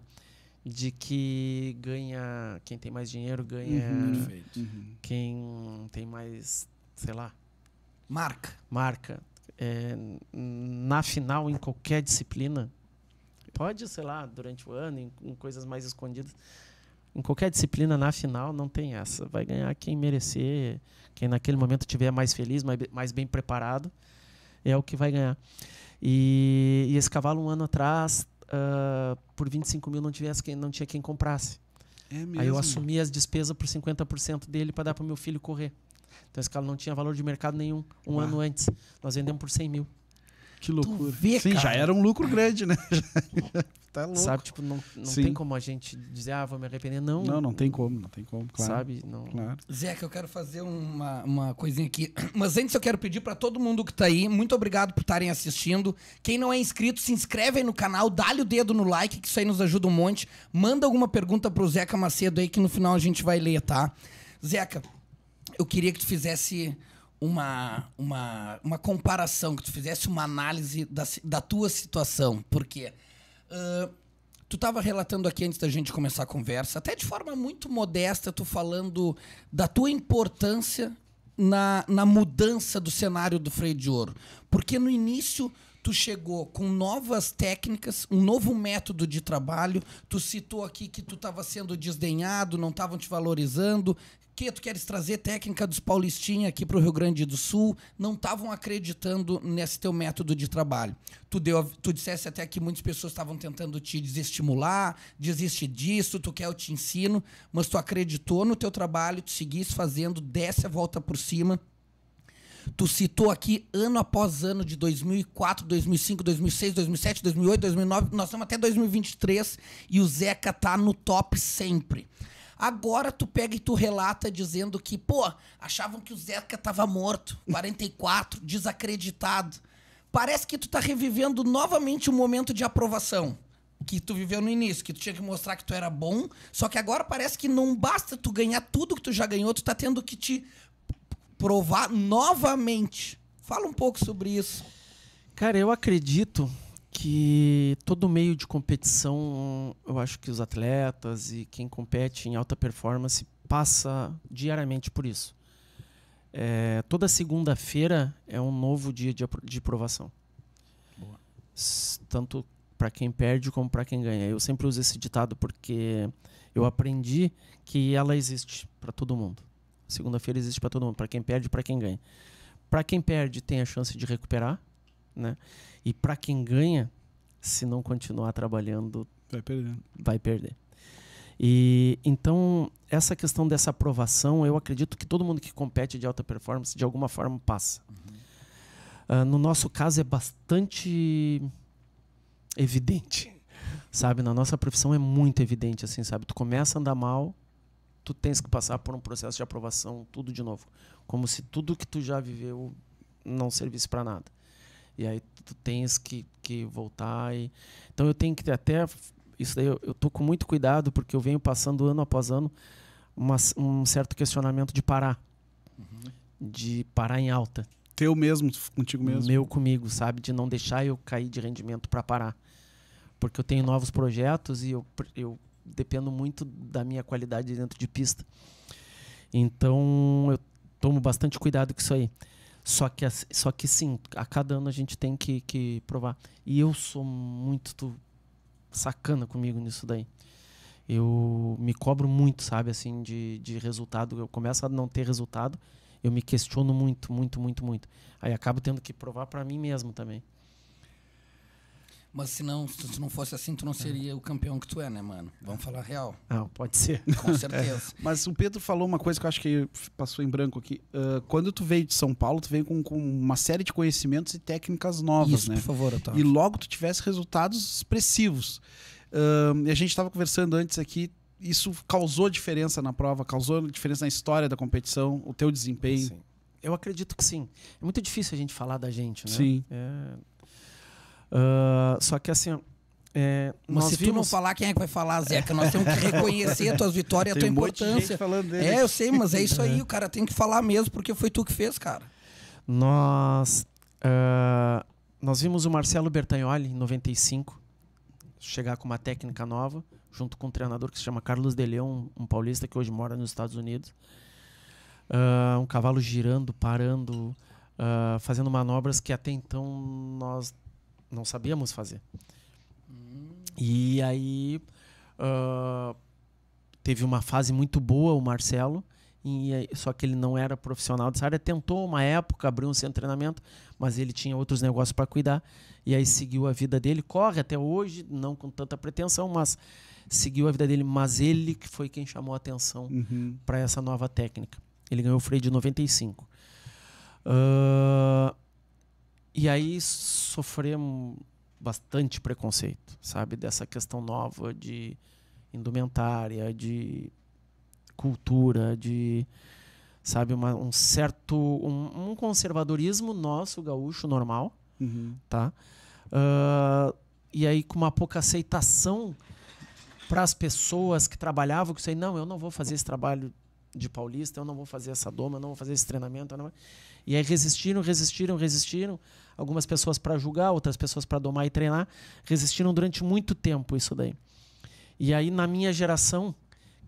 de que ganha quem tem mais dinheiro ganha uhum. uhum. quem tem mais sei lá marca marca é, na final em qualquer disciplina pode sei lá durante o ano em, em, coisas mais escondidas em qualquer disciplina na final não tem essa vai ganhar quem merecer quem naquele momento tiver mais feliz mais, mais bem preparado é o que vai ganhar e, e esse cavalo um ano atrás uh, por 25 mil não, tivesse quem, não tinha quem comprasse. É Aí eu assumi as despesas por 50% dele para dar para meu filho correr. Então esse carro não tinha valor de mercado nenhum um ano antes. Nós vendemos por 100 mil. Que loucura. Vê, Sim, cara. já era um lucro grande, né? [laughs] tá louco. Sabe, tipo, não, não tem como a gente dizer, ah, vou me arrepender. Não. Não, não tem como, não tem como, claro. Sabe? Não. Claro. Zé, eu quero fazer uma, uma coisinha aqui. [clears throat] Mas antes eu quero pedir para todo mundo que tá aí, muito obrigado por estarem assistindo. Quem não é inscrito, se inscreve aí no canal, dá-lhe o dedo no like, que isso aí nos ajuda um monte. Manda alguma pergunta pro Zeca Macedo aí, que no final a gente vai ler, tá? Zeca, eu queria que tu fizesse uma, uma, uma comparação, que tu fizesse uma análise da, da tua situação. Por quê? Porque Uh, tu estava relatando aqui antes da gente começar a conversa, até de forma muito modesta, tu falando da tua importância na, na mudança do cenário do freio de ouro. Porque no início tu chegou com novas técnicas, um novo método de trabalho. Tu citou aqui que tu estava sendo desdenhado, não estavam te valorizando que tu queres trazer técnica dos paulistinhos aqui para o Rio Grande do Sul, não estavam acreditando nesse teu método de trabalho. Tu, deu, tu dissesse até que muitas pessoas estavam tentando te desestimular, desiste disso, tu quer eu te ensino, mas tu acreditou no teu trabalho, tu seguiste fazendo, desce a volta por cima. Tu citou aqui ano após ano de 2004, 2005, 2006, 2007, 2008, 2009, nós estamos até 2023 e o Zeca tá no top sempre. Agora tu pega e tu relata dizendo que, pô, achavam que o Zeca tava morto, 44, [laughs] desacreditado. Parece que tu tá revivendo novamente o um momento de aprovação que tu viveu no início, que tu tinha que mostrar que tu era bom, só que agora parece que não basta tu ganhar tudo que tu já ganhou, tu tá tendo que te provar novamente. Fala um pouco sobre isso. Cara, eu acredito que todo meio de competição, eu acho que os atletas e quem compete em alta performance passa diariamente por isso. É, toda segunda-feira é um novo dia de, de provação. Boa. Tanto para quem perde como para quem ganha. Eu sempre uso esse ditado porque eu aprendi que ela existe para todo mundo. Segunda-feira existe para todo mundo, para quem perde, para quem ganha. Para quem perde tem a chance de recuperar, né? E para quem ganha, se não continuar trabalhando, vai perder. Vai perder. E então essa questão dessa aprovação, eu acredito que todo mundo que compete de alta performance de alguma forma passa. Uhum. Uh, no nosso caso é bastante evidente, sabe? Na nossa profissão é muito evidente, assim, sabe? Tu começa a andar mal, tu tens que passar por um processo de aprovação tudo de novo, como se tudo que tu já viveu não servisse para nada. E aí tu tens que, que voltar. E... Então eu tenho que até. Isso daí eu, eu tô com muito cuidado, porque eu venho passando ano após ano uma, um certo questionamento de parar. Uhum. De parar em alta. Teu mesmo, contigo mesmo? Meu comigo, sabe? De não deixar eu cair de rendimento para parar. Porque eu tenho novos projetos e eu, eu dependo muito da minha qualidade dentro de pista. Então eu tomo bastante cuidado com isso aí. Só que, só que sim, a cada ano a gente tem que, que provar. E eu sou muito sacana comigo nisso daí. Eu me cobro muito, sabe, assim, de, de resultado. Eu começo a não ter resultado, eu me questiono muito, muito, muito, muito. Aí acabo tendo que provar para mim mesmo também. Mas se não, se não fosse assim, tu não é. seria é. o campeão que tu é, né, mano? Vamos falar real. Não, ah, pode ser. Com [laughs] é. certeza. É. Mas o Pedro falou uma coisa que eu acho que passou em branco aqui. Uh, quando tu veio de São Paulo, tu veio com, com uma série de conhecimentos e técnicas novas, Isso, né? por favor, Otávio. E logo tu tivesse resultados expressivos. Uh, e a gente estava conversando antes aqui, isso causou diferença na prova, causou diferença na história da competição, o teu desempenho? Sim. Eu acredito que sim. É muito difícil a gente falar da gente, né? Sim. É, ah, só que assim. É, Mas se vimos... tu não falar, quem é que vai falar, Zeca? Nós temos que reconhecer as tuas vitórias e a tua um importância. É, eu sei, mas é isso [laughs] é. aí, o cara tem que falar mesmo, porque foi tu que fez, cara. Nós. Uh, nós vimos o Marcelo Bertagnoli, em 95, chegar com uma técnica nova, junto com um treinador que se chama Carlos De Leon, um paulista que hoje mora nos Estados Unidos. Uh, um cavalo girando, parando, uh, fazendo manobras que até então nós não sabíamos fazer. Hum. E aí uh, teve uma fase muito boa o Marcelo, e, só que ele não era profissional dessa área. Tentou uma época abrir um centro de treinamento, mas ele tinha outros negócios para cuidar. E aí seguiu a vida dele, corre até hoje, não com tanta pretensão, mas seguiu a vida dele. Mas ele que foi quem chamou a atenção uhum. para essa nova técnica. Ele ganhou o freio de 95. Uh, e aí sofremos bastante preconceito, sabe? Dessa questão nova de indumentária, de cultura, de sabe uma, um certo um, um, conservadorismo nosso gaúcho normal, uhum. tá? Uh, e aí com uma pouca aceitação para as pessoas que trabalhavam que sei não eu não vou fazer esse trabalho de paulista, eu não vou fazer essa doma, eu não vou fazer esse treinamento, eu não vou... E aí resistiram, resistiram, resistiram. Algumas pessoas para julgar, outras pessoas para domar e treinar. Resistiram durante muito tempo isso daí. E aí, na minha geração,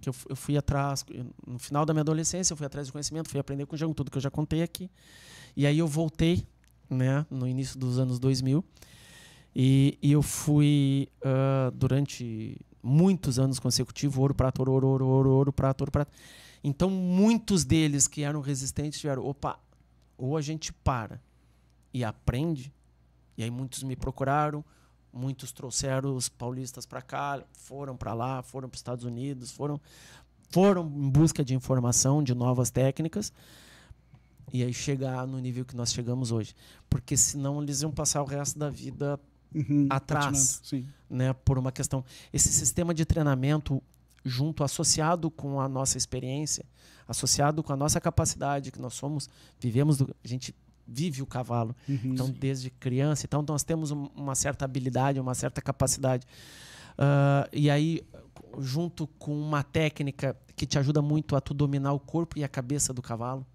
que eu, eu fui atrás, no final da minha adolescência, eu fui atrás de conhecimento, fui aprender com o Jango, tudo que eu já contei aqui. E aí eu voltei, né, no início dos anos 2000. E, e eu fui, uh, durante muitos anos consecutivos, ouro, prata, ouro, ouro, ouro, ouro, ouro, prata, ouro, prata. Então, muitos deles que eram resistentes vieram opa, ou a gente para e aprende. E aí muitos me procuraram, muitos trouxeram os paulistas para cá, foram para lá, foram para os Estados Unidos, foram foram em busca de informação, de novas técnicas. E aí chegar no nível que nós chegamos hoje, porque senão eles iam passar o resto da vida uhum, atrás, né, por uma questão. Esse sistema de treinamento junto, associado com a nossa experiência, associado com a nossa capacidade que nós somos, vivemos, do, a gente vive o cavalo, uhum, então sim. desde criança, então nós temos uma certa habilidade, uma certa capacidade. Uh, e aí, junto com uma técnica que te ajuda muito a tu dominar o corpo e a cabeça do cavalo.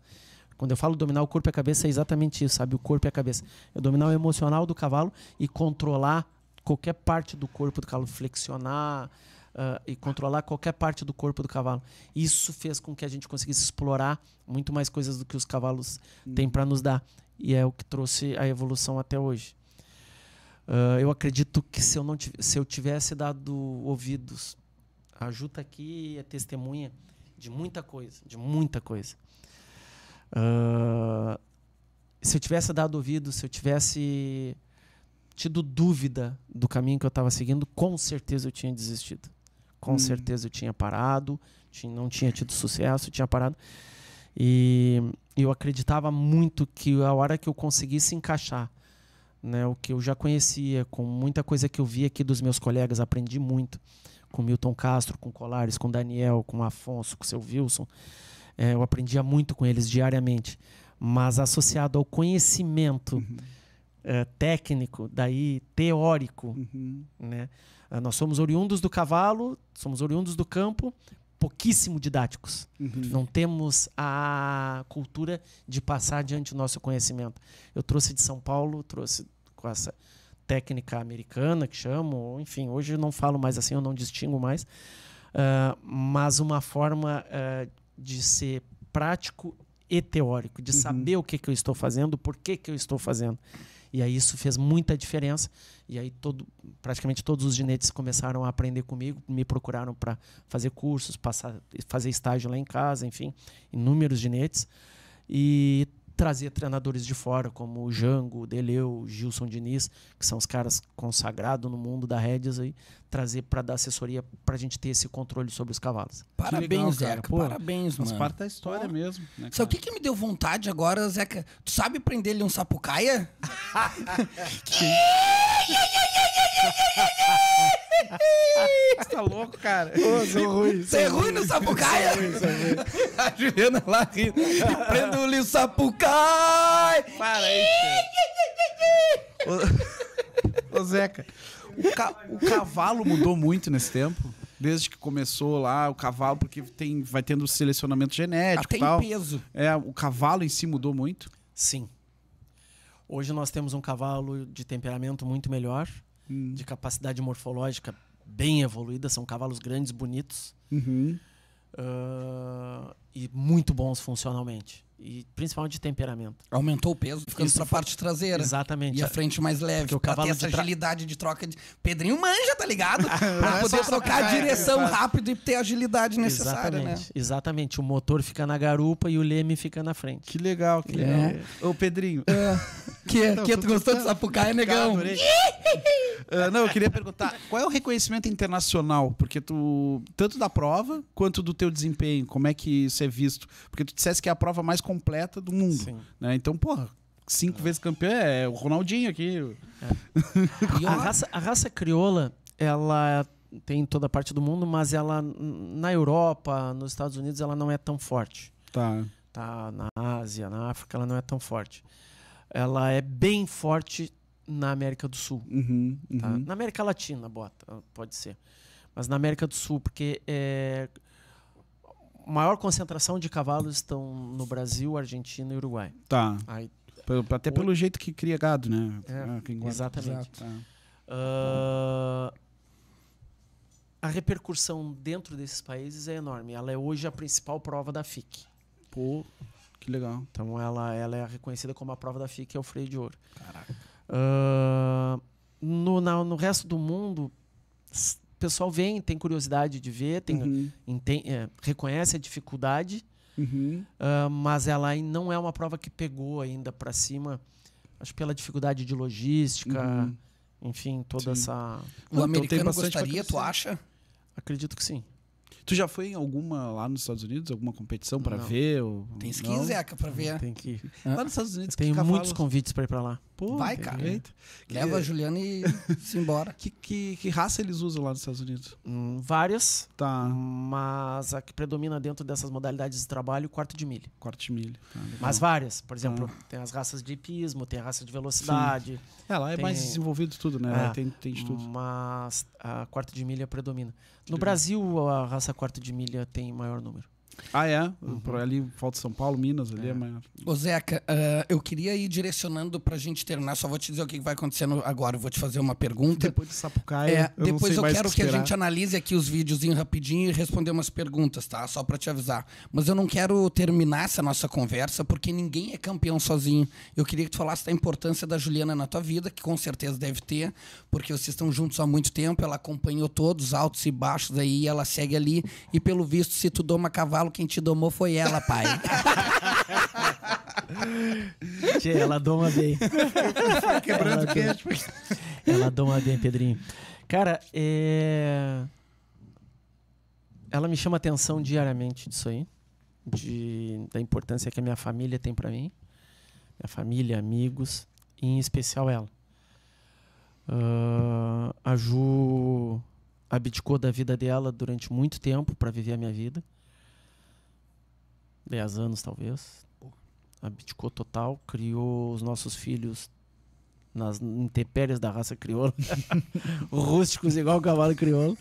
Quando eu falo dominar o corpo e a cabeça, é exatamente isso, sabe? O corpo e a cabeça. É dominar o emocional do cavalo e controlar qualquer parte do corpo do cavalo, flexionar, uh, e controlar qualquer parte do corpo do cavalo. Isso fez com que a gente conseguisse explorar muito mais coisas do que os cavalos hum. têm para nos dar. E é o que trouxe a evolução até hoje. Uh, eu acredito que se eu, não se eu tivesse dado ouvidos, a Juta aqui é testemunha de muita coisa, de muita coisa. Uh, se eu tivesse dado ouvidos, se eu tivesse tido dúvida do caminho que eu estava seguindo, com certeza eu tinha desistido. Com hum. certeza eu tinha parado, tinha, não tinha tido sucesso, tinha parado. E eu acreditava muito que a hora que eu conseguisse encaixar né, o que eu já conhecia, com muita coisa que eu vi aqui dos meus colegas, aprendi muito com Milton Castro, com Colares, com Daniel, com Afonso, com seu Wilson. É, eu aprendia muito com eles diariamente, mas associado ao conhecimento. Uhum eh, técnico, daí teórico. Uhum. Né? Uh, nós somos oriundos do cavalo, somos oriundos do campo, pouquíssimo didáticos. Uhum. Não temos a cultura de passar diante o nosso conhecimento. Eu trouxe de São Paulo, trouxe com essa técnica americana que chamo, enfim, hoje eu não falo mais assim, eu não distingo mais, uh, mas uma forma uh, de ser prático e teórico, de uhum. saber o que, que eu estou fazendo, por que, que eu estou fazendo. E aí isso fez muita diferença. E aí todo, praticamente todos os ginetes começaram a aprender comigo, me procuraram para fazer cursos, passar, fazer estágio lá em casa, enfim, inúmeros ginetes. E trazer treinadores de fora, como o Jango, Deleu, Gilson Diniz, que são os caras consagrados no mundo da Redes aí, trazer para dar assessoria para a gente ter esse controle sobre os cavalos. Parabéns, legal, Zeca. Pô, parabéns, mano. Faz parte da história Pô. mesmo. Né, Sabe o que, que me deu vontade agora, Zeca? Tu sabe prender ele um sapucaia? Você tá louco, cara? Ô, sou ruim. Você é ruim no Sapucaia? Sou ruim, sou ruim. [laughs] A Juliana lá rindo. Prendo-lhe o Sapucai! Para aí, Ô, ô Zeca, o, ca o cavalo mudou muito nesse tempo? desde que começou lá o cavalo, porque tem, vai tendo selecionamento genético. Até tal. Tem peso. É, o cavalo em si mudou muito? Sim. Hoje nós temos um cavalo de temperamento muito melhor, hum. de capacidade morfológica bem evoluída, são cavalos grandes, bonitos. Uhum. Uh, e muito bons funcionalmente. E principalmente de temperamento. Aumentou o peso, ficando para a parte traseira. Exatamente. E a frente mais leve. Porque o cavalo ter essa de agilidade de troca de. Pedrinho manja, tá ligado? [laughs] para é poder é trocar a é, direção é, rápido e ter a agilidade necessária, né? Exatamente. né? Exatamente. O motor fica na garupa e o leme fica na frente. Que legal, que legal. É. Ô, Pedrinho. É. [laughs] que, não, que tu gostou de sapucaia, negão? uh, [laughs] não, eu queria perguntar: qual é o reconhecimento internacional? Porque tu, tanto da prova quanto do teu desempenho, como é que isso ser visto. Porque tu dissesse que é a prova mais completa do mundo. Né? Então, porra, cinco é. vezes campeão é o Ronaldinho aqui. É. a, [laughs] raça, a raça crioula, ela tem em toda parte do mundo, mas ela na Europa, nos Estados Unidos, ela não é tão forte. Tá. Tá na Ásia, na África, ela não é tão forte. Ela é bem forte na América do Sul. Uhum, tá? uhum. Tá? Na América Latina, bota, pode ser. Mas na América do Sul, porque é, maior concentração de cavalos estão no Brasil, Argentina e Uruguai. Tá. Aí, até pelo o... jeito que cria gado, né? É, é exatamente. É. Ah, a repercussão dentro desses países é enorme. Ela é hoje a principal prova da FIC. Pô, que legal. Então ela, ela é reconhecida como a prova da FIC, é o freio de ouro. Caraca. Uh, no, na, no resto do mundo, pessoal vem, tem curiosidade de ver, tem, uhum. é, reconhece a dificuldade, uhum. uh, mas ela não é uma prova que pegou ainda para cima, acho pela dificuldade de logística, uhum. enfim, toda sim. essa. O então, americano gostaria, tu acha? Acredito que sim. Tu já foi em alguma lá nos Estados Unidos, alguma competição para ver? Ou, tem skin zeca para ver. Tem que. Ir. Lá nos Estados Unidos tem muitos convites para ir para lá. Pô, Vai, cara. Jeito. Leva a Juliana e [laughs] se embora. Que, que, que, raça eles usam lá nos Estados Unidos? Hum, várias. Tá. Mas a que predomina dentro dessas modalidades de trabalho, quarto de milho. Quarto de milho. Tá, mas várias. Por exemplo, tá. tem as raças de hipismo, tem a raça de velocidade. Sim. É, lá é mais desenvolvido tudo, né? É, tem, tem de tudo. Mas a quarto de milha predomina. No Brasil, a raça quarto de milha tem maior número. Ah, é? Uhum. Por ali, falta São Paulo, Minas, ali é, é maior. Ô, Zeca, uh, eu queria ir direcionando pra gente terminar. Só vou te dizer o que vai acontecendo agora. Eu vou te fazer uma pergunta. Depois de Sapucaia, é, eu Depois eu quero que, que, a gente analise aqui os videozinhos rapidinho e responder umas perguntas, tá? Só pra te avisar. Mas eu não quero terminar essa nossa conversa, porque ninguém é campeão sozinho. Eu queria que tu falasse da importância da Juliana na tua vida, que com certeza deve ter, porque vocês estão juntos há muito tempo, ela acompanhou todos, altos e baixos aí, ela segue ali. E pelo visto, se tu doma cavalo cavalo, quem te domou foi ela, pai. [laughs] Tchê, ela doma bem. Quebrando ela, Doma. ela doma bem, Pedrinho. Cara, é... ela me chama atenção diariamente disso aí. De, da importância que a minha família tem para mim. Minha família, amigos, e em especial ela. Uh, a Ju abdicou da vida dela durante muito tempo para viver a minha vida. 10 anos talvez. Abdicou total, criou os nossos filhos nas intempéries da raça crioula, [laughs] rústicos igual o cavalo crioulo.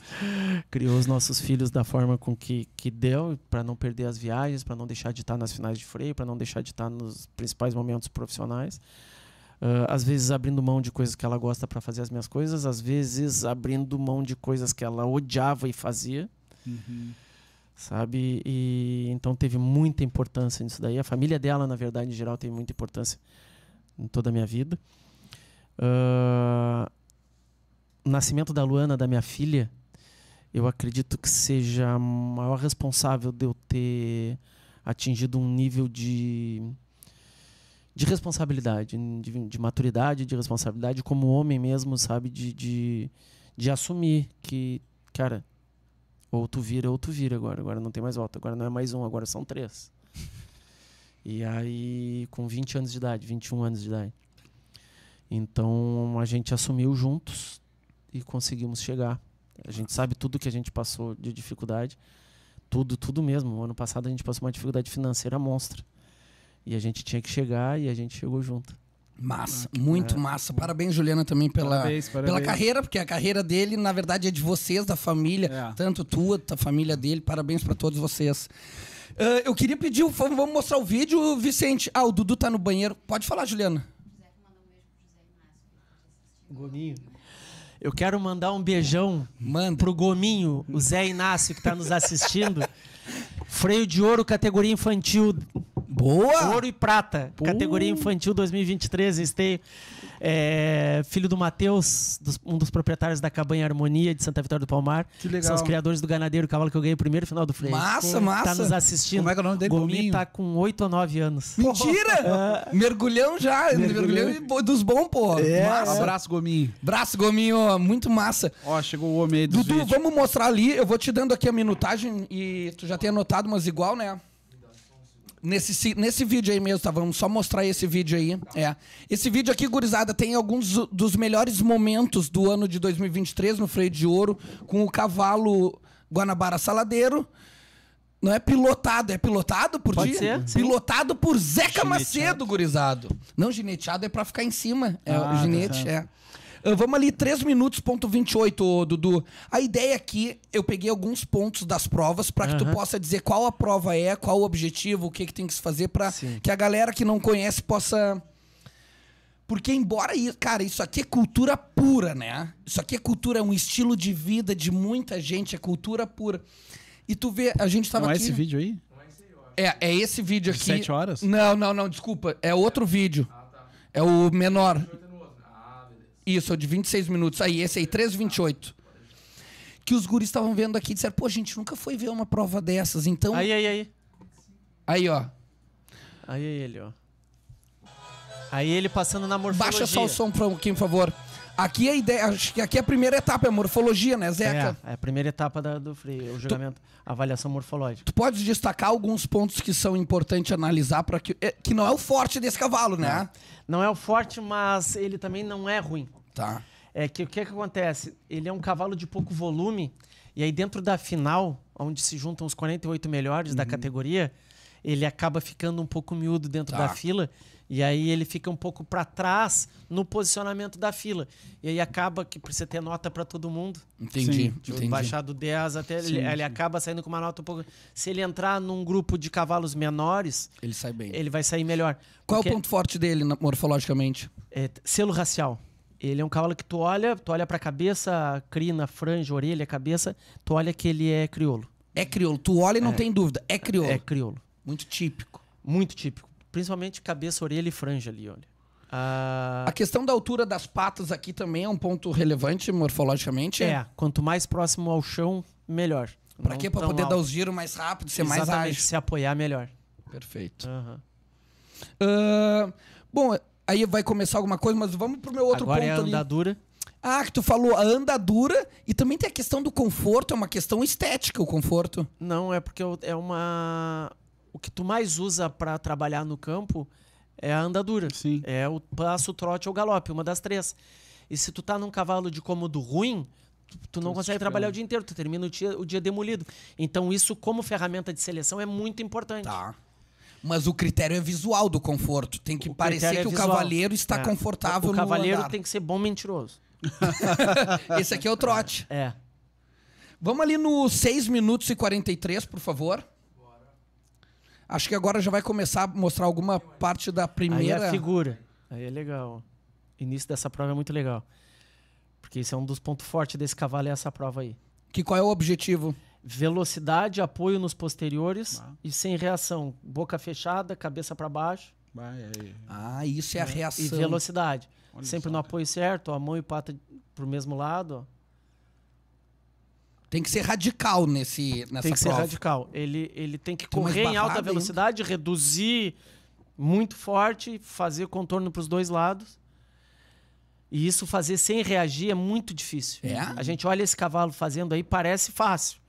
Criou os nossos filhos da forma com que, que deu, para não perder as viagens, para não deixar de estar nas finais de freio, para não deixar de estar nos principais momentos profissionais. Uh, às vezes abrindo mão de coisas que ela gosta para fazer as minhas coisas, às vezes abrindo mão de coisas que ela odiava e fazia. Uhum sabe? E então teve muita importância nisso daí. A família dela, na verdade, em geral, teve muita importância em toda a minha vida. Uh, ah, o nascimento da Luana, da minha filha, eu acredito que seja a maior responsável de eu ter atingido um nível de de responsabilidade, de, de maturidade, de responsabilidade como homem mesmo, sabe? De, de, de assumir que, cara, ou tu vira, ou tu vira agora. Agora não tem mais volta. Agora não é mais um, agora são três. [laughs] E aí, com 20 anos de idade, 21 anos de idade. Então a gente assumiu juntos e conseguimos chegar. A gente sabe tudo que a gente passou de dificuldade. Tudo, tudo mesmo. O ano passado a gente passou uma dificuldade financeira monstra. E a gente tinha que chegar e a gente chegou junto. Massa, ah, muito é. massa. Parabéns, Juliana, também pela, parabéns, parabéns. pela carreira, porque a carreira dele, na verdade, é de vocês, da família, é. tanto tua, da família dele. Parabéns para todos vocês. Uh, eu queria pedir, vamos mostrar o vídeo, Vicente. Ah, o Dudu tá no banheiro. Pode falar, Juliana. Gominho. Eu quero mandar um beijão Manda. pro Gominho, o Zé Inácio, que tá nos assistindo. [laughs] Freio de ouro, categoria infantil Boa! Ouro e prata, Boa. categoria infantil 2023 em Esteio. É, filho do Matheus, um dos proprietários da Cabanha Harmonia de Santa Vitória do Palmar. Que legal. São os criadores do Ganadeiro, cavalo que eu ganhei o primeiro final do freio. Massa, Pô, tá massa. Tá nos assistindo. Como é que é o nome dele? Gomi Gominho? tá com 8 ou 9 anos. Mentira! [laughs] Mergulhão já, mergulhão, mergulhão dos bons, pô. É, massa. Abraço, Gominho. Abraço, Gominho, muito massa. Ó, chegou o homem aí do Dudu, vídeo. vamos mostrar ali, eu vou te dando aqui a minutagem e tu já tem anotado mas igual, né? Nesse, nesse vídeo aí mesmo, tá? Vamos só mostrar esse vídeo aí. É. Esse vídeo aqui, gurizada, tem alguns dos melhores momentos do ano de 2023 no freio de ouro, com o cavalo Guanabara Saladeiro. Não é pilotado, é pilotado por Pode dia? Ser, sim. pilotado por Zeca gineteado. Macedo, gurizado. Não, gineteado é pra ficar em cima. É ah, o ginete, tá é. Uh, vamos ali, 3 minutos, ponto 28, Dudu. A ideia aqui, eu peguei alguns pontos das provas para que uhum. tu possa dizer qual a prova é, qual o objetivo, o que, que tem que se fazer para que a galera que não conhece possa. Porque, embora isso, cara, isso aqui é cultura pura, né? Isso aqui é cultura, é um estilo de vida de muita gente, é cultura pura. E tu vê, a gente tava não é aqui. é esse vídeo aí? É, é esse vídeo aqui. Sete horas? Não, não, não, desculpa. É outro vídeo. Ah, tá. É o menor. Isso, de 26 minutos. Aí, esse aí, 3,28. Que os guris estavam vendo aqui e disseram, pô, a gente nunca foi ver uma prova dessas, então... Aí, aí, aí. Aí, ó. Aí ele, ó. Aí ele passando na morfologia. Baixa só o som pra quem, por favor. Aqui é a ideia, acho que aqui é a primeira etapa é a morfologia, né, Zeca? É, é a primeira etapa da, do freio, o julgamento, tu, avaliação morfológica. Tu pode destacar alguns pontos que são importantes analisar para que é, que não é o forte desse cavalo, né? Não. não é o forte, mas ele também não é ruim. Tá. É que o que, é que acontece? Ele é um cavalo de pouco volume e aí dentro da final, onde se juntam os 48 melhores uhum. da categoria, ele acaba ficando um pouco miúdo dentro tá. da fila e aí ele fica um pouco para trás no posicionamento da fila. E aí acaba que precisa ter nota para todo mundo. Entendi. Sim, tipo, entendi. Baixar do 10 até sim, ele, sim. ele, acaba saindo com uma nota um pouco. Se ele entrar num grupo de cavalos menores, ele sai bem. Ele vai sair melhor. Qual Porque... é o ponto forte dele morfologicamente? É, selo racial. Ele é um cavalo que tu olha, tu olha para a cabeça, crina, franja, orelha, cabeça, tu olha que ele é crioulo. É crioulo. Tu olha e não é. tem dúvida. É crioulo. É crioulo. Muito típico. Muito típico principalmente cabeça, orelha e franja ali, olha. A questão da altura das patas aqui também é um ponto relevante morfologicamente. É, quanto mais próximo ao chão, melhor. Para quê? Para poder alto. dar os giros mais rápido, ser Exatamente, mais ágil. se apoiar melhor. Perfeito. Uhum. Uh, bom, aí vai começar alguma coisa, mas vamos pro meu outro Agora ponto é a andadura. Ali. Ah, que tu falou a andadura e também tem a questão do conforto, é uma questão estética o conforto. Não, é porque é uma o que tu mais usa para trabalhar no campo é a andadura. Sim. É o passo, o trote ou o galope, uma das três. E se tu tá num cavalo de cômodo ruim, tu, tu não então, consegue trabalhar o dia inteiro, tu termina o dia, o dia demolido. Então isso como ferramenta de seleção é muito importante. Tá. Mas o critério é visual do conforto. Tem que o parecer é que o cavaleiro está é. confortável o, o cavaleiro andar. tem que ser bom mentiroso. [laughs] Esse aqui é o trote. É. Vamos ali no 6 minutos e 43, por favor. Acho que agora já vai começar a mostrar alguma parte da primeira. Aí é a figura. Aí é legal. O início dessa prova é muito legal. Porque isso é um dos pontos fortes desse cavalo, é essa prova aí. Que qual é o objetivo? Velocidade, apoio nos posteriores ah. e sem reação. Boca fechada, cabeça para baixo. Ah, isso é a né? reação. E velocidade. Olha Sempre só, no apoio né? certo, a mão e pata pro mesmo lado. Ó. Tem que ser radical nesse, nessa Tem que prova. ser radical. Ele, ele tem que tem correr em alta velocidade, reduzir muito forte, fazer contorno para os dois lados. E isso fazer sem reagir é muito difícil. É? A gente olha esse cavalo fazendo aí, parece fácil.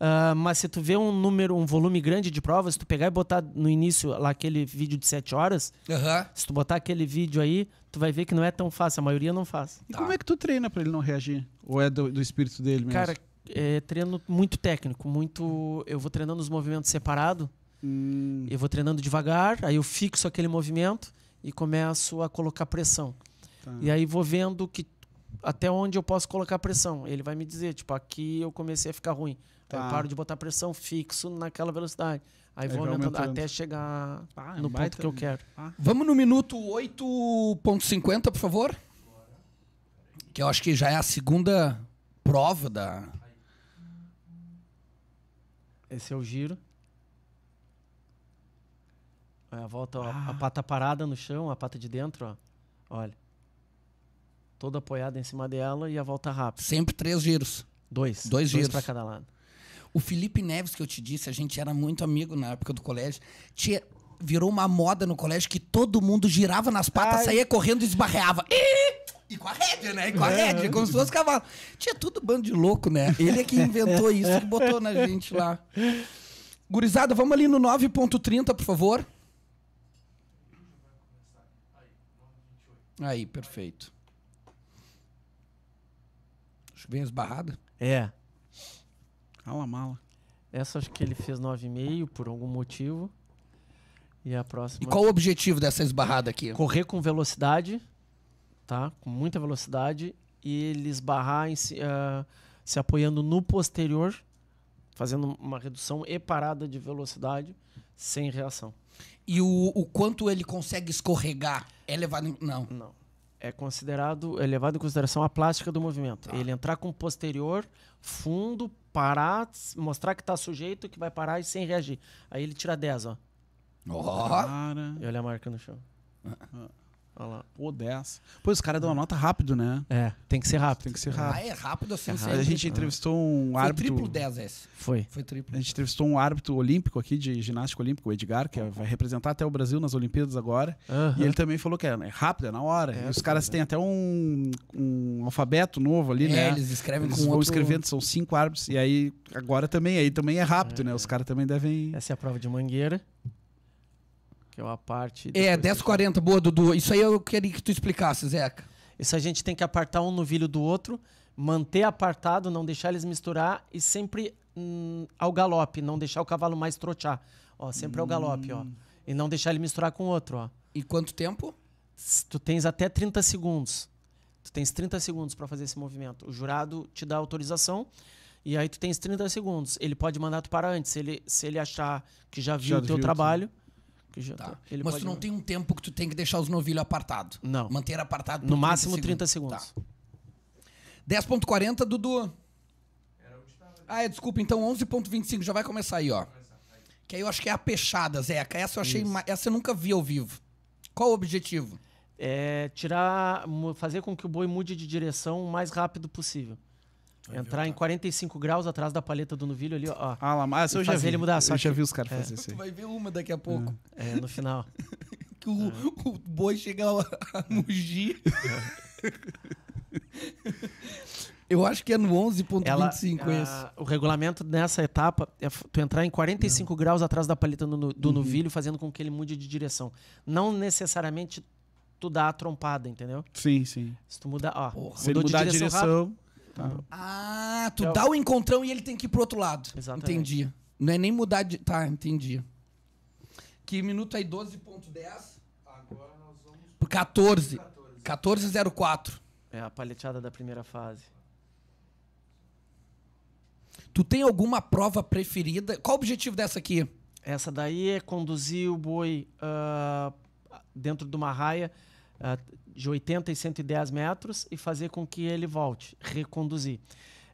Uh, mas se tu vê um número, um volume grande de provas, se tu pegar e botar no início lá aquele vídeo de 7 horas, uhum. se tu botar aquele vídeo aí, tu vai ver que não é tão fácil, a maioria não faz. E tá. como é que tu treina para ele não reagir? Ou é do, do espírito dele mesmo? Cara, é, treino muito técnico, muito. Eu vou treinando os movimentos separado. Hum. Eu vou treinando devagar, aí eu fixo aquele movimento e começo a colocar pressão. Tá. E aí vou vendo que até onde eu posso colocar pressão. Ele vai me dizer, tipo, aqui eu comecei a ficar ruim. Tá. Aí eu tá. paro de botar pressão fixo naquela velocidade. Aí, vou aumentando, aumentando, até chegar ah, é no ponto que eu quero. Ah. Vamos no minuto 8.50, por favor. Que eu acho que já é a segunda prova da, esse é o giro. a volta, ó, ah. a pata parada no chão, a pata de dentro, ó. Olha. Toda apoiada em cima dela e a volta rápida. Sempre três giros. Dois. Dois, giros. para cada lado. O Felipe Neves, que eu te disse, a gente era muito amigo na época do colégio. Tinha, virou uma moda no colégio que todo mundo girava nas patas, Ai. saía correndo e esbarreava. Ih! E com a rédea, né? E com a é. rédea, como se fosse cavalo. Tinha tudo bando de louco, né? Ele é que inventou isso, que botou na gente lá. Gurizada, vamos ali no 9.30, por favor. Aí, perfeito. Chuvinha esbarrada? É. a mala. Essa acho que ele fez 9,5 por algum motivo. E a próxima. E qual o objetivo dessa esbarrada aqui? Correr com velocidade tá? Com muita velocidade e ele esbarrar em, uh, se apoiando no posterior, fazendo uma redução e parada de velocidade sem reação. E o, o quanto ele consegue escorregar é levado em... Não. Não. É considerado, é levado em consideração a plástica do movimento. Tá. Ele entrar com o posterior, fundo, parar, mostrar que está sujeito, que vai parar e sem reagir. Aí ele tira 10, ó. Oh. E olha a marca no chão. Ah. Olha lá. Pô, 10. Pô, os caras dão uma nota rápido, né? É, tem que ser rápido. Tem que ser rápido. Ah, é rápido assim. É rápido. A gente entrevistou um árbitro. Foi triplo 10 esse. Foi. Foi triplo. A gente entrevistou um árbitro olímpico aqui de ginástica olímpica, o Edgar, que é- vai representar até o Brasil nas Olimpíadas agora. Uh -huh. E ele também falou que é, é rápido, é na hora. É, e os caras têm é. até um, um alfabeto novo ali, é, né? Eles escrevem eles com vão outro... escrevendo, são cinco árbitros. E aí, agora também, aí também é rápido, né? Os caras também devem. Essa é a prova de mangueira é uma parte. É, 10h40, boa, Dudu. Isso aí eu queria que tu explicasse, Zeca. Isso a gente tem que apartar um novilho do outro, manter apartado, não deixar eles misturar e sempre hum, ao galope, não deixar o cavalo mais trotear. Ó, sempre hum. ao galope, ó. Hum. E não deixar ele misturar com o outro, ó. E quanto tempo? Tu tens até 30 segundos. Tu tens 30 segundos para fazer esse movimento. O jurado te dá autorização. E aí tu tens 30 segundos. Ele pode mandar tu parar antes. Se ele, se ele achar que já viu já o teu viu, trabalho, que já tá. tá. Ele Mas tu não tem um tempo que tu tem que deixar os novilhos apartado. Não. Manter apartado. No máximo 30 segundos. segundos. Tá. 10.40, Dudu. Ah, é, desculpa, então 11.25 já vai começar aí, ó. Que aí eu acho que é a peixada, Zeca. Essa eu achei, ma... essa eu nunca vi ao vivo. Qual o objetivo? É tirar, fazer com que o boi mude de direção o mais rápido possível entrar em 45 graus atrás da paleta do novilho ali, ó. Ah, lá, mas eu já vi. ele mudar a Eu já vi os caras é. fazer isso aí. Tu vai ver uma daqui a pouco. É, é no final. [laughs] que o, é. o, boi chega é. a mugir. [laughs] Eu acho que é no 11.25 esse. É o regulamento nessa etapa é tu entrar em 45 não. graus atrás da paleta do, do uhum. novilho, fazendo com que ele mude de direção. Não necessariamente tu dá a trompada, entendeu? Sim, sim. Se tu mudar, ó, Se mudar de direção, direção Tá. Ah, tu é dá o encontrão e ele tem que ir pro outro lado. Exatamente. Entendi. Não é nem mudar de. Tá, entendi. Que minuto aí? 12.10? Agora nós vamos. 14. 14.04. 14, é a paleteada da primeira fase. Tu tem alguma prova preferida? Qual o objetivo dessa aqui? Essa daí é conduzir o boi uh, dentro de uma raia. Uh, de 80 e 110 metros e fazer com que ele volte, reconduzir.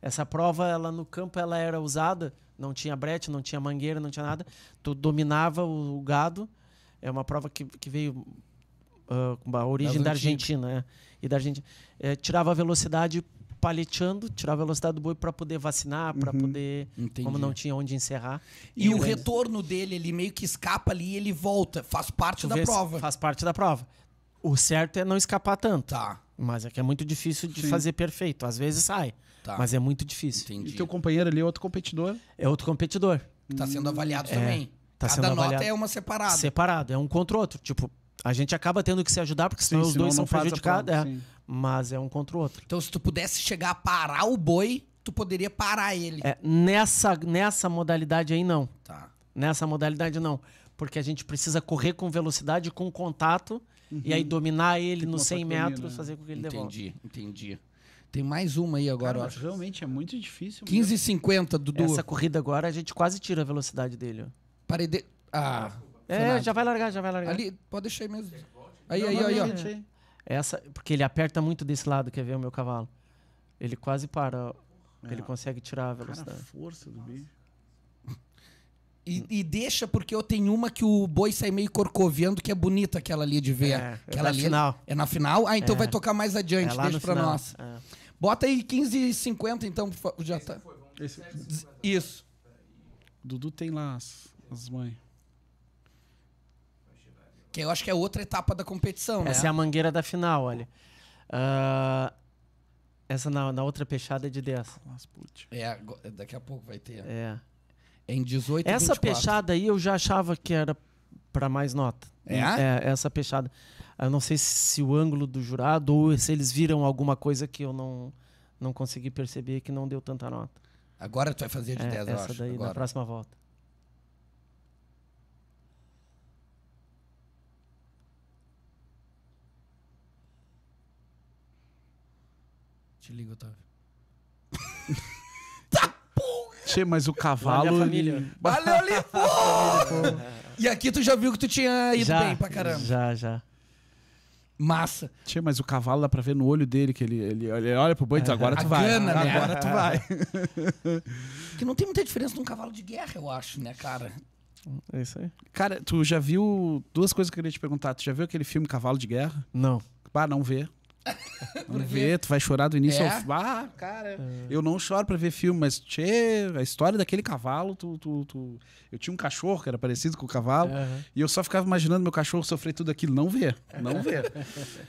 Essa prova, ela no campo, ela era usada, não tinha brete, não tinha mangueira, não tinha nada. Tu dominava o gado. É uma prova que, que veio ah, com uh, a origem da Argentina, né? E da Argentina. É, tirava a velocidade paleteando, tirava a velocidade do boi para poder vacinar, para uhum, poder, entendi. como não tinha onde encerrar. E, e o retorno dele, ele meio que escapa ali e ele volta, faz parte da prova. Faz parte da prova. O certo é não escapar tanto. Tá. Mas é que é muito difícil de Sim. fazer perfeito. Às vezes sai, tá. mas é muito difícil. Entendi. E teu companheiro ali é outro competidor? É outro competidor. Está sendo avaliado é, também. Tá Cada nota avaliado. é uma separada. Separado, é um contra o outro. Tipo, a gente acaba tendo que se ajudar, porque senão Sim, os senão dois são prejudicados. É, mas é um contra o outro. Então, se tu pudesse chegar a parar o boi, tu poderia parar ele. É, nessa, nessa modalidade aí, não. Tá. Nessa modalidade, não. Porque a gente precisa correr com velocidade, com contato Uhum. E aí uhum. dominar ele tipo nos 100 metros, né? fazer com que ele devolva. Entendi, entendi. Tem mais uma aí agora, Cara, acho. Realmente é muito difícil. 15,50, Dudu. Essa corrida agora a gente quase tira a velocidade dele. parei ah, ah. É, já vai largar, já vai largar. Ali, pode deixar aí mesmo. Aí, aí, aí, ó. Essa, porque ele aperta muito desse lado, quer ver o meu cavalo? Ele quase para. É. Ele consegue tirar a velocidade. Cara, a força do bicho. E, e, deixa, porque eu tenho uma que o boi sai meio corcoviando que é bonita aquela ali de ver. É, é aquela é na final. É na final? Ah, então é. vai tocar mais adiante, é deixa pra final. nós. É. Bota aí 15 e 50 então, já tá. Esse... Isso. Dudu tem lá as, as mães. Que eu acho que é outra etapa da competição, né? Essa é a mangueira da final, olha. Uh, ah, essa na, na outra peixada é de 10. É, daqui a pouco vai ter. É. Em 18 Essa peixada aí eu já achava que era para mais nota. É? é? é? Essa peixada. Eu não sei se o ângulo do jurado ou se eles viram alguma coisa que eu não, não consegui perceber que não deu tanta nota. Agora tu vai fazer de é, 10, essa daí agora. na próxima volta. Te ligo, Otávio. [laughs] Tchê, mas o cavalo. Valeu, [laughs] Valeu, Lipo! e aqui tu já viu que tu tinha ido já, bem pra caramba. Já, já. Massa. Tchê, mas o cavalo dá pra ver no olho dele que ele, ele, ele olha pro boi e diz: agora tu vai. Gana, né? Agora tu vai. [laughs] que não tem muita diferença de um cavalo de guerra, eu acho, né, cara? É isso aí. Cara, tu já viu. Duas coisas que eu queria te perguntar. Tu já viu aquele filme Cavalo de Guerra? Não. Bah, não vê. Vamos [laughs] ver, tu vai chorar do início é? ao fim. Ah, cara, é. eu não choro pra ver filme, mas tchê, a história daquele cavalo, tu, tu, tu... eu tinha um cachorro que era parecido com o cavalo, uhum. e eu só ficava imaginando meu cachorro sofrer tudo aquilo. Não vê, não [laughs] vê.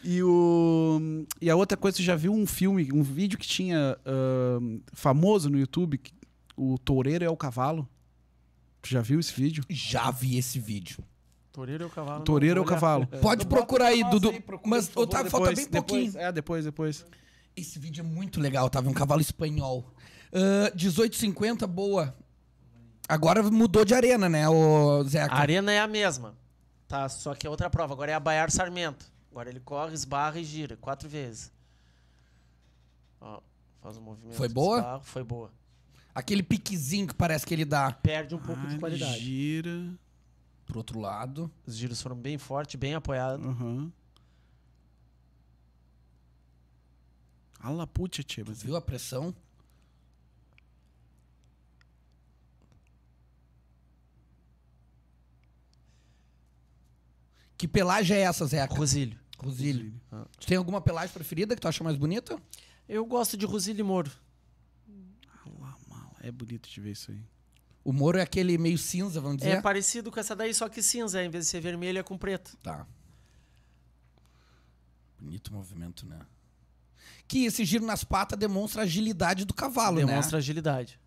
e, o... e a outra coisa, tu já viu um filme, um vídeo que tinha uh, famoso no YouTube, que o toureiro é o cavalo? Tu já viu esse vídeo? Já vi esse vídeo. Toureiro é o cavalo. Toureiro é o cavalo. É. Pode procurar aí, Dudu. Mas, Otávio, falta bem pouquinho. É, depois, depois. Esse vídeo é muito legal, tava é Um cavalo espanhol. Uh, ah, 18,50, boa. Agora mudou de arena, né, o Zeca? A arena é a mesma. Tá, só que é outra prova. Agora é a Baiar Sarmento. Agora ele corre, esbarra e gira quatro vezes. Ó, faz um movimento. Foi boa? foi boa. Aquele piquezinho que parece que ele dá. Perde um pouco de ah, qualidade. Gira pro outro lado. Os giros foram bem forte, bem apoiado. Uhum. Ala mas... Viu a pressão? Que pelagem é essa, Zeca? Rosilho. Rosilho. rosílio ah. tem alguma pelagem preferida que tu acha mais bonita? Eu gosto de Rosilho Moro. Ala mala, é bonito de ver isso aí. O Moro é aquele meio cinza, vamos é dizer? É parecido com essa daí, só que cinza, em vez de ser vermelho, é com preto. Tá. Bonito movimento, né? Que esse giro nas patas demonstra a agilidade do cavalo, demonstra né? Demonstra agilidade.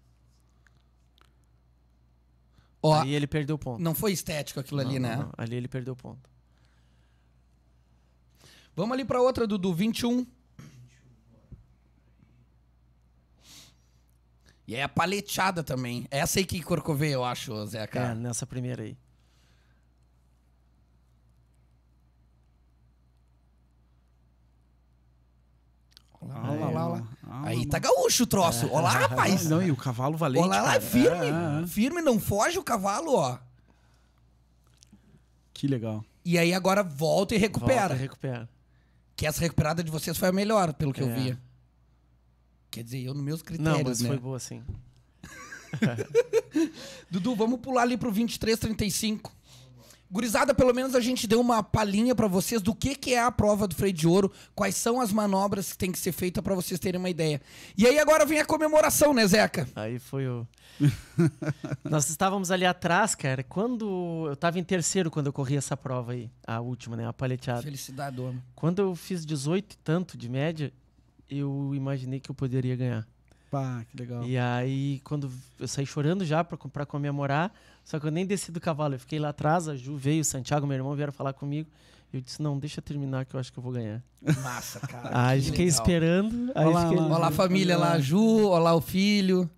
Ó, Aí ele perdeu ponto. Não foi estético aquilo não, ali, não, né? Não. Ali ele perdeu ponto. Vamos ali para outra, Dudu. 21. E é a paleteada também. É essa aí que corcovei, eu acho, Zeca. É, nessa primeira aí. Olá, é, olá, olá, olá. Ah, Aí tá gaúcho o troço. É, olá, rapaz. Não, e o cavalo valente. Olá, lá, firme. É, é, é. Firme, não foge o cavalo, ó. Que legal. E aí agora volta e recupera. Volta e recupera. Que essa recuperada de vocês foi a melhor, pelo que eu via. Quer dizer, eu nos meus critérios. Não, mas né? foi boa sim. [laughs] Dudu, vamos pular ali pro 2335. Gurizada, pelo menos a gente deu uma palhinha para vocês do que, que é a prova do freio de ouro, quais são as manobras que tem que ser feita para vocês terem uma ideia. E aí agora vem a comemoração, né, Zeca? Aí foi o. [laughs] Nós estávamos ali atrás, cara, quando. Eu estava em terceiro quando eu corri essa prova aí, a última, né? A paleteada. Felicidade, homem. Quando eu fiz 18 e tanto de média, eu imaginei que eu poderia ganhar. Pá, que legal. E aí, quando eu saí chorando já pra, pra comemorar, só que eu nem desci do cavalo, eu fiquei lá atrás, a Ju veio, o Santiago, meu irmão, vieram falar comigo. Eu disse, não, deixa terminar que eu acho que eu vou ganhar. Massa, cara. aí fiquei legal. esperando. Aí olá, fiquei... olá, olá, a família, olá a Ju, olá o filho.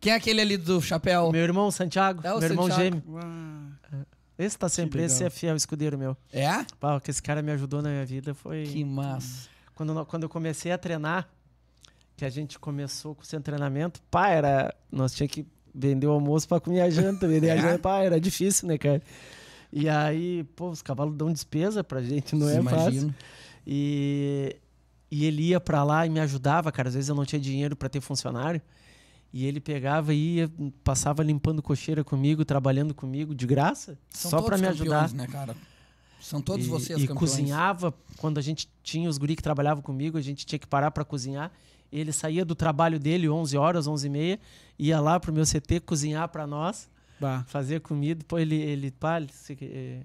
Quem é aquele ali do chapéu? Meu irmão, Santiago. É o meu Santiago. irmão gêmeo. Uau. Esse tá sempre, esse é fiel escudeiro meu. É? Pau, que esse cara me ajudou na minha vida foi. Que massa. Quando, quando eu comecei a treinar, que a gente começou com o seu treinamento, pá, era. Nós tinha que vender o almoço para comer a janta. Vender a é. janta, pá, era difícil, né, cara? E aí, pô, os cavalos dão despesa pra gente, não Se é imagino. fácil. E, e ele ia para lá e me ajudava, cara. Às vezes eu não tinha dinheiro para ter funcionário. E ele pegava e ia, passava limpando cocheira comigo, trabalhando comigo de graça, São só para me ajudar. né, cara? São todos e, vocês e campeões. cozinhava, quando a gente tinha os guri que trabalhavam comigo, a gente tinha que parar para cozinhar. Ele saía do trabalho dele 11 horas, 11 e meia, ia lá pro meu CT cozinhar para nós, bah. fazer comida. Pô, ele, ele, pá, ele se, eh,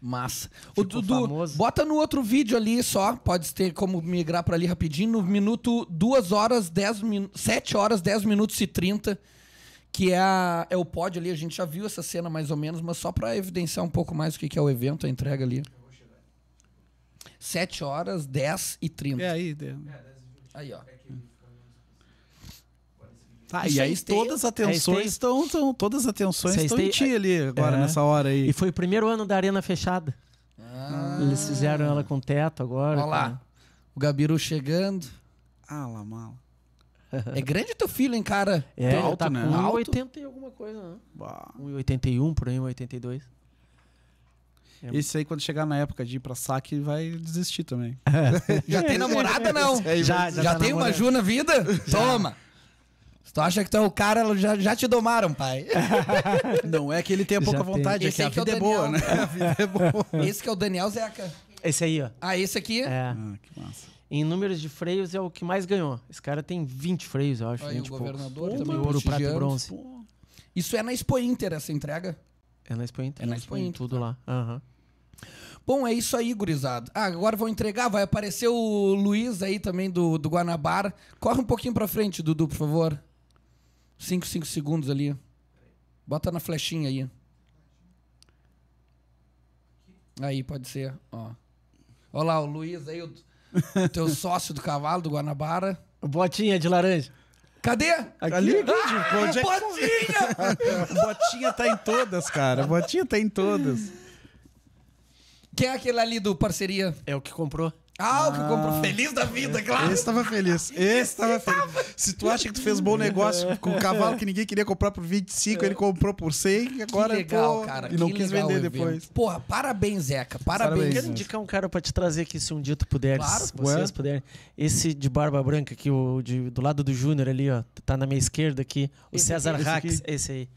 Massa. o Dudu, famoso. bota no outro vídeo ali só, pode ter como migrar para ali rapidinho, no minuto 2 horas 10 minutos, 7 horas 10 minutos e 30 que é, a, é o pódio ali. A gente já viu essa cena mais ou menos, mas só para evidenciar um pouco mais o que, que é o evento, a entrega ali. 7 horas, 10 e 30. É aí, de... Aí, ó. Tá, e, aí tem... todas as atenções é, estão, estão todas as atenções estão tem... em ti ali agora é. nessa hora aí. E foi o primeiro ano da arena fechada. Ah. Eles fizeram ela com teto agora. Olha lá. Tá. O Gabiru chegando. Ah, lá, mala. É grande teu filho, hein, cara? É, tá alto, tá né? 80 e alguma coisa, né? 1,81 por aí, 1,82. É. Esse aí, quando chegar na época de ir pra saque, vai desistir também. [laughs] É. já tem namorada, não? Já, já, já tem uma Ju na vida? Já. Toma! Se tu acha que tu é o cara, já, já te domaram, pai. [laughs] não é que ele tenha pouca já vontade, é que a é vida é, é boa, né? A vida é boa. Esse que é o Daniel Zeca. Esse aí, ó. Ah, esse aqui? É. Ah, que massa em números de freios é o que mais ganhou. Esse cara tem 20 freios, eu acho. Aí, 20 o governador poucos. também ouro, prata e bronze. Pô. Isso é na Expo Inter essa entrega? É na Expo Inter. É na Expo Inter. Tudo tá. lá. Uhum. Bom, é isso aí, gurizada. Ah, agora vou entregar, vai aparecer o Luiz aí também do, do Guanabara. Corre um pouquinho pra frente, Dudu, por favor. 5, 5 segundos ali. Bota na flechinha aí. Aí, pode ser, ó. Olha lá, o Luiz aí, o [laughs] Teu sócio do cavalo, do Guanabara. Botinha de laranja. Cadê? Aqui, Ali, aqui, ah, onde é Botinha! [laughs] botinha tá em todas, cara. Botinha tá em todas. Quem é aquele ali do parceria? É o que comprou. Ah, o que comprou ah. feliz da vida, claro. [laughs] Esse tava feliz. Esse tava feliz. Se tu acha que tu fez bom negócio [laughs] com o cavalo que ninguém queria comprar por 25, ele comprou por 100 e agora. Que legal, pô, cara. E não que quis vender depois. Porra, parabéns, Zeca. Parabéns. Eu quero indicar um cara pra te trazer aqui, se um dia tu puderes. Claro, vocês puderem. Esse de barba branca aqui, o de, do lado do Júnior ali, ó. Tá na minha esquerda aqui. O esse César Rax. Esse, esse aí.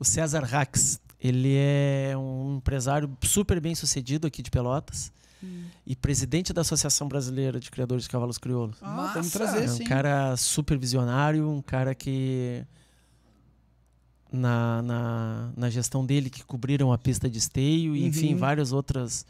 O César Rax. Ele é um empresário super bem sucedido aqui de Pelotas e presidente da Associação Brasileira de Criadores de Cavalos Crioulos. Ah, vamos trazer, é um cara super visionário, um cara que na, na, na, gestão dele que cobriram a pista de esteio e uhum. enfim várias outras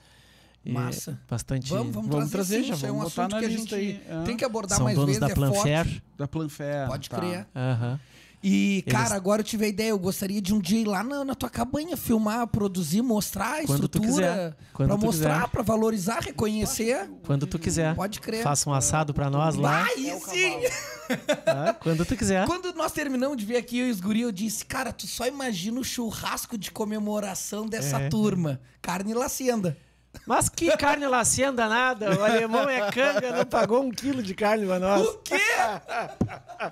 eh, Massa. É, bastante. Vamos, vamos, vamos trazer, trazer sim, já. Vamos é um botar assunto na que a gente aí. tem que abordar São mais donos vezes. Da é Planfer. da Planfair. Pode tá. crer. Uhum. E, cara, Eles... agora eu tive a ideia. Eu gostaria de um dia ir lá na, na tua cabanha filmar, produzir, mostrar a Quando estrutura. para mostrar, para valorizar, reconhecer. Quando tu quiser. Pode crer. Faça um assado para nós lá. Aí é sim! [laughs] Ah, quando tu quiser. Quando nós terminamos de ver aqui, eu Esguri, eu disse, cara, tu só imagina o churrasco de comemoração dessa é. turma. Carne e lacenda. Mas que carne lacinha danada. O alemão é canga, não pagou um quilo de carne pra nós. O quê? [laughs]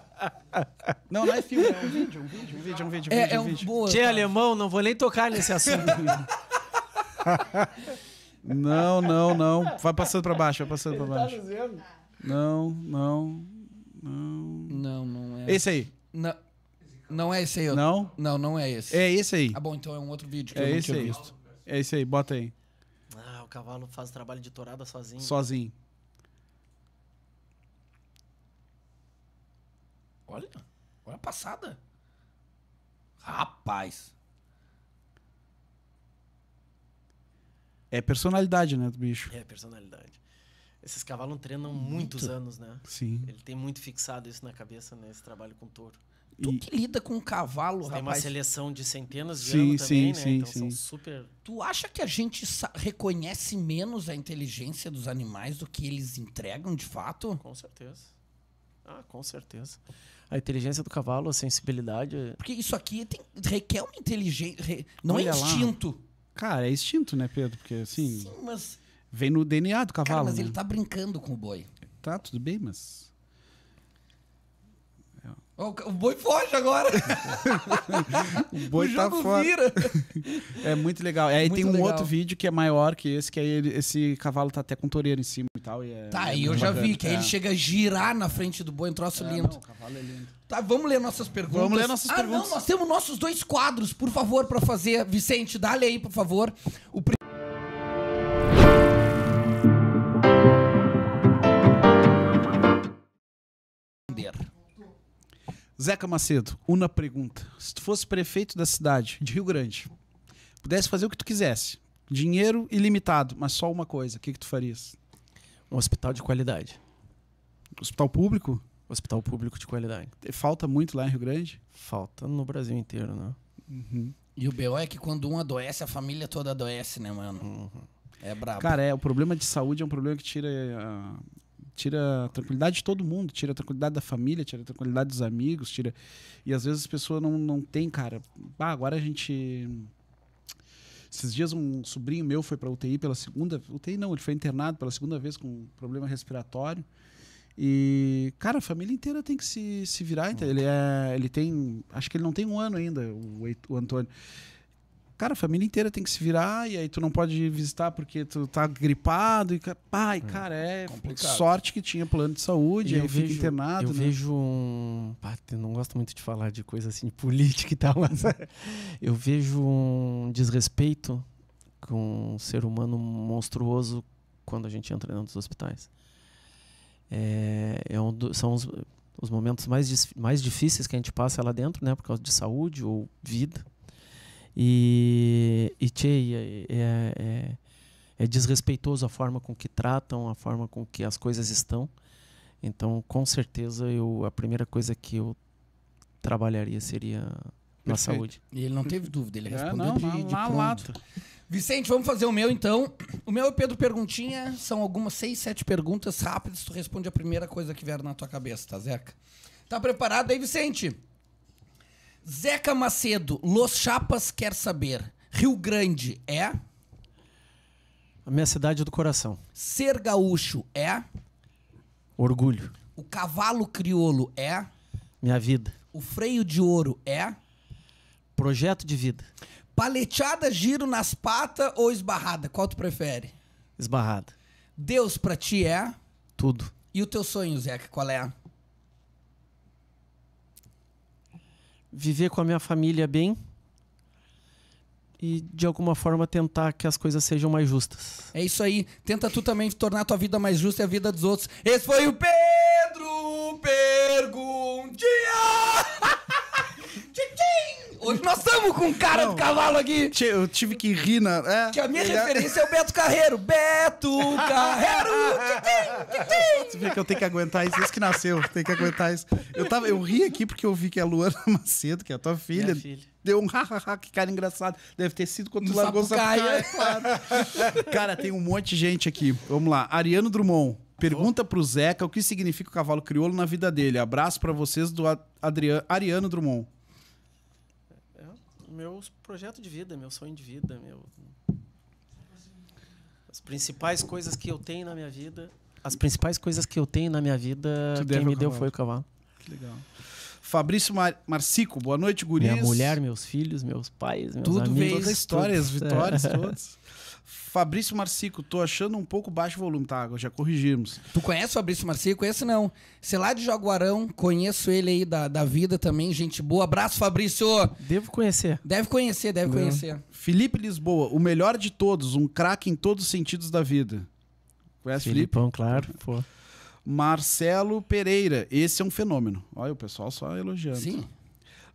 Não, não é filme, é um vídeo, um vídeo, um vídeo, um vídeo. É, é, um, vídeo, é um vídeo. Boa, Tchê, alemão, não vou nem tocar nesse assunto. [laughs] não, não, não. Vai passando pra baixo, vai passando Ele pra tá baixo. Tá Não, não, não. Não, não é. Esse aí. Não. Não é esse aí. Não? Não, não é esse. É esse aí. Ah, bom, então é um outro vídeo que é eu não esse tinha aí. visto. É esse aí, bota aí o cavalo faz o trabalho de tourada sozinho. Sozinho. Olha, olha a passada. Rapaz. É personalidade, né, do bicho? É personalidade. Esses cavalos treinam muito. muitos anos, né? Sim. Ele tem muito fixado isso na cabeça, né? Esse trabalho com touro. Tu e... que lida com um cavalo, Você rapaz. Tem uma seleção de centenas de sim, anos também, sim, né? então sim. são super. Tu acha que a gente reconhece menos a inteligência dos animais do que eles entregam de fato? Com certeza. Ah, com certeza. A inteligência do cavalo, a sensibilidade. É Porque isso aqui tem, requer uma inteligência. Não é Olha é instinto. Lá. Cara, é instinto, né, Pedro? Porque assim. Sim, mas. Vem no DNA do cavalo. Cara, mas né? ele tá brincando com o boi. Tá, tudo bem, mas. O boi foge agora. [laughs] o boi o tá fora. vira. É muito legal. E aí muito tem um legal. outro vídeo que é maior que esse, que aí ele, esse cavalo tá até com toureiro em cima e tal. E é, tá, é e eu já vi, que aí é. ele chega a girar na frente do boi, um troço é, lindo. Não, o cavalo é lindo. Tá, vamos ler nossas perguntas. Vamos ler nossas ah, perguntas. Ah, não, nós temos nossos dois quadros, por favor, para fazer. Vicente, dá-lhe aí, por favor. O primeiro Zeca Macedo, uma pergunta. Se tu fosse prefeito da cidade de Rio Grande, pudesse fazer o que tu quisesse, dinheiro ilimitado, mas só uma coisa, o que, que tu farias? Um hospital de qualidade. Hospital público? Hospital público de qualidade. Falta muito lá em Rio Grande? Falta no Brasil inteiro, né? Uhum. E o BO é que quando um adoece, a família toda adoece, né, mano? Uhum. É brabo. Cara, é, o problema de saúde é um problema que tira tira a tranquilidade de todo mundo, tira a tranquilidade da família, tira a tranquilidade dos amigos, tira. E às vezes as pessoas não, não tem, cara. Ah, agora a gente. Esses dias um sobrinho meu foi para UTI pela segunda, UTI não, ele foi internado pela segunda vez com problema respiratório. E, cara, a família inteira tem que se, se virar. Então, ele, é, ele tem. Acho que ele não tem um ano ainda, o, o Antônio. Cara, a família inteira tem que se virar, e aí tu não pode visitar porque tu tá gripado. E, pai, é, cara, é complicado. sorte que tinha plano de saúde, e aí fica vejo, internado. Eu né? vejo um. Pá, eu não gosto muito de falar de coisa assim, de política e tal, [laughs] mas eu vejo um desrespeito com um ser humano monstruoso quando a gente entra dentro dos hospitais. É, é um do, são os, os momentos mais, mais difíceis que a gente passa lá dentro, né? Por causa de saúde ou vida e, e tchê, é, é, é, é desrespeitoso a forma com que tratam, a forma com que as coisas estão. Então, com certeza, eu a primeira coisa que eu trabalharia seria na saúde. E ele não teve dúvida, ele é, respondeu é, não, de, de pronto. Vicente, vamos fazer o meu então. O meu é Pedro Perguntinha, são algumas seis, sete perguntas rápidas, tu responde a primeira coisa que vier na tua cabeça, tá, Zeca? Tá preparado aí, Vicente? Zeca Macedo, Los Chapas quer saber. Rio Grande é? A minha cidade é do coração. Ser gaúcho é? Orgulho. O cavalo crioulo é? Minha vida. O freio de ouro é? Projeto de vida. Paleteada, giro nas patas ou esbarrada? Qual tu prefere? Esbarrada. Deus pra ti é? Tudo. E o teu sonho, Zeca, qual é? viver com a minha família bem e de alguma forma tentar que as coisas sejam mais justas. É isso aí. Tenta tu também tornar a tua vida mais justa e a vida dos outros. Esse foi o Pedro Perguntinha. Hoje nós estamos com um cara Não. de cavalo aqui. Eu tive que rir na. É. Que a minha é- referência é o Beto Carreiro. Beto Carreiro! Você vê que eu tenho que aguentar isso desde que nasceu. Tem que aguentar isso. Eu, tava, eu ri aqui porque eu vi que a Luana [laughs] Macedo, que é a tua filha. Minha filha deu um hahaha, que cara engraçado. Deve ter sido quando tu largou o [laughs] Claro. cara, tem um monte de gente aqui. Vamos lá. Ariano Drummond. Pergunta pro Zeca o que significa o cavalo crioulo na vida dele. Abraço para vocês do Adriano, Ariano Drummond meu projeto de vida, meu sonho de vida, meu as principais coisas que eu tenho na minha vida, as principais coisas que eu tenho na minha vida, quem me deu foi o cavalo. Que legal. Fabrício Mar Marcico, boa noite, guris. Minha mulher, meus filhos, meus pais, meus Tudo amigos. Tudo veio da história, as vitórias [laughs] todas. Fabrício Marcico, tô achando um pouco baixo o volume, tá? Já corrigimos. Tu conhece o Fabrício Marcico? Esse não. Sei lá de Jaguarão, conheço ele aí da, da vida também, gente boa. Abraço, Fabrício! Devo conhecer. Deve conhecer, deve conhecer. Felipe Lisboa, o melhor de todos, um craque em todos os sentidos da vida. Conhece Felipe? Felipe? claro, pô. Marcelo Pereira, esse é um fenômeno. Olha o pessoal só elogiando. Sim.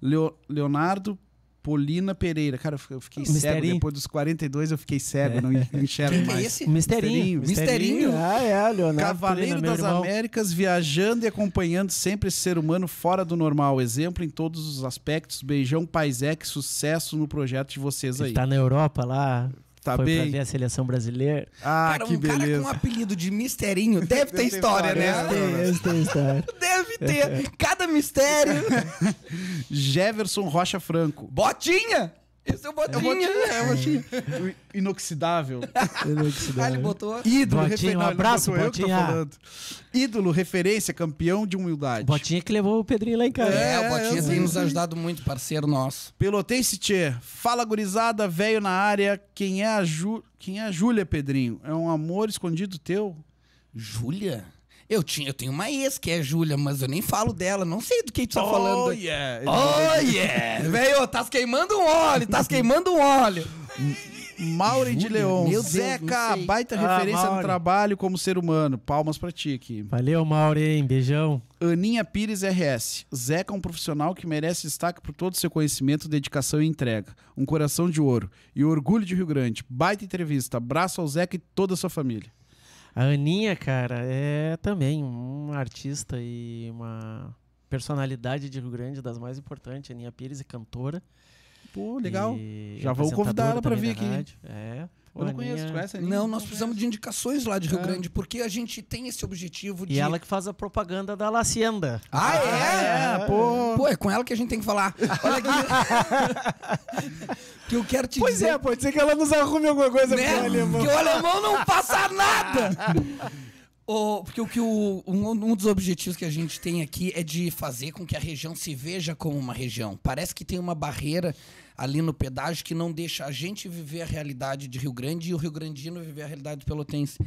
Leo, Leonardo Polina Pereira. Cara, eu fiquei Misterinho. cego. Depois dos 42 eu fiquei cego, é. não enxergo mais. Que é esse? Misterinho. Misterinho. Misterinho. Ah, é, Leonardo. Cavaleiro Polina, das Américas, viajando e acompanhando sempre esse ser humano fora do normal. Exemplo em todos os aspectos. Beijão, Paisec, sucesso no projeto de vocês aí. Ele tá na Europa lá. Tá Foi bem. pra ver a seleção brasileira. Ah, cara, que um beleza. cara com um apelido de misterinho deve, deve ter história, história né? Deve ter história. [laughs] Deve ter. Cada mistério. [laughs] Jefferson Rocha Franco. Botinha! Esse é o Botinha. É o Botinha, é o Botinha. O inoxidável. [laughs] inoxidável. Ah, ele botou... Ídolo, Botinha, um abraço, não Botinha. Ídolo, referência, campeão de humildade. Botinha que levou o Pedrinho lá em casa. É, é o Botinha tem nos ajudado muito, parceiro nosso. Pelotense Tchê, fala gurizada, velho na área. Quem é a Ju... Quem é a Júlia, Pedrinho? É um amor escondido teu? Júlia? Eu, tinha, eu tenho uma ex que é Júlia, mas eu nem falo dela, não sei do que tu tá oh, falando. Yeah. Oh yeah! Velho, tá queimando um óleo, tá queimando um óleo. Mauri de Leão, Zeca, Deus, baita ah, referência Mauri. no trabalho como ser humano. Palmas pra ti aqui. Valeu, Mauri, beijão. Aninha Pires RS. Zeca é um profissional que merece destaque por todo o seu conhecimento, dedicação e entrega. Um coração de ouro. E orgulho de Rio Grande. Baita entrevista. Abraço ao Zeca e toda a sua família. A Aninha, cara, é também uma artista e uma personalidade de Rio Grande das mais importantes. Aninha Pires é cantora. Pô, legal. E Já vou convidar ela para vir aqui. É. Eu não conheço, tu conhece a Aninha? Não, nós precisamos de indicações lá de Rio ah. Grande, porque a gente tem esse objetivo de. E ela que faz a propaganda da Lacienda. Ah, é? Ah, é ah. pô. pô, é com ela que a gente tem que falar. Olha aqui. [laughs] que eu quero te pois dizer. Pois é, pode ser que ela nos arrume alguma coisa né? com o alemão. Que o alemão não passa nada! O, [laughs] porque o que o, um, um, dos objetivos que a gente tem aqui é de fazer com que a região se veja como uma região. Parece que tem uma barreira ali no pedágio que não deixa a gente viver a realidade de Rio Grande e o Rio Grandino viver a realidade do Pelotense.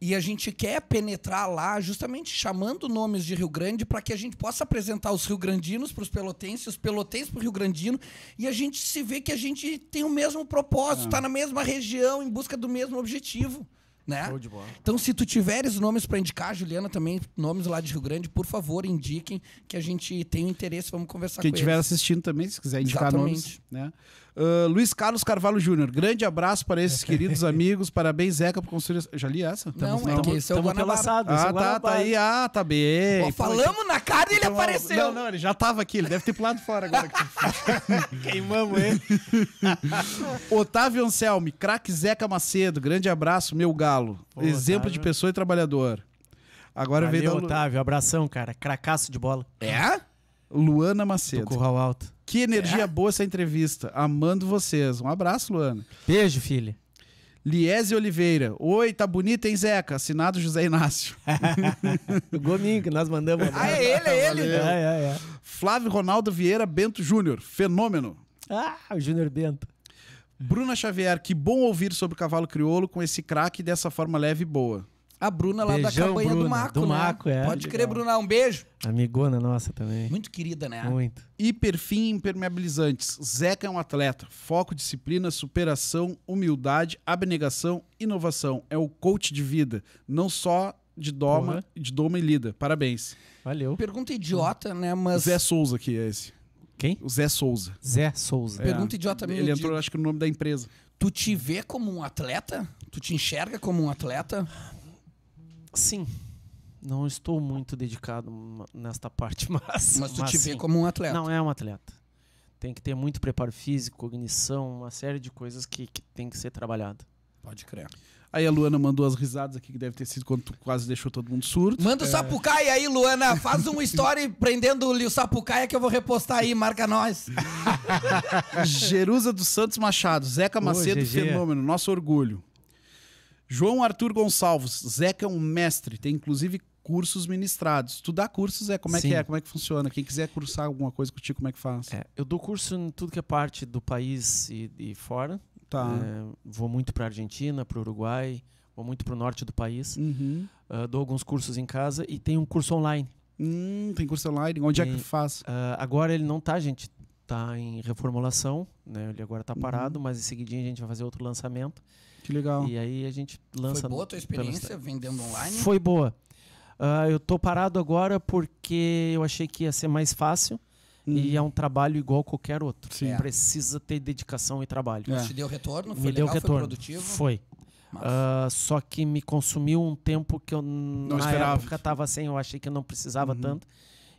E a gente quer penetrar lá, justamente chamando nomes de Rio Grande, para que a gente possa apresentar os Rio Grandinos para os pelotenses, os pelotenses para o Rio Grandino, e a gente se vê que a gente tem o mesmo propósito, está ah. na mesma região, em busca do mesmo objetivo. Né? Show de bola. Então, se tu tiveres nomes para indicar, Juliana também, nomes lá de Rio Grande, por favor, indiquem que a gente tem um interesse, vamos conversar Quem com Quem estiver assistindo também, se quiser indicar Exatamente. nomes, né? Uh, Luiz Carlos Carvalho Júnior, grande abraço para esses [laughs] queridos amigos. Parabéns, Zeca, por construir. Já li essa? Não, tamo, é que esse é o Guanabara. É ah, tá, tá aí. Ah, tá bem. Pô, falamos na cara e ele apareceu. Não, não, ele já tava aqui. Ele deve ter pulado fora agora. [laughs] [laughs] Queimamos ele. Otávio Anselme, craque Zeca Macedo, grande abraço, meu galo. Pô, Exemplo Otávio. de pessoa e trabalhador. Agora Valeu, veio da... Otávio, abração, cara. Cracaço de bola. É? Luana Macedo. Do Curral Alto. Que energia é? boa essa entrevista. Amando vocês. Um abraço, Luana. Beijo, filha. Liese Oliveira. Oi, tá bonita, hein, Zeca? Assinado José Inácio. [laughs] o Gominho que nós mandamos. Né? Ah, é ele, é ele. Então. É, é, é. Flávio Ronaldo Vieira Bento Júnior. Fenômeno. Ah, o Júnior Bento. Bruna Xavier, que bom ouvir sobre o cavalo crioulo com esse craque dessa forma leve e boa. A Bruna lá Beijão, da campanha Bruna, do Marco, Do Marco né? é. Pode querer crer, Bruna, um beijo. Amigona nossa também. Muito querida, né? Muito. Hiperfim impermeabilizantes. Zeca é um atleta. Foco, disciplina, superação, humildade, abnegação, inovação. É o coach de vida. Não só de doma, Porra. de doma e lida. Parabéns. Valeu. Pergunta idiota, né? Mas. Zé Souza que é esse. Quem? O Zé Souza. Zé Souza. É. Pergunta é. idiota mesmo. Ele entrou, digo. acho que no nome da empresa. Tu te vê como um atleta? Tu te enxerga como um atleta? Sim. Não estou muito dedicado nesta parte, [laughs] mas. Mas tu mas, te sim. vê como um atleta. Não, é um atleta. Tem que ter muito preparo físico, cognição, uma série de coisas que, que tem que ser trabalhada. Pode crer. Aí a Luana mandou as risadas aqui, que deve ter sido quando tu quase deixou todo mundo surdo. Manda o é. Sapucaia aí, Luana. Faz um [laughs] story prendendo o Sapucaia que eu vou repostar aí. Marca nós. [laughs] Jerusa dos Santos Machado. Zeca Macedo, fenômeno. Nosso orgulho. João Arthur Gonçalves, Zeca é um mestre, tem inclusive cursos ministrados. Tu dá cursos, é como é Sim. que é? Como é que funciona? Quem quiser cursar alguma coisa contigo, como é que faz? É, eu dou curso em tudo que é parte do país e, e fora. Tá. É, vou muito para Argentina, para Uruguai, vou muito para o norte do país. Uhum. Uh, dou alguns cursos em casa e tem um curso online. Hum, tem curso online. Onde tem, é que faz? Uh, agora ele não tá, gente. Tá em reformulação, né? Ele agora tá parado, uhum. mas em seguidinho a gente vai fazer outro lançamento. Que legal. E aí a gente lança. Foi boa a tua experiência pela... vendendo online? Foi boa. Uh, eu tô parado agora porque eu achei que ia ser mais fácil. Hum. E uhum. é um trabalho igual qualquer outro. Sim. É. Precisa ter dedicação e trabalho. Mas é. te deu retorno? Foi me legal, deu retorno. Foi produtivo? Foi. Uh, só que me consumiu um tempo que eu não na esperava. época estava sem, eu achei que eu não precisava uhum. tanto.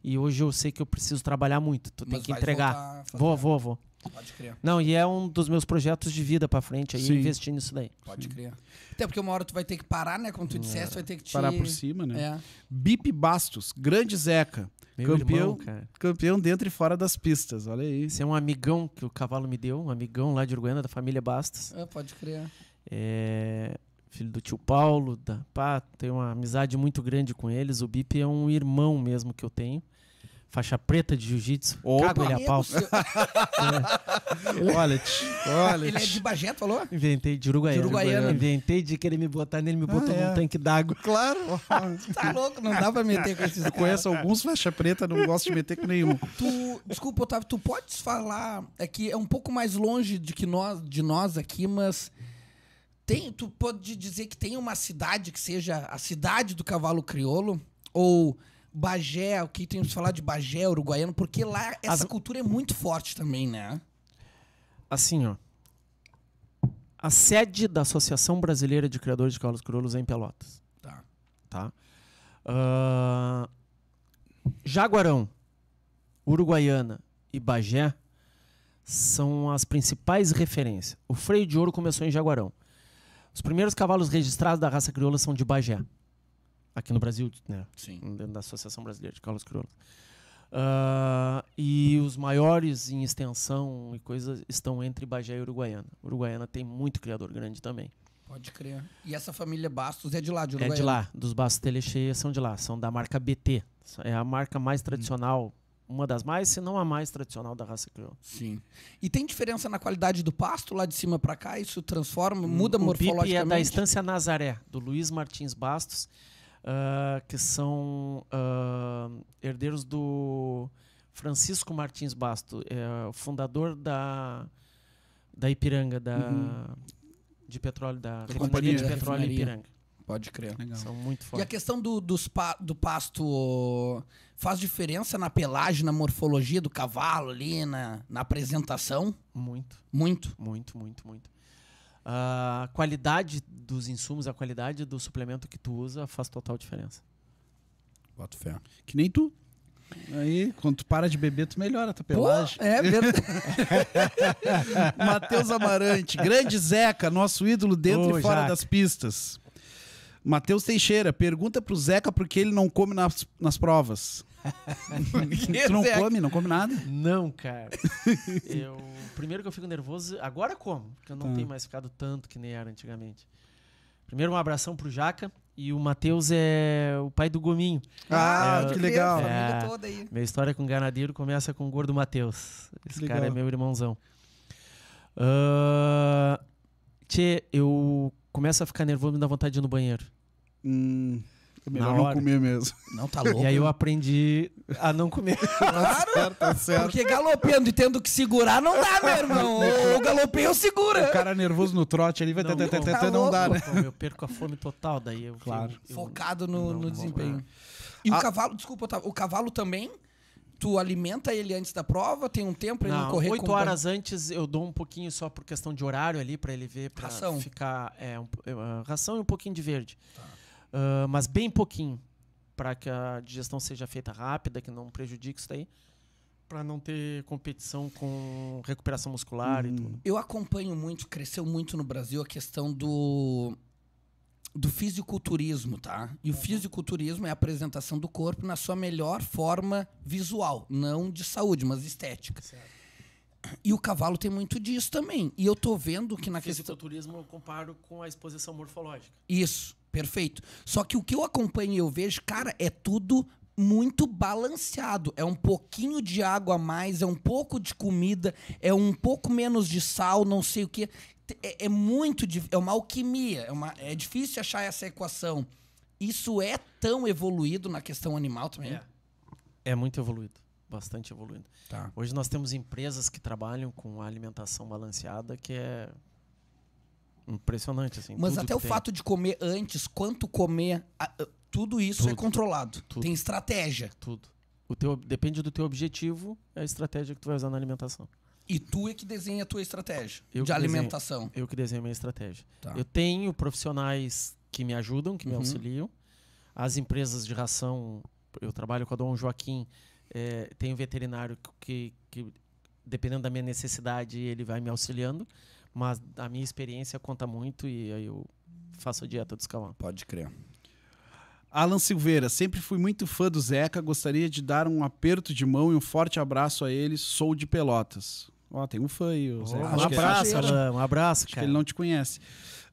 E hoje eu sei que eu preciso trabalhar muito. Tu Mas tem que entregar. Vou, vou, vou. Pode crer. Não, e é um dos meus projetos de vida pra frente aí, Sim. investir nisso daí. Pode Sim. crer. Até porque uma hora tu vai ter que parar, né? Como tu disseste, é. tu vai ter que te... Parar por cima, né? É. Bip Bastos, grande Zeca. Meu campeão, irmão, cara. campeão dentro e fora das pistas, olha aí. Esse é um amigão que o cavalo me deu, um amigão lá de Uruguaiana, da família Bastos. É, pode crer. É, filho do tio Paulo, da pá, tenho uma amizade muito grande com eles. O Bip é um irmão mesmo que eu tenho faixa preta de jiu-jitsu. Cago é. ele a pau. é. Olha, olha. Ele é de Bagé, falou? Inventei de Uruguaiana. De Uruguaiana. Inventei de querer me botar nele, me botou ah, num é. tanque d'água. Claro. [laughs] tá louco, não dá pra meter com esses Eu conheço alguns faixa preta, não gosto de meter com nenhum. Tu, desculpa, Otávio, tu podes falar, é que é um pouco mais longe de, que nós, de nós aqui, mas... Tem, tu pode dizer que tem uma cidade que seja a cidade do cavalo crioulo? Ou Bagé, o que temos que falar de Bagé, uruguaiano, porque lá essa As... cultura é muito forte também, né? Assim, ó. A sede da Associação Brasileira de Criadores de Cavalos Crioulos é em Pelotas. Tá. Tá. Uh... Jaguarão, Uruguaiana e Bagé são as principais referências. O freio de ouro começou em Jaguarão. Os primeiros cavalos registrados da raça crioula são de Bagé aqui no Brasil, né? Sim. Dentro da Associação Brasileira de Carlos Crioula. Uh, ah, e os maiores em extensão e coisas estão entre Bagé e Uruguaiana. Uruguaiana tem muito criador grande também. Pode crer. E essa família Bastos é de lá, de Uruguaiana? É de lá. Dos Bastos Telecheia são de lá. São da marca BT. É a marca mais hum. tradicional hum uma das mais, se não a mais tradicional da raça crioula. Sim. E tem diferença na qualidade do pasto lá de cima para cá? Isso transforma, muda o morfologicamente? O é da Estância Nazaré, do Luiz Martins Bastos, uh, que são uh, herdeiros do Francisco Martins Basto, é, fundador da, da Ipiranga, da, uhum. de petróleo, da, da companhia de petróleo refinaria. Ipiranga. Pode crer. Legal. São muito fortes. E a questão do, dos pa, do pasto faz diferença na pelagem, na morfologia do cavalo ali, na, na apresentação? Muito. Muito? Muito, muito, muito a qualidade dos insumos, a qualidade do suplemento que tu usa faz total diferença. Boto fé. Que nem tu. Aí, quando tu para de beber, tu melhora a tua pelagem. Pô, é verdade. [laughs] [laughs] Matheus Amarante, grande Zeca, nosso ídolo dentro Ô, e fora Jaca. das pistas. Matheus Teixeira, pergunta pro Zeca por que ele não come nas, nas provas tu não é come, não come nada? Não, cara. Eu, primeiro que eu fico nervoso, agora como? Porque eu não tá. tenho mais ficado tanto que nem era antigamente. Primeiro, um abração pro Jaca. E o Matheus é o pai do Gominho. Ah, é, que legal. É, toda aí. Minha história com o ganadeiro começa com o gordo Matheus. Esse cara é meu irmãozão. Uh, tchê, eu começo a ficar nervoso, me dá vontade de ir no banheiro. Hum. É melhor não comer mesmo. Não, tá [laughs] louco. E aí eu aprendi a não comer. [laughs] Tá claro! tá certo. Porque galopeando e tendo que segurar não dá, meu irmão. Ou galopei, eu segura. O cara nervoso no trote ali vai não, tá não dá, né? Eu perco a fome total daí. Eu, claro. Focado no, no desempenho. E a... o ah. cavalo, desculpa, o cavalo também tu alimenta ele antes da prova? Tem um tempo pra ele não correr? Oito horas antes eu dou um pouquinho só por questão de horário ali para ele ver ração ficar é, um, é, ração e um pouquinho de verde. Tá. Ah, mas bem pouquinho, para que a digestão seja feita rápida, que não prejudique isso daí, para não ter competição com recuperação muscular hum. e tudo. Eu acompanho muito, cresceu muito no Brasil a questão do do fisiculturismo, tá? E o uhum. fisiculturismo é a apresentação do corpo na sua melhor forma visual, não de saúde, mas estética. Certo. E o cavalo tem muito disso também. E eu tô vendo que na questão. Fisiculturismo eu comparo com a exposição morfológica. Isso. Perfeito. Só que o que eu acompanho e eu vejo, cara, é tudo muito balanceado. É um pouquinho de água a mais, é um pouco de comida, é um pouco menos de sal, não sei o que. É, é, muito. É uma alquimia. É, uma, é difícil achar essa equação. Isso é tão evoluído na questão animal também? É, é muito evoluído. Bastante evoluído. Tá. Hoje nós temos empresas que trabalham com alimentação balanceada, que é Impressionante, assim. Mas até o tem. fato de comer antes, quanto comer, tudo isso é tudo, é controlado. Tudo, tem estratégia. Tudo. O teu, depende do teu objetivo, é a estratégia que tu vai usar na alimentação. E tu é que desenha a tua estratégia eu de alimentação. Desenho, eu que desenho a minha estratégia. Tá. Eu tenho profissionais que me ajudam, que me uhum. auxiliam. As empresas de ração, eu trabalho com a Dom Joaquim, é, tem um veterinário que, que, dependendo da minha necessidade, ele vai me auxiliando. Mas a minha experiência conta muito e aí eu faço a dieta dos cavalos. Pode crer. Alan Silveira, sempre fui muito fã do Zeca, gostaria de dar um aperto de mão e um forte abraço a ele. Sou de Pelotas. Ó, tem um fã aí, o Zeca. Um é abraço, né? Alan, um abraço, cara. ele não te conhece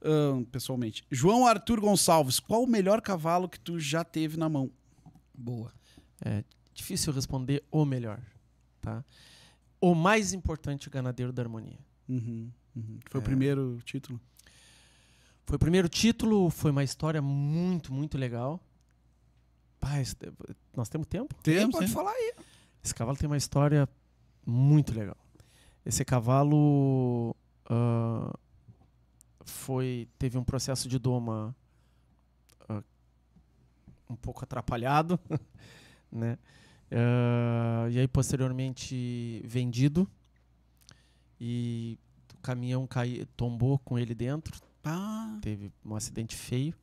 uh, pessoalmente. João Arthur Gonçalves, qual o melhor cavalo que tu já teve na mão? Boa. É difícil responder o melhor, tá? O mais importante ganadeiro da harmonia. Uhum. Uhum. Foi é. o primeiro título? Foi o primeiro título, foi uma história muito, muito legal. Pai, nós temos tempo? Temos, pode falar aí. Esse cavalo tem uma história muito legal. Esse cavalo uh, foi teve um processo de doma uh, um pouco atrapalhado, [laughs] né? Uh, e aí posteriormente vendido e caminhão cai, tombou com ele dentro. Ah. Teve um acidente feio.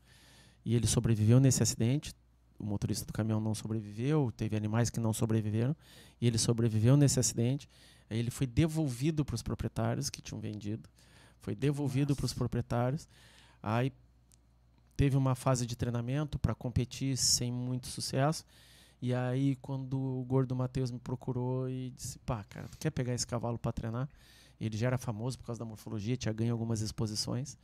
E ele sobreviveu nesse acidente. O motorista do caminhão não sobreviveu. Teve animais que não sobreviveram. E ele sobreviveu nesse acidente. Aí ele foi devolvido para os proprietários que tinham vendido. Foi devolvido para os proprietários. Aí teve uma fase de treinamento para competir sem muito sucesso. E aí, quando o gordo Matheus me procurou e disse: pá, cara, tu quer pegar esse cavalo para treinar? Ele já era famoso por causa da morfologia, tinha ganho algumas exposições.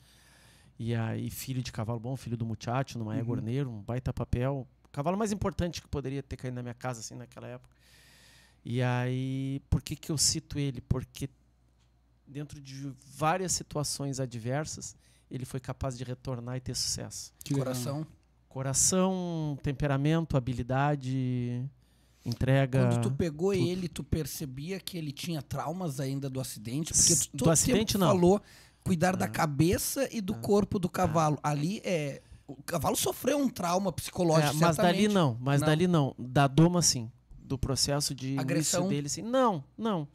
E aí, filho de cavalo bom, filho do Muchacho, no Maia é uhum. Gorneiro, um baita papel. O cavalo mais importante que poderia ter caído na minha casa, assim, naquela época. E aí, por que, que eu cito ele? Porque dentro de várias situações adversas, ele foi capaz de retornar e ter sucesso. Que coração. Coração, temperamento, habilidade entrega. Quando tu pegou tudo. ele, tu percebia que ele tinha traumas ainda do acidente? Porque tu todo do acidente, não. falou cuidar ah. da cabeça e do ah. corpo do ah. cavalo. Ah. Ali é. O cavalo sofreu um trauma psicológico. É, mas dali não, mas não. dali não. Da doma, sim. Do processo de agressão dele, sim. Não, não.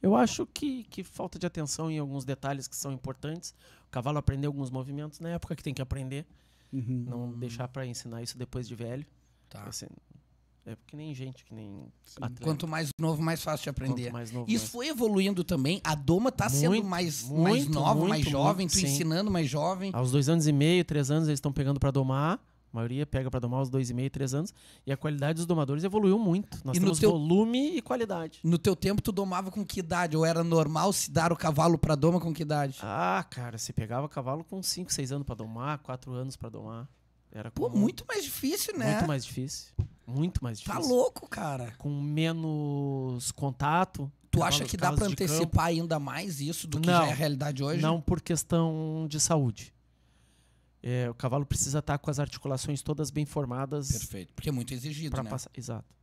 Eu acho que, que falta de atenção em alguns detalhes que são importantes. O cavalo aprendeu alguns movimentos na época que tem que aprender. Uhum. Não deixar para ensinar isso depois de velho. Tá. Assim, é porque nem gente, que nem. Quanto mais novo, mais fácil de aprender. Novo, Isso mais... foi evoluindo também. A Doma está sendo mais, muito, mais nova, muito, mais jovem, muito, tu sim. ensinando mais jovem. Aos dois anos e meio, três anos, eles estão pegando para domar. A maioria pega para domar aos dois e meio, três anos. E a qualidade dos domadores evoluiu muito. Nós e temos teu, volume e qualidade. No teu tempo, tu domava com que idade? Ou era normal se dar o cavalo para doma com que idade? Ah, cara, você pegava cavalo com cinco, seis anos para domar, quatro anos para domar. Era Pô, muito mais difícil, né? Muito mais difícil. Muito mais tá difícil. Tá louco, cara. Com menos contato. Tu né, acha que dá para antecipar ainda mais isso do que não, já é a realidade hoje? Não, por questão de saúde. É, o cavalo precisa estar tá com as articulações todas bem formadas. Perfeito, porque é muito exigido, né? Passar. Exato.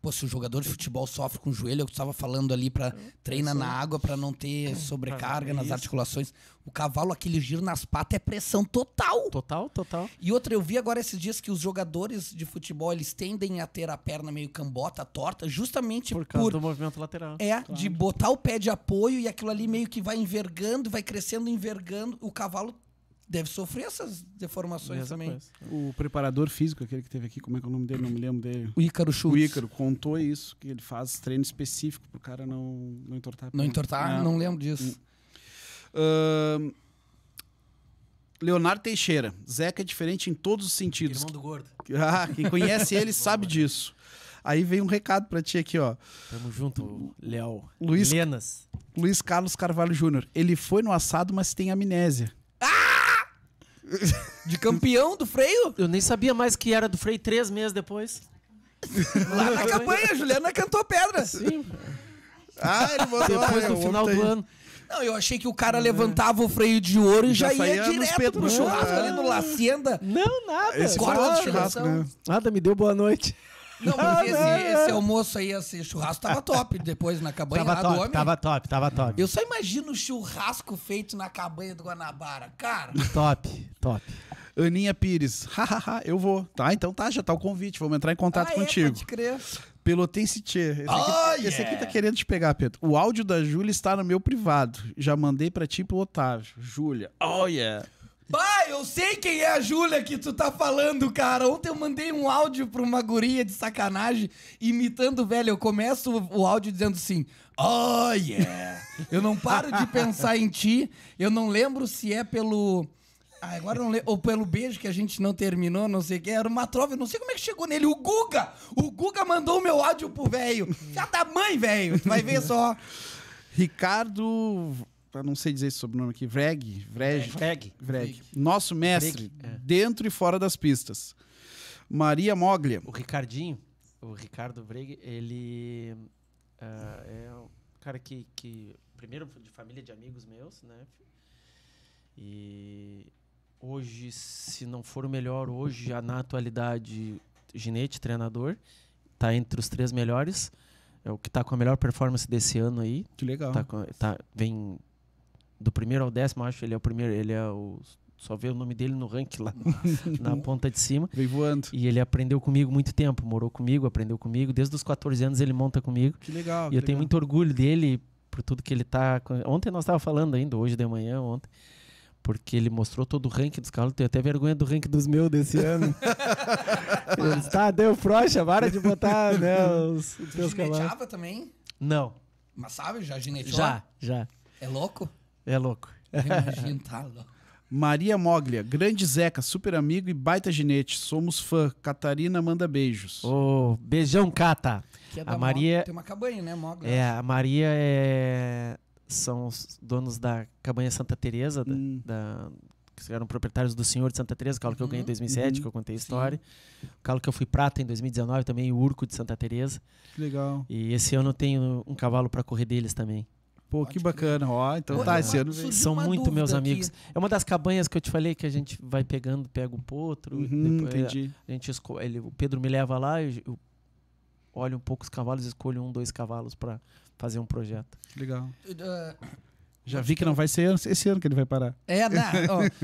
Pô, se o jogador de futebol sofre com o joelho, eu estava falando ali para hum, treina na é. água para não ter é, sobrecarga nas articulações. O cavalo, aquele giro nas patas é pressão total. Total, total. E outra, eu vi agora esses dias que os jogadores de futebol, eles tendem a ter a perna meio cambota, torta, justamente por causa por, do movimento lateral. É, claro. de botar o pé de apoio e aquilo ali meio que vai envergando, vai crescendo, envergando. O cavalo deve sofrer essas deformações também. Coisa. O preparador físico, aquele que teve aqui, como é que é o nome dele? Não me lembro dele. O Ícaro Schultz. O Ícaro contou isso, que ele faz treino específico pro cara não, não entortar. Não entortar? É. Não lembro disso. Uh, Leonardo Teixeira. Zeca é diferente em todos os sentidos. Irmão do gordo. Ah, quem conhece ele [laughs] sabe disso. Aí vem um recado para ti aqui, ó. Tamo junto, Léo. Luiz, Lenas. Luiz Carlos Carvalho Júnior. Ele foi no assado, mas tem amnésia. De campeão do freio? Eu nem sabia mais que era do freio três meses depois. Lá na campanha, a Juliana cantou pedra. Sim. Ah, ele mandou. Depois do final do ano. Não, eu achei que o cara levantava o freio de ouro e já, já ia direto pro churrasco ali no Lacenda. Não, nada. Esse Corta de churrasco, né? Nada, me deu boa noite. Não, mas ah, esse, esse almoço aí, esse churrasco tava top depois na cabanha tava lá top, do homem. Tava top, tava top. Eu só imagino o churrasco feito na cabanha do Guanabara, cara. Top, top. Aninha Pires, hahaha, [laughs] eu vou. Tá, então tá, já tá o convite, vamos entrar em contato ah, contigo. É, pode crer. Pelotense Tchê. Esse, oh, aqui, ah, yeah. esse aqui tá querendo te pegar, Pedro. O áudio da Júlia está no meu privado. Já mandei para ti pro Otávio. Júlia. Oh, yeah. Pai, eu sei quem é a Júlia que tu tá falando, cara. Ontem eu mandei um áudio pra uma guria de sacanagem, imitando, velho. Eu começo o áudio dizendo assim: Oh, yeah. eu não paro de pensar em ti. Eu não lembro se é pelo. Ah, agora não lembro. Ou pelo beijo que a gente não terminou, não sei o que. Era uma trova, não sei como é que chegou nele. O Guga! O Guga mandou o meu áudio pro velho. Já da mãe, velho. Vai ver só. Ricardo eu não sei dizer esse sobrenome aqui, Vreg, Vreg, é, Vreg, Vreg. nosso mestre, Vreg. É. dentro e fora das pistas. Maria Moglia. O Ricardinho, o Ricardo Vreg, ele uh, é um cara que, que, primeiro, de família de amigos meus, né? E hoje, se não for o melhor, hoje, já na atualidade, Ginete, treinador, tá entre os três melhores. É o que está com a melhor performance desse ano aí. Que legal. Tá, com, tá vem do primeiro ao décimo, acho, ele é o primeiro, ele é o só vê o nome dele no ranking lá [laughs] na, ponta de cima. Vem voando. E ele aprendeu comigo muito tempo, morou comigo, aprendeu comigo. Desde os 14 anos ele monta comigo. Que legal. E que eu legal. tenho muito orgulho dele por tudo que ele tá. Ontem nós estávamos falando ainda, hoje de manhã, ontem. Porque ele mostrou todo o ranking dos carros. Tenho até vergonha do ranking dos meus desse [laughs] ano. ele disse, tá, deu frouxa, para de botar né, os, os teus cavalos. também? Não. Mas sabe, já gineteou? Já, já. É louco? É louco. Imagina, é tá louco. Maria Moglia, grande Zeca, super amigo e baita ginete. Somos fã. Catarina manda beijos. Ô, oh, beijão, Cata. É a Maria. Tem uma cabanha, né, Moglia? É, a Maria é... são os donos da cabanha Santa Teresa, hum. da, que eram proprietários do Senhor de Santa Teresa, calo que eu ganhei em 2007, uhum. uhum. que eu contei a história. Sim. Calo que eu fui prata em 2019 também, o Urco de Santa Teresa. Que legal. E esse ano eu tenho um cavalo para correr deles também. Pô, que bacana. Ó, então tá, esse ano São muito meus amigos. Aqui. É uma das cabanhas que eu te falei que a gente vai pegando, pega o potro. Uhum, é, entendi. A, gente escolhe, ele, o Pedro me leva lá, eu, eu olho um pouco os cavalos, escolho um, dois cavalos para fazer um projeto. Legal. Uh, já vi que não vai ser esse ano que ele vai parar. É, né?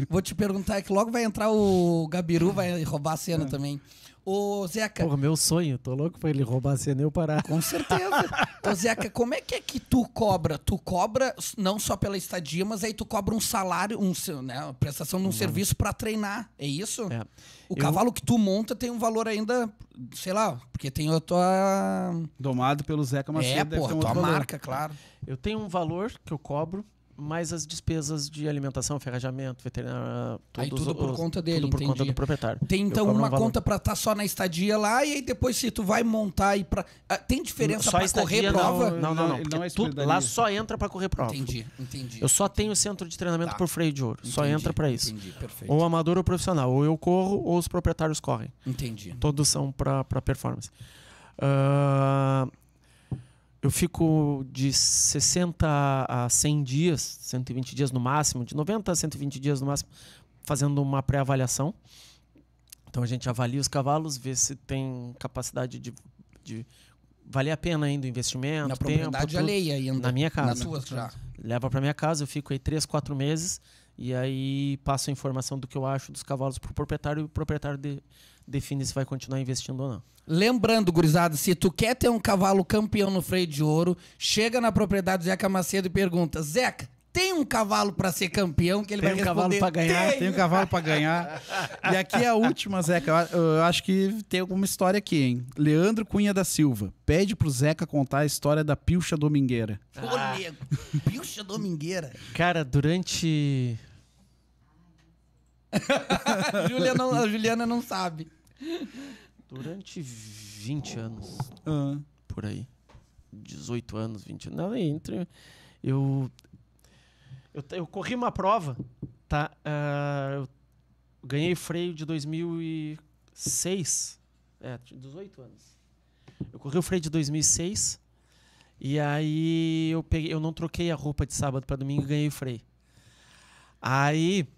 vou te perguntar que logo vai entrar o Gabiru, vai roubar a cena é. também. Ô, Zeca. Porra, meu sonho, tô louco pra ele roubar a cena e eu parar. Com certeza. [laughs] Ô, Zeca, como é que é que tu cobra? Tu cobra não só pela estadia, mas aí tu cobra um salário, um, né, prestação de um serviço para treinar. É isso? É. O eu... cavalo que tu monta tem um valor ainda, sei lá, porque tem a tua. Domado pelo Zeca Machado. É, porra, tua marca, claro. Eu tenho um valor que eu cobro mas as despesas de alimentação, ferrajamento, veterinário, todos aí tudo os, por conta dele, tudo por entendi. conta do proprietário. Tem então uma um conta para estar tá só na estadia lá e aí depois se tu vai montar e para ah, tem diferença para correr não, prova? Não, não, não, não é tu, lá só entra para correr prova. Entendi, entendi. Eu só tenho centro de treinamento tá. por freio de ouro, entendi, só entra para isso. Entendi, perfeito. Ou amador ou profissional, ou eu corro ou os proprietários correm. Entendi. Todos são para performance. Uh, eu fico de 60 a 100 dias, 120 dias no máximo, de 90 a 120 dias no máximo, fazendo uma pré-avaliação. Então a gente avalia os cavalos, vê se tem capacidade de, de valer a pena ainda o investimento. Na propriedade tempo, alheia ainda. Na minha casa. Na sua já. Leva para minha casa, eu fico aí três, quatro meses e aí passo a informação do que eu acho dos cavalos para o proprietário e o proprietário de, define se vai continuar investindo ou não. Lembrando, gurizada, se tu quer ter um cavalo campeão no freio de ouro, chega na propriedade do Zeca Macedo e pergunta: Zeca, tem um cavalo para ser campeão que ele tem vai um responder. Cavalo pra ganhar, tem. um cavalo para ganhar. e aqui é a última, Zeca. Eu acho que tem alguma história aqui, hein? Leandro Cunha da Silva. Pede pro Zeca contar a história da Pilcha Domingueira. Ah. nego, Pilcha Domingueira. Cara, durante a, [laughs] Julia não, a Juliana não sabe. Durante 20 anos. Uhum. Por aí. 18 anos, 20 anos. Não, entre. Eu, eu. Eu, corri uma prova, tá? Uh, eu ganhei freio de 2006. É, 18 anos. Eu corri o freio de 2006. E aí eu, peguei, eu não troquei a roupa de sábado para domingo e ganhei freio. Aí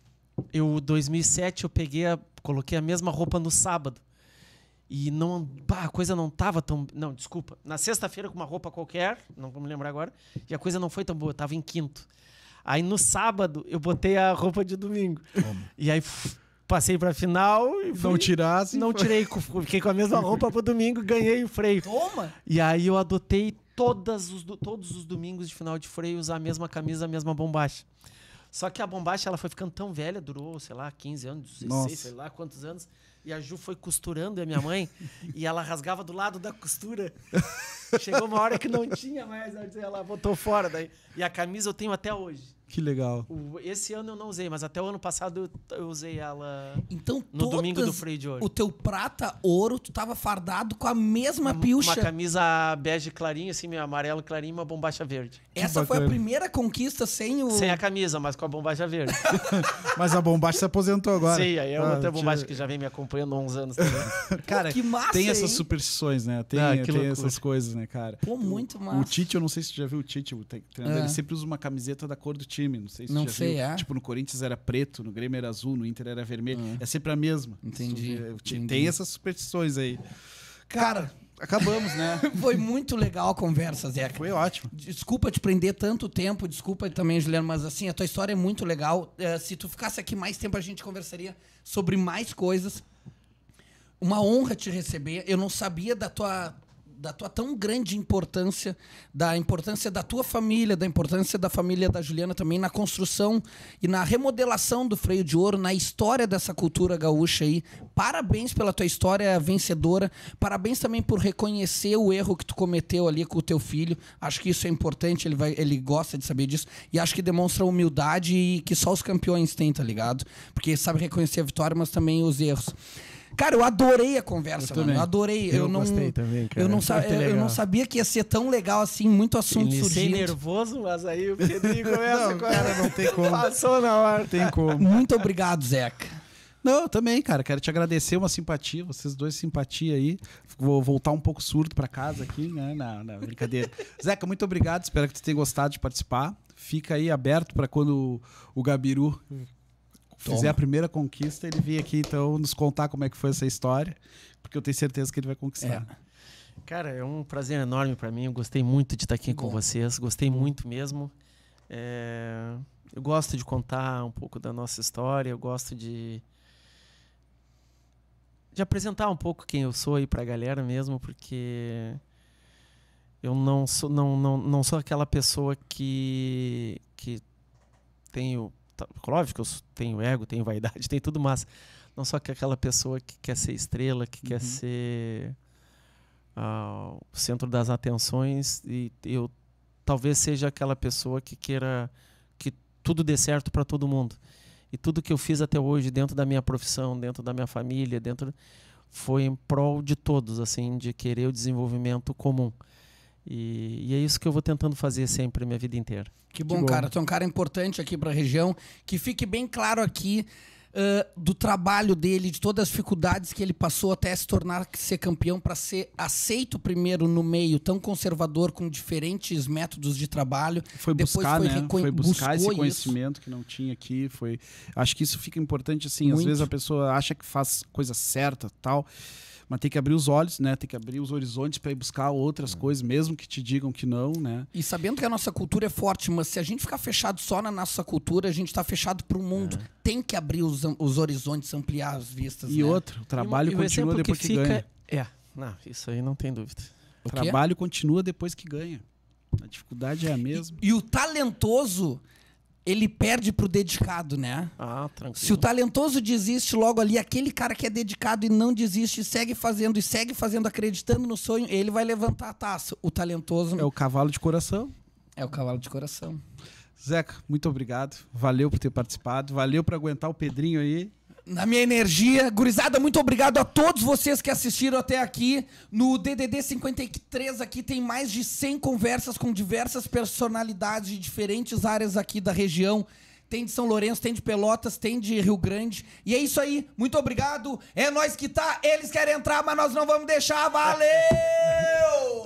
eu 2007 eu peguei a, coloquei a mesma roupa no sábado e não a coisa não tava tão não desculpa na sexta-feira com uma roupa qualquer não vou me lembrar agora e a coisa não foi tão boa eu tava em quinto aí no sábado eu botei a roupa de domingo e aí passei para final e fui, não tirasse não foi. tirei fiquei com a mesma roupa pro domingo ganhei o freio Toma! e aí eu adotei todas os, todos os domingos de final de freio usar a mesma camisa a mesma bombacha só que a bombacha ela foi ficando tão velha, durou, sei lá, 15 anos, 16, Nossa. sei lá quantos anos. E a Ju foi costurando, a minha mãe, e ela rasgava do lado da costura. Chegou uma hora que não tinha mais, ela botou fora daí. E a camisa eu tenho até hoje. Que legal. Esse ano eu não usei, mas até o ano passado eu usei ela então, no todas, domingo do freio de ouro. O teu prata ouro, tu tava fardado com a mesma uma, pilcha. Uma camisa bege clarinha, assim, meio amarelo clarinho e uma bombacha verde. Que Essa bacana. foi a primeira conquista sem o. Sem a camisa, mas com a bombacha verde. [laughs] mas a bombacha se aposentou agora. Sim, aí é ah, outra bombacha tira... que já vem me acompanhando há uns anos também. [laughs] cara, que massa, tem hein? essas superstições, né? Tem, ah, tem essas coisas, né, cara? Pô, muito massa. O, o Tite, eu não sei se tu já viu o Tite, o treinador, ah. é. ele sempre usa uma camiseta da cor do Tite time, não sei se não sei, viu. É? Tipo, no Corinthians era preto, no Grêmio era azul, no Inter era vermelho. Ah. É sempre a mesma. Entendi. É, entendi. Tem essas superstições aí. Cara, acabamos, né? [laughs] Foi muito legal a conversa, Zeca. Foi ótimo. Desculpa te prender tanto tempo, desculpa também, Juliano, mas assim, a tua história é muito legal. É, se tu ficasse aqui mais tempo, a gente conversaria sobre mais coisas. Uma honra te receber. Eu não sabia da tua da tua tão grande importância, da importância da tua família, da importância da família da Juliana também na construção e na remodelação do freio de ouro, na história dessa cultura gaúcha aí. Parabéns pela tua história vencedora. Parabéns também por reconhecer o erro que tu cometeu ali com o teu filho. Acho que isso é importante, ele, vai, ele gosta de saber disso. E acho que demonstra humildade e que só os campeões têm, tá ligado? Porque sabe reconhecer a vitória, mas também os erros. Cara, eu adorei a conversa, eu mano. Eu adorei. Eu, eu não, gostei também, cara. Eu não, sa eu, eu não sabia que ia ser tão legal assim, muito assunto Iniciei surgindo. nervoso, mas aí o Pedrinho começa não, com cara, não tem como. Passou na hora. Não tem como. Muito obrigado, Zeca. Não, também, cara. Quero te agradecer uma simpatia, vocês dois simpatia aí. Vou voltar um pouco surdo para casa aqui, né? Não, não, brincadeira. [laughs] Zeca, muito obrigado. Espero que você tenha gostado de participar. Fica aí aberto para quando o Gabiru Toma. fizer a primeira conquista, ele vir aqui então nos contar como é que foi essa história, porque eu tenho certeza que ele vai conquistar. É. Cara, é um prazer enorme para mim. Eu gostei muito de estar aqui Bom. com vocês. Gostei muito mesmo. É... Eu gosto de contar um pouco da nossa história. Eu gosto de de apresentar um pouco quem eu sou aí para a galera mesmo, porque eu não sou não, não, não sou aquela pessoa que que tenho tá, óbvio que eu tenho ego, tenho vaidade, [laughs] tenho tudo, mas não só que aquela pessoa que quer ser estrela, que uhum. quer ser uh, o centro das atenções, e eu talvez seja aquela pessoa que queira que tudo dê certo para todo mundo. E tudo que eu fiz até hoje dentro da minha profissão, dentro da minha família, dentro foi em prol de todos, assim, de querer o desenvolvimento comum. E, e, é isso que eu vou tentando fazer sempre a minha vida inteira. Que bom, que bom. cara. Tu é um cara importante aqui para a região. Que fique bem claro aqui uh, do trabalho dele, de todas as dificuldades que ele passou até se tornar ser campeão, para ser aceito primeiro no meio tão conservador, com diferentes métodos de trabalho. Foi buscar, Depois foi né? Foi buscar esse conhecimento isso. que não tinha aqui. Foi... Acho que isso fica importante, assim. Muito. Às vezes a pessoa acha que faz coisa certa tal mas tem que abrir os olhos, né? Tem que abrir os horizontes para ir buscar outras é. coisas, mesmo que te digam que não, né? E sabendo que a nossa cultura é forte, mas se a gente ficar fechado só na nossa cultura, a gente está fechado para o mundo. É. Tem que abrir os, os horizontes, ampliar as vistas. E né? outro, o trabalho e, continua o depois que, que ganha. É, não, isso aí não tem dúvida. O, o trabalho continua depois que ganha. A dificuldade é a mesma. e, e o talentoso ele perde pro dedicado, né? Ah, tranquilo. Se o talentoso desiste logo ali, aquele cara que é dedicado e não desiste, segue fazendo e segue fazendo, acreditando no sonho, ele vai levantar a taça. O talentoso. É o cavalo de coração. É o cavalo de coração. Zeca, muito obrigado. Valeu por ter participado. Valeu por aguentar o Pedrinho aí na minha energia. Gurizada, muito obrigado a todos vocês que assistiram até aqui. No DDD 53 aqui tem mais de 100 conversas com diversas personalidades de diferentes áreas aqui da região. Tem de São Lourenço, tem de Pelotas, tem de Rio Grande. E é isso aí. Muito obrigado. É nós que tá. Eles querem entrar, mas nós não vamos deixar. Valeu!